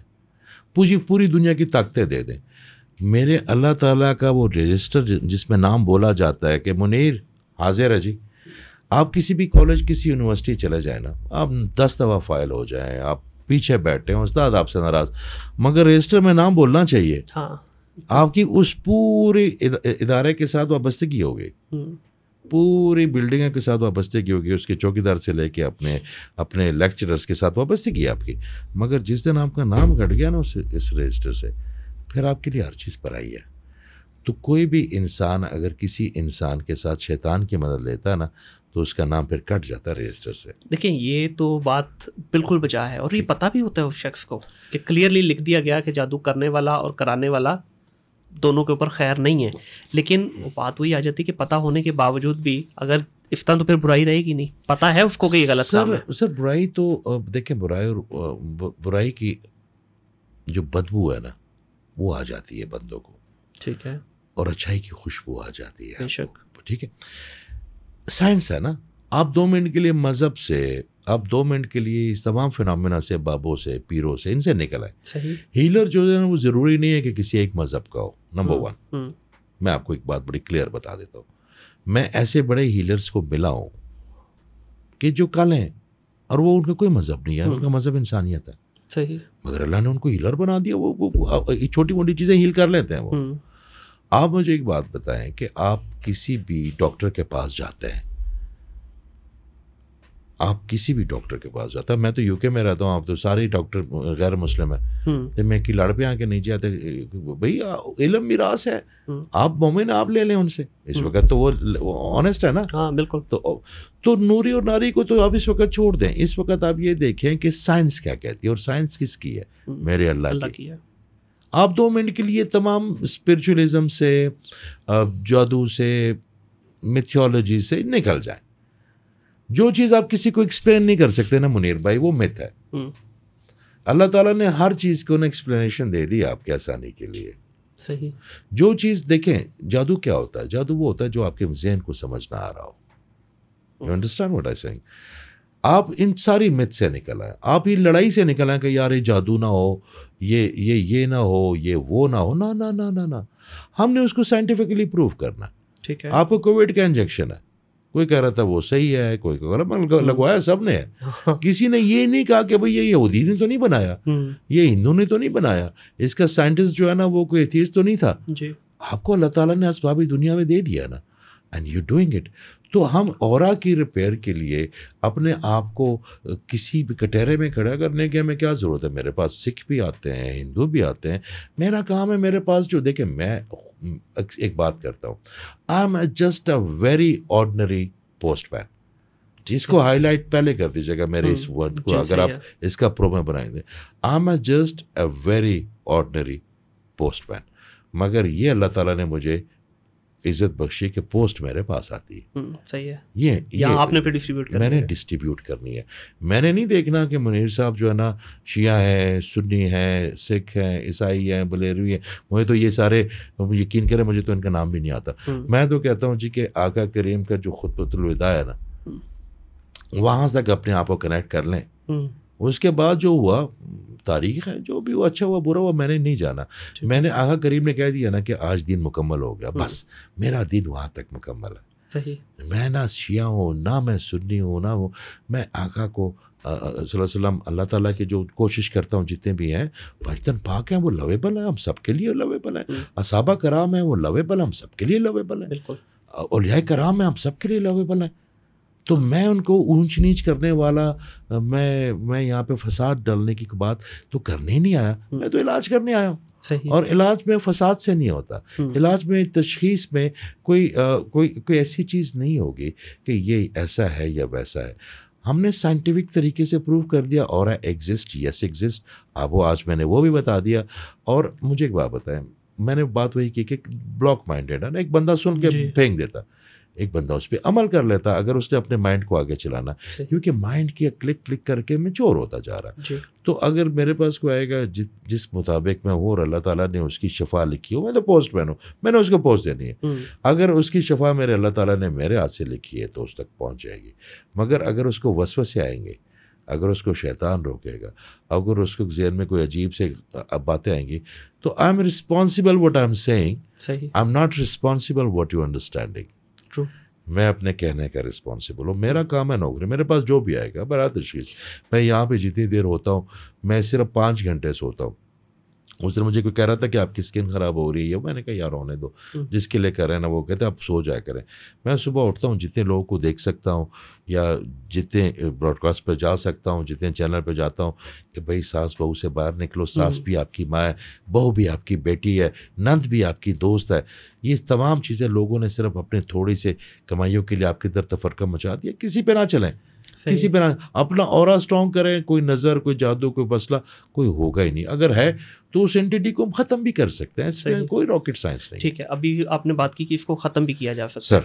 पूरी पूरी दुनिया की ताकतें दे दें मेरे अल्लाह ताला का वो रजिस्टर जिसमें नाम बोला जाता है कि मुनीर हाजिर है जी आप किसी भी कॉलेज किसी यूनिवर्सिटी चले जाए ना आप दस दफ़ा फाइल हो जाए आप पीछे बैठे हैं उस्ताद आपसे नाराज़ मगर रजिस्टर में नाम बोलना चाहिए हाँ आपकी उस पूरे इदारे के साथ वाबस्तगी हो हम्म। गई पूरी बिल्डिंग के साथ वाबस्ते की होगी उसके चौकीदार से लेके अपने अपने लेक्चरर्स के साथ वापस्ती की आपकी मगर जिस दिन आपका नाम घट गया ना उस इस रजिस्टर से फिर आपके लिए हर चीज़ पर आई है तो कोई भी इंसान अगर किसी इंसान के साथ शैतान की मदद लेता ना तो उसका नाम फिर कट जाता रजिस्टर से देखिए ये तो बात बिल्कुल बजा है और ये पता भी होता है उस शख्स को कि क्लियरली लिख दिया गया कि जादू करने वाला और कराने वाला दोनों के ऊपर खैर नहीं है लेकिन बात वही आ जाती है कि पता होने के बावजूद भी अगर इफ्तान तो फिर बुराई रहेगी नहीं पता है उसको कि गलत सर, काम है सर बुराई तो देखें बुराई और बुराई की जो बदबू है ना वो आ जाती है बंदों को ठीक है और अच्छाई की खुशबू आ जाती है ठीक है साइंस है ना आप दो मिनट के लिए मज़हब से आप दो मिनट के लिए इस तमाम फिनमिना से बाबों से पीरों से इनसे निकल आए हीलर जो है ना वो ज़रूरी नहीं है कि किसी एक मज़हब का हो नंबर वन हम्म, हम्म। मैं आपको एक बात बड़ी क्लियर बता देता हूँ मैं ऐसे बड़े हीलर्स को मिला हूँ कि जो कल हैं और वो उनका कोई मज़हब नहीं है हम्म। उनका मज़हब इंसानियत है सही मगर अल्लाह ने उनको हीलर बना दिया वो, वो छोटी मोटी चीज़ें हील कर लेते हैं वो आप मुझे एक बात बताएं कि आप किसी भी डॉक्टर के पास जाते हैं आप किसी भी डॉक्टर के पास जाता मैं तो यूके में रहता हूँ आप तो सारे डॉक्टर गैर मुस्लिम है हम्म। तो मैं कि लड़ पे आके नहीं जाते भाई इलम मिरास है हम्म। आप मोमिन आप ले लें उनसे इस हम्म। वक्त तो वो ऑनेस्ट है ना हाँ बिल्कुल तो तो नूरी और नारी को तो आप इस वक्त छोड़ दें इस वक्त आप ये देखें कि साइंस क्या कहती है और साइंस किसकी है मेरे अल्लाह की है आप दो मिनट के लिए तमाम स्पिरिचुअलिज्म से जादू से मिथियोलॉजी से निकल जाएं जो चीज़ आप किसी को एक्सप्लेन नहीं कर सकते ना मुनीर भाई वो मिथ है हम्म। अल्लाह ताला ने हर चीज़ को ना एक्सप्लेनेशन दे दी आपके आसानी के लिए सही जो चीज़ देखें जादू क्या होता है जादू वो होता है जो आपके जहन को समझ ना आ रहा हो you understand what I saying आप इन सारी मिथ से निकल आए आप ये लड़ाई से निकल आए कि यार ये जादू ना हो ये ये ये ना हो ये वो ना हो ना ना ना ना ना हमने उसको साइंटिफिकली प्रूव करना ठीक है आपको कोविड का इंजेक्शन है कोई कह रहा था वो सही है कोई कह रहा हम्म। लगवाया सब ने किसी ने ये नहीं कहा कि भाई ये यहूदी ने तो नहीं बनाया हम्म। ये हिंदू ने तो नहीं बनाया इसका साइंटिस्ट जो है ना वो कोई एथियस्ट तो नहीं था जी। आपको अल्लाह ताला ने असबाबी दुनिया में दे दिया ना एंड यू डूइंग इट तो हम और की रिपेयर के लिए अपने आप को किसी भी कटहरे में खड़ा करने की हमें क्या ज़रूरत है मेरे पास सिख भी आते हैं हिंदू भी आते हैं मेरा काम है मेरे पास जो देखे मैं एक बात करता हूँ I am just a very ordinary postman जिसको हाईलाइट पहले कर दीजिएगा मेरे इस वर्ड हम्म, को अगर आप इसका प्रोमो बनाएंगे I am just a very ordinary postman मगर ये अल्लाह ताला ने मुझे इज्जत बख्शी के पोस्ट मेरे पास आती है हम्म, सही है ये ये आपने फिर डिस्ट्रीब्यूट मैंने डिस्ट्रीब्यूट करनी है मैंने नहीं देखना कि मनीर साहब जो है ना शिया है सुन्नी है सिख है ईसाई है बलेरवी है मुझे तो ये सारे यकीन करें मुझे तो इनका नाम भी नहीं आता हम्म। मैं तो कहता हूँ जी कि आका करीम का जो खुतबतुलविदा है ना हम्म। वहाँ तक अपने आप को कनेक्ट कर लें उसके बाद जो हुआ तारीख है जो भी हुआ अच्छा हुआ बुरा हुआ मैंने नहीं जाना मैंने आगा करीब ने कह दिया ना कि आज दिन मुकम्मल हो गया हम्म। बस मेरा दिन वहाँ तक मुकम्मल है सही मैं ना शिया हूँ ना मैं सुन्नी हूँ ना वो मैं आगा को सल्लम अल्लाह ताला की जो कोशिश करता हूँ जितने भी हैं बर्तन पाक हैं वो लवेबल हैं हम सबके लिए लवेबल हैं हम्म। असाबा कराम है वो लवेबल हम सबके लिए लवेबल हैं बिल्कुल कराम है हम सबके लिए लवेबल हैं तो मैं उनको ऊंच नीच करने वाला मैं मैं यहाँ पे फसाद डालने की बात तो करने ही नहीं आया हम्म। मैं तो इलाज करने आया हूँ और इलाज में फसाद से नहीं होता हम्म। इलाज में तशखीस में कोई आ, कोई कोई ऐसी चीज़ नहीं होगी कि ये ऐसा है या वैसा है हमने साइंटिफिक तरीके से प्रूव कर दिया और एग्जिस्ट यस एग्जिस्ट अब वो आज मैंने वो भी बता दिया और मुझे एक बात बताएं मैंने बात वही की कि ब्लॉक माइंडेड है ना एक बंदा सुन के फेंक देता एक बंदा उस पर अमल कर लेता अगर उसने अपने माइंड को आगे चलाना क्योंकि माइंड की क्लिक क्लिक करके मैं चोर होता जा रहा तो अगर मेरे पास कोई आएगा जि, जिस मुताबिक मैं हूँ और अल्लाह ताला ने उसकी शफा लिखी हो मैं तो पोस्ट मैन हूँ मैंने उसको पोस्ट देनी है हम्म। अगर उसकी शफा मेरे अल्लाह ताला ने मेरे हाथ से लिखी है तो उस तक पहुँच जाएगी मगर अगर उसको वसव से आएंगे अगर उसको शैतान रोकेगा अगर उसको जहन में कोई अजीब से बातें आएंगी तो I am responsible what I am saying I am not responsible what you understanding मैं अपने कहने का रिस्पॉन्सिबल हूँ मेरा काम है नौकरी मेरे पास जो भी आएगा बरा तशीस मैं यहाँ पे जितनी देर होता हूँ मैं सिर्फ पाँच घंटे सोता हूँ उस दिन मुझे कोई कह रहा था कि आपकी स्किन ख़राब हो रही है मैंने कहा यार होने दो जिसके लिए कर रहे हैं ना वो कहते हैं आप सो जाया करें मैं सुबह उठता हूँ जितने लोगों को देख सकता हूँ या जितने ब्रॉडकास्ट पर जा सकता हूँ जितने चैनल पर जाता हूँ कि भाई सास बहू से बाहर निकलो सास भी आपकी माँ है बहू भी आपकी बेटी है नंद भी आपकी दोस्त है ये तमाम चीज़ें लोगों ने सिर्फ अपने थोड़ी से कमाइयों के लिए आपकी तरफ तफरका मचा दिया किसी पर ना चलें किसी पर अपना और स्ट्रांग करें कोई नज़र कोई जादू कोई बसला कोई होगा ही नहीं अगर है तो उस एंटिटी को हम ख़त्म भी कर सकते हैं इसमें कोई रॉकेट साइंस नहीं ठीक है अभी आपने बात की कि इसको ख़त्म भी किया जा सकता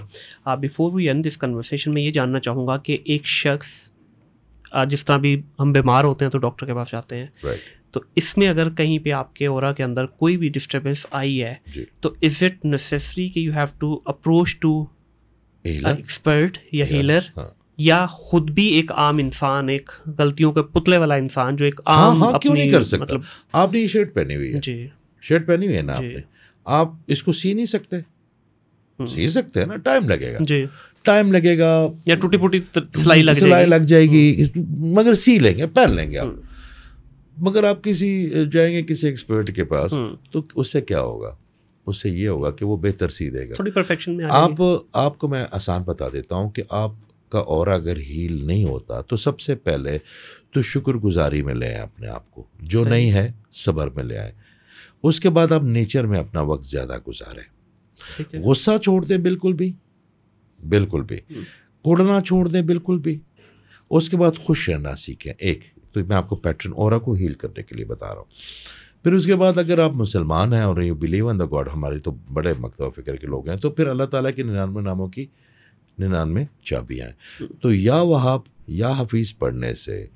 है before we end this conversation में ये जानना चाहूँगा कि एक शख्स जिस तरह भी हम बीमार होते हैं तो डॉक्टर के पास जाते हैं तो इसमें अगर कहीं पे आपके और के अंदर कोई भी डिस्टरबेंस आई है तो इज़ इट नेसेसरी कि you have to approach to expert या हीलर हाँ. या खुद भी एक आम इंसान एक गलतियों के पुतले वाला इंसान जो एक हाँ, आम हाँ, हाँ, क्यों नहीं कर सकता मतलब आपने ये शर्ट पहनी हुई है जी शर्ट पहनी हुई है ना आपने आप इसको सी नहीं सकते हम्म। सी सकते हैं ना टाइम लगेगा जी टाइम लगेगा या टूटी फूटी सिलाई लग सिलाई लग जाएगी हम्म। मगर सी लेंगे पहन लेंगे आप हम्म। मगर आप किसी जाएंगे किसी एक्सपर्ट के पास तो उससे क्या होगा उससे ये होगा कि वो बेहतर सी देगा थोड़ी परफेक्शन में आप आपको मैं आसान बता देता हूँ कि आप आपका और अगर हील नहीं होता तो सबसे पहले तो शुक्रगुजारी में ले आए अपने आप को जो नहीं है सबर में ले आए उसके बाद आप नेचर में अपना वक्त ज़्यादा गुजारें गुस्सा छोड़ दें बिल्कुल भी बिल्कुल भी हम्म। कुड़ना छोड़ दें बिल्कुल भी उसके बाद खुश रहना सीखें एक तो मैं आपको पैटर्न और को हील करने के लिए बता रहा हूँ फिर उसके बाद अगर आप मुसलमान हैं और you believe in the God हमारे तो बड़े मकतब फ़िक्र के लोग हैं तो फिर अल्लाह ताला के निन्यानवे नामों की निन्यानवे चाबियाँ तो या वहाब या हफीज़ पढ़ने से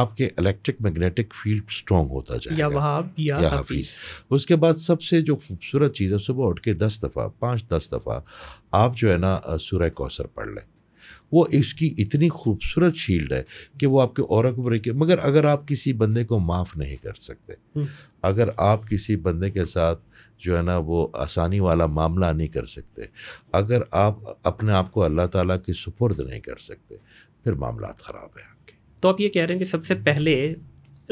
आपके इलेक्ट्रिक मैग्नेटिक फील्ड स्ट्रॉन्ग होता जाएगा या वहाब या, या हफीज़ उसके बाद सबसे जो खूबसूरत चीज़ है सुबह उठ के दस दफ़ा पाँच दस दफ़ा आप जो है ना सूर्य कौसर पढ़ लें वो इसकी इतनी खूबसूरत शील्ड है कि वो आपके और के मगर अगर आप किसी बंदे को माफ़ नहीं कर सकते हम्म। अगर आप किसी बंदे के साथ जो है ना वो आसानी वाला मामला नहीं कर सकते अगर आप अपने आप को अल्लाह ताला के सुपुर्द नहीं कर सकते फिर मामला ख़राब है आपके तो आप ये कह रहे हैं कि सबसे पहले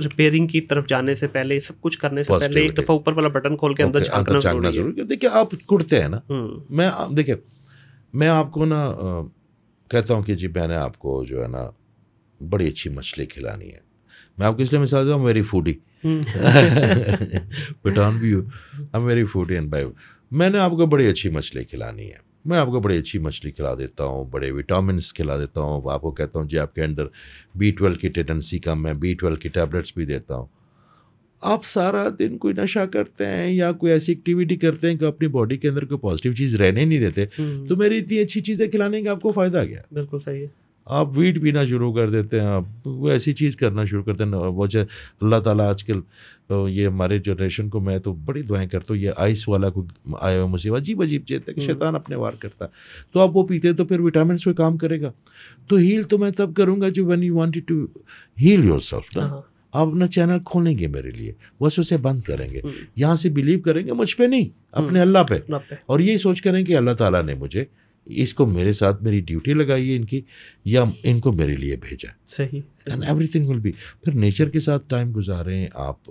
रिपेयरिंग की तरफ जाने से पहले सब कुछ करने से पहले एक दफ़ा ऊपर वाला बटन खोल के अंदर झांकना जरूरी है देखिए आप कुड़ते हैं ना हम्म। मैं देखिए मैं आपको ना कहता हूँ कि जी मैंने आपको जो है ना बड़ी अच्छी मछली खिलानी है मैं आपको इसलिए मिसाल देता हूँ मेरी फूडी पठान भी I am very food and by मैंने आपको बड़ी अच्छी मछली खिलानी है मैं आपको बड़ी अच्छी मछली खिला देता हूँ बड़े विटामिन खिला देता हूँ आपको कहता हूँ जी आपके अंदर बी ट्वेल्व की टेंडेंसी कम है बी ट्वेल्व की टैबलेट्स भी देता हूँ आप सारा दिन कोई नशा करते हैं या कोई ऐसी एक्टिविटी करते हैं कि अपनी बॉडी के अंदर कोई पॉजिटिव चीज़ रहने नहीं देते hmm. तो मेरी इतनी अच्छी चीज़ें खिलाने का आपको फ़ायदा गया बिल्कुल सही है आप वीट पीना शुरू कर देते हैं आप तो वो ऐसी चीज़ करना शुरू करते हैं वो जो अल्लाह ताला आजकल तो ये हमारे जनरेशन को मैं तो बड़ी दुआएं करता हूँ ये आइस वाला को आया हुआ मुसीबत अजीब अजीब चेत है हम्म। शैतान अपने वार करता तो आप वो पीते तो फिर विटामिन कोई काम करेगा तो हील तो मैं तब करूँगा जो when you wanted to heal yourself ना हाँ। आप अपना चैनल खोलेंगे मेरे लिए बस उसे बंद करेंगे हम्म। यहाँ से बिलीव करेंगे मुझ पर नहीं अपने हम्म। अल्लाह पे और यही सोच करें कि अल्लाह ताला ने मुझे इसको मेरे साथ मेरी ड्यूटी लगाइए इनकी या इनको मेरे लिए भेजा सही एंड थिंग विल बी फिर नेचर के साथ टाइम गुजारें आप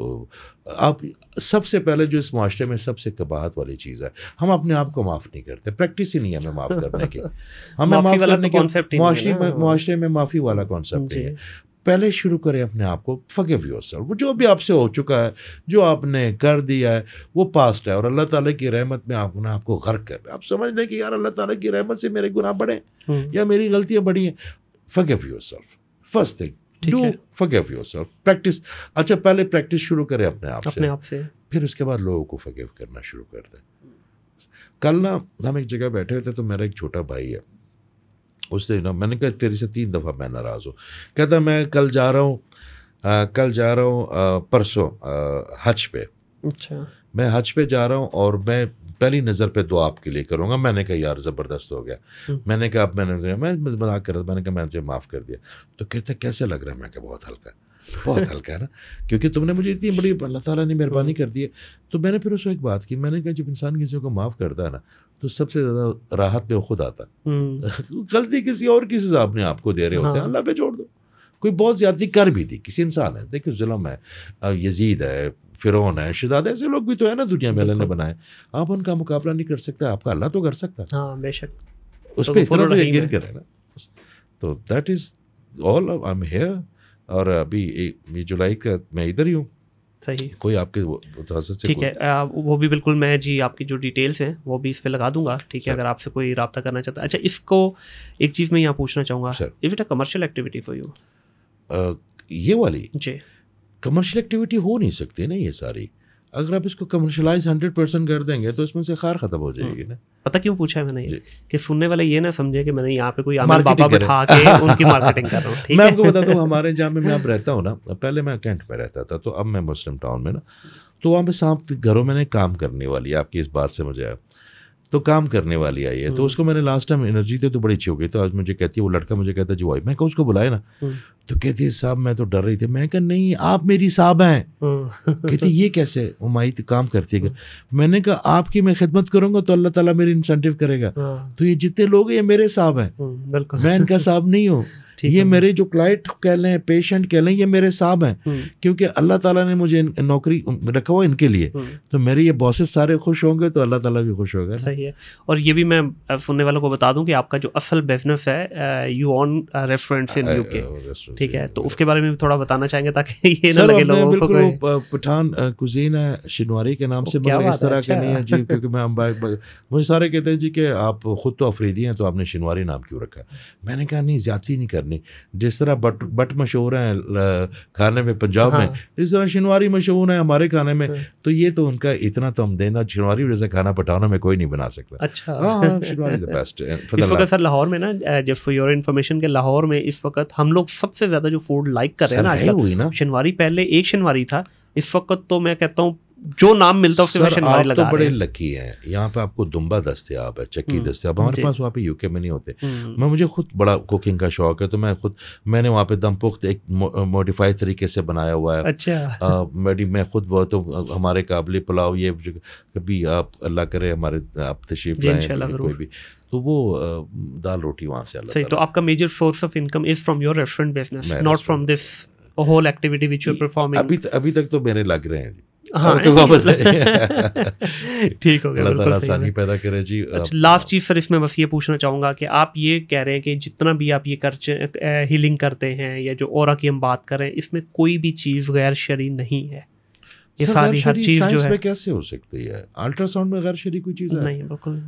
आप सबसे पहले जो इस माशरे में सबसे कबाहत वाली चीज़ है हम अपने आप को माफ़ नहीं करते प्रैक्टिस ही नहीं है हमें माफ़ करने की हमें माफ़ करने तो माशरे में माफ़ी वाला कॉन्सेप्ट है पहले शुरू करें अपने आप को फगिव योर वो जो भी आपसे हो चुका है जो आपने कर दिया है वो पास्ट है और अल्लाह ताला की रहमत में आप आपको गर्क कर आप समझ लें कि यार अल्लाह ताला की रहमत से मेरे गुनाह बढ़े हम्म। या मेरी गलतियाँ बढ़ी हैं forgive yourself first thing do forgive yourself practice अच्छा पहले प्रैक्टिस शुरू करें अपने आप अपने आप से फिर उसके बाद लोगों को फगेव करना शुरू कर दें कल ना हम एक जगह बैठे हुए थे तो मेरा एक छोटा भाई है उसने ना मैंने कहा तेरे से तीन दफ़ा मैं नाराज़ हूँ कहता मैं कल जा रहा हूँ कल जा रहा हूँ परसों हज पे अच्छा मैं हज पे जा रहा हूँ और मैं पहली नज़र पे दुआ आपके लिए करूँगा मैंने कहा यार ज़बरदस्त हो गया हम्म। मैंने कहा अब मैंने मैं मजाक कर रहा था मैंने कहा मैंने तुझे माफ़ कर दिया तो कहते कैसे लग रहा है मैं कहा बहुत हल्का बहुत हल्का है ना क्योंकि तुमने मुझे इतनी बड़ी अल्लाह ताला ने मेहरबानी हम्म। कर दी है तो मैंने फिर उसको एक बात की मैंने कहा जब इंसान किसी को माफ़ करता है ना तो सबसे ज़्यादा राहत में खुद आता हम्म। गलती किसी और की सजा अपने आप को दे रहे होते हैं हाँ। अल्लाह पे छोड़ दो कोई बहुत ज़्यादा कर भी दी किसी इंसान है देखिए जुलम है यजीद है फिरौन है शिदाद ऐसे लोग भी तो है ना दुनिया में अल्लाह ने बनाए आप उनका मुकाबला नहीं कर सकते आपका अल्लाह तो कर सकता हाँ, बेशक उस तो पर इतना तो यकीन करें ना तो that is all I am here और अभी जुलाई का मैं इधर ही हूँ सही कोई आपके तो ठीक है आ, वो भी बिल्कुल मैं जी आपकी जो डिटेल्स हैं वो भी इस पर लगा दूंगा ठीक है अगर आपसे कोई रबता करना चाहता है अच्छा इसको एक चीज़ मैं यहाँ पूछना चाहूँगा if it a commercial activity for you ये वाली जी कमर्शियल एक्टिविटी हो नहीं सकती ना ये सारी अगर आप इसको कमर्शलाइज हंड्रेड परसेंट कर देंगे तो इसमें से खार खत्म हो जाएगी हाँ। ना पता क्यों पूछा है मैंने ये कि सुनने वाले ये ना समझे कि मैंने यहाँ पे कोई आमिर बाबा बैठा के उनकी मार्केटिंग कर रहा हूँ ठीक मैं आपको बताता हूँ हमारे जहाँ में मैं अब रहता हूँ ना पहले मैं कैंट में रहता था तो अब मैं मुस्लिम टाउन में ना तो वहाँ पे सांप घरों में काम करने वाली आपकी इस बात से मुझे आया तो काम करने वाली आई है तो हम्म। उसको मैंने लास्ट टाइम एनर्जी थे तो बड़ी अच्छी हो गई तो आज मुझे कहती है वो लड़का मुझे कहता है जो आई मैं कहा उसको बुलाया ना हम्म। तो कहती है साहब मैं तो डर रही थी मैं कहा नहीं आप मेरी साहब हैं हम्म। कहती ये कैसे उमाई तो काम करती है मैंने कहा आपकी मैं खिदमत करूंगा तो अल्लाह ताला मेरी इंसेंटिव करेगा हाँ। तो ये जितने लोग ये मेरे साहब हैं मैं इनका साहब नहीं हूँ ये मेरे जो क्लाइंट कह लें पेशेंट कह लें ये मेरे साहब हैं हम्म। क्योंकि अल्लाह ताला ने मुझे नौकरी रखा हुआ इनके लिए हम्म। तो मेरे ये बॉसेस सारे खुश होंगे तो अल्लाह ताला भी खुश होगा सही है और ये भी मैं सुनने वालों को बता दूं कि आपका जो असल बिजनेस है यू ऑन रेस्टोरेंट इन के ठीक है तो उसके बारे में भी थोड़ा बताना चाहेंगे ताकि ये ना लगे लोगों को पठान कुजीन है शिनवारी के नाम से इस तरह के अच्छा। नहीं है जी क्योंकि मैं मुझे सारे कहते हैं जी कि आप खुद तो अफरीदी हैं तो आपने शिनवारी नाम क्यों रखा मैंने कहा नहीं जाती नहीं कर करनी जिस तरह बट बट मशहूर हैं खाने में पंजाब हाँ। में इस तरह शिनवारी मशहूर है हमारे खाने में हाँ। तो ये तो उनका इतना तो हम देना शनवारी जैसे खाना पटाना में कोई नहीं बना सकता अच्छा बेस्ट हाँ, हाँ, सर लाहौर में ना जस्ट फॉर योर इन्फॉर्मेशन के लाहौर में इस वक्त हम लोग सबसे ज़्यादा जो फूड लाइक कर रहे हैं ना शनवारी पहले एक शनवारी था इस वक्त तो मैं कहता हूँ जो नाम मिलता है उसके आप तो लगा तो बड़े लकी हैं यहाँ पे आपको दुम्बा दस्तियाब है चक्की हम्म। दस्तियाब हमारे पास वहाँ पे यूके में नहीं होते हम्म। मैं मुझे खुद बड़ा कुकिंग का शौक है तो मैं खुद मैंने वहाँ पे दम पुख्त एक मॉडिफाई तरीके से बनाया हुआ है अच्छा मेडी मैं खुद बहुत तो हमारे काबली पुलाव ये कभी आप अल्लाह करे हमारे आप तशीफ कोई भी तो वो दाल रोटी वहाँ से सही तो आपका major source of income is from your restaurant business not from this whole activity which you performing अभी अभी तक तो मेरे लग रहे हैं हाँ ठीक हो गया आसानी पैदा करे जी अच्छा लास्ट चीज़ सर इसमें बस ये पूछना चाहूंगा कि आप ये कह रहे हैं कि जितना भी आप ये कर हीलिंग करते हैं या जो और की हम बात करें इसमें कोई भी चीज़ गैर शरी नहीं है ये सारी हर चीज जो है कैसे हो सकती है अल्ट्रासाउंड में गैर शरी कोई चीज है नहीं बिल्कुल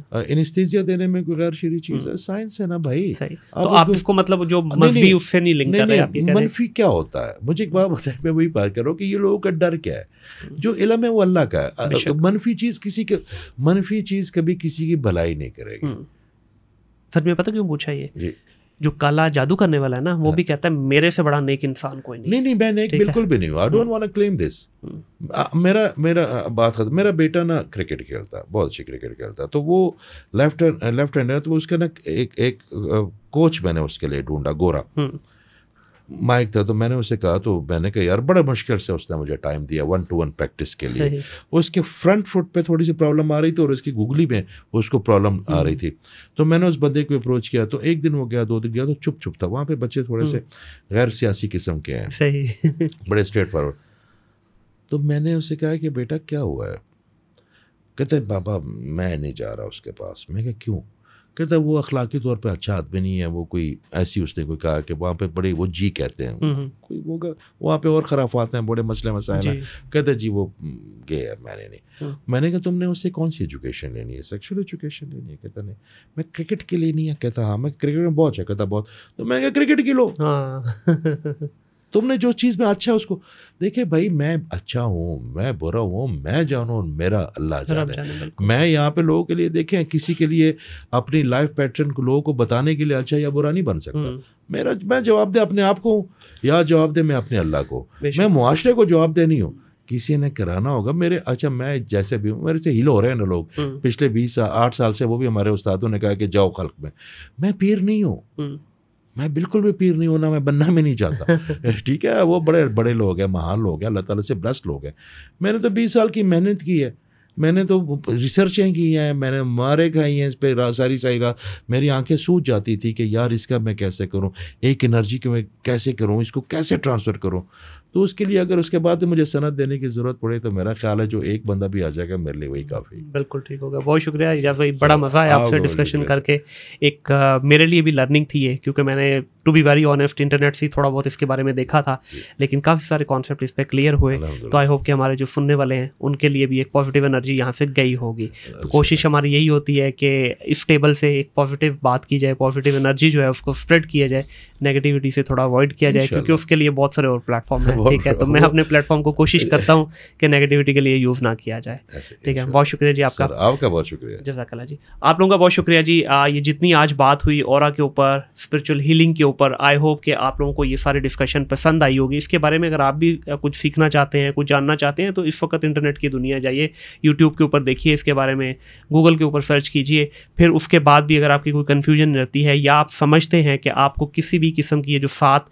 देने में कोई गैर शरी चीज है हम्म। साइंस है ना भाई तो आप इसको मतलब जो मजबी उससे नहीं लिंक कर रहे आप ये मनफी क्या होता है मुझे एक बात में वही बात करो कि ये लोगों का डर क्या है जो इलम है वो अल्लाह का है मनफी चीज किसी के मनफी चीज कभी किसी की भलाई नहीं करेगी हम्म। सर मैं पता क्यों पूछा ये जो काला जादू करने वाला है ना वो हाँ। भी कहता है मेरे से बड़ा नेक इंसान कोई नहीं नहीं नहीं मैं नेक बिल्कुल भी नहीं हूँ I don't want claim this मेरा मेरा बात खत्म मेरा बेटा ना क्रिकेट खेलता है बहुत अच्छी क्रिकेट खेलता तो है तो वो लेफ्ट लेफ्ट हैंड है तो उसके ना एक एक कोच मैंने उसके लिए ढूंढा गोरा हाँ। माइक था तो मैंने उसे कहा तो मैंने कहा यार बड़े मुश्किल से उसने मुझे टाइम दिया वन टू वन प्रैक्टिस के लिए उसके फ्रंट फुट पे थोड़ी सी प्रॉब्लम आ रही थी और उसकी गुगली में उसको प्रॉब्लम आ रही हम्म। थी तो मैंने उस बंदे को अप्रोच किया तो एक दिन वो गया दो दिन गया तो चुप चुप था वहाँ पे बच्चे थोड़े से हम्म। गैर सियासी किस्म के हैं बड़े स्ट्रेट फॉरवर्ड तो मैंने उसे कहा कि बेटा क्या हुआ है कहते बाबा मैं नहीं जा रहा उसके पास मैं क्या क्यों कहता है वो अखलाकी तौर पर अच्छा आदमी नहीं है वो कोई ऐसी उसने कोई कहा कि वहाँ पर बड़े वो जी कहते हैं हम्म, हम्म। कोई वो वहाँ पे और खराफात हैं बड़े मसले मसाए हैं कहते जी वो गए है मैंने नहीं हम्म। मैंने कहा तुमने उससे कौन सी एजुकेशन लेनी है सेक्शुअल एजुकेशन लेनी है कहता नहीं मैं क्रिकेट के लिए नहीं है कहता हाँ मैं क्रिकेट में बहुत है कहता बहुत तो मैं क्या क्रिकेट की लो हाँ। तुमने जो चीज़ में अच्छा है उसको देखिए भाई मैं अच्छा हूँ मैं बुरा हूँ मैं जानू मेरा अल्लाह जाने, मैं यहाँ पे लोगों के लिए देखें किसी के लिए अपनी लाइफ पैटर्न को लोगों को बताने के लिए अच्छा या बुरा नहीं बन सकता हम्म। मेरा मैं जवाब दे अपने आप को हूँ या जवाब दे मैं अपने अल्लाह को मैं मुआरे को जवाब दे नहीं हूँ किसी ने कराना होगा मेरे अच्छा मैं जैसे भी हूँ मेरे से हिल हो रहे हैं ना लोग हम्म। पिछले बीस साल आठ साल से वो भी हमारे उस्तादों ने कहा कि जाओ खल्क में मैं पीर नहीं हूँ हम्म। मैं बिल्कुल भी पीर नहीं होना मैं बनना में नहीं चाहता ठीक है वो बड़े बड़े लोग हैं महान लोग हैं अल्लाह ताला से ब्लस्ट लोग हैं मैंने तो बीस साल की मेहनत की है मैंने तो रिसर्चें की हैं मैंने मारे खाई हैं इस पर सारी सारी रात मेरी आंखें सूझ जाती थी कि यार इसका मैं कैसे करूं एक एनर्जी को मैं कैसे करूं इसको कैसे ट्रांसफ़र करूं तो उसके लिए अगर उसके बाद मुझे सनत देने की ज़रूरत पड़े तो मेरा ख्याल है जो एक बंदा भी आ जाएगा मेरे लिए वही काफ़ी बिल्कुल ठीक होगा बहुत शुक्रिया भाई बड़ा मज़ा आया आपसे डिस्कशन करके एक मेरे लिए भी लर्निंग थी ये क्योंकि मैंने to be very honest internet से थोड़ा बहुत इसके बारे में देखा था लेकिन काफ़ी सारे कॉन्सेप्ट इस पर क्लियर हुए तो आई होप कि हमारे जो सुनने वाले हैं उनके लिए भी एक पॉजिटिव एनर्जी यहाँ से गई होगी तो कोशिश अच्छा। हमारी यही होती है कि इस टेबल से एक पॉजिटिव बात की जाए पॉजिटिव एनर्जी जो है उसको स्प्रेड किया जाए नेगेटिविटी से थोड़ा अवॉइड किया जाए क्योंकि उसके लिए बहुत सारे और प्लेटफॉर्म हैं ठीक है तो मैं अपने प्लेटफॉर्म को कोशिश करता हूँ कि नेगेटिविटी के लिए यूज़ ना किया जाए ठीक है बहुत शुक्रिया जी आपका आपका बहुत शुक्रिया जजाकला जी आप लोगों का बहुत शुक्रिया जी ये जितनी आज बात हुई और के ऊपर स्पिरिचुअल हीलिंग के ऊपर ऊपर आई होप कि आप लोगों को ये सारी डिस्कशन पसंद आई होगी इसके बारे में अगर आप भी कुछ सीखना चाहते हैं कुछ जानना चाहते हैं तो इस वक्त इंटरनेट की दुनिया जाइए यूट्यूब के ऊपर देखिए इसके बारे में गूगल के ऊपर सर्च कीजिए फिर उसके बाद भी अगर आपकी कोई कन्फ्यूजन रहती है या आप समझते हैं कि आपको किसी भी किस्म की ये जो सात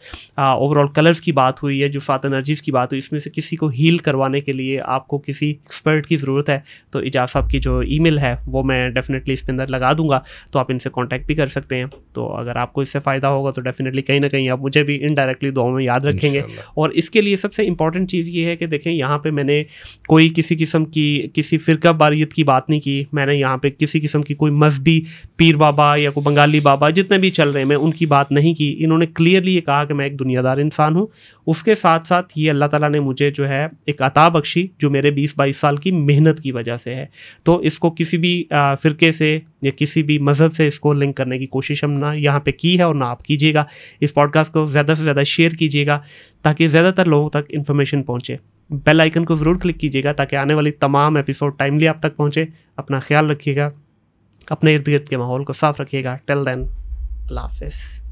ओवरऑल कलर्स की बात हुई है जो सात एनर्जीज़ की बात हुई इसमें से किसी को हील करवाने के लिए आपको किसी एक्सपर्ट की ज़रूरत है तो इजाज़ साहब की जो ई है वो मैं डेफिनेटली इसके अंदर लगा दूंगा तो आप इनसे कॉन्टैक्ट भी कर सकते हैं तो अगर आपको इससे फ़ायदा होगा तो डेफिनेटली कहीं ना कहीं आप मुझे भी इनडायरेक्टली दुआओं में याद रखेंगे और इसके लिए सबसे इंपॉर्टेंट चीज़ ये है कि देखें यहाँ पर मैंने कोई किसी किस्म की किसी फ़िरका बारीत की बात नहीं की मैंने यहाँ पर किसी किस्म की कोई मजहबी पीर बाबा या कोई बंगाली बाबा जितने भी चल रहे हैं मैं उनकी बात नहीं की इन्होंने क्लियरली ये कहा कि मैं एक दुनियादार इंसान हूँ उसके साथ साथ ये अल्लाह ताला ने मुझे जो है एक अता बख्शी जो मेरे बीस बाईस साल की मेहनत की वजह से है तो इसको किसी भी फ़िरके से या किसी भी मज़हब से इसको लिंक करने की कोशिश हम ना यहाँ पे की है और ना आप कीजिएगा इस पॉडकास्ट को ज़्यादा से ज़्यादा शेयर कीजिएगा ताकि ज़्यादातर लोगों तक इन्फॉर्मेशन पहुँचे बेल आइकन को ज़रूर क्लिक कीजिएगा ताकि आने वाली तमाम एपिसोड टाइमली आप तक पहुँचे अपना ख्याल रखिएगा अपने इर्द गिर्द के माहौल को साफ रखिएगा टिल देन अल्लाह हाफिज़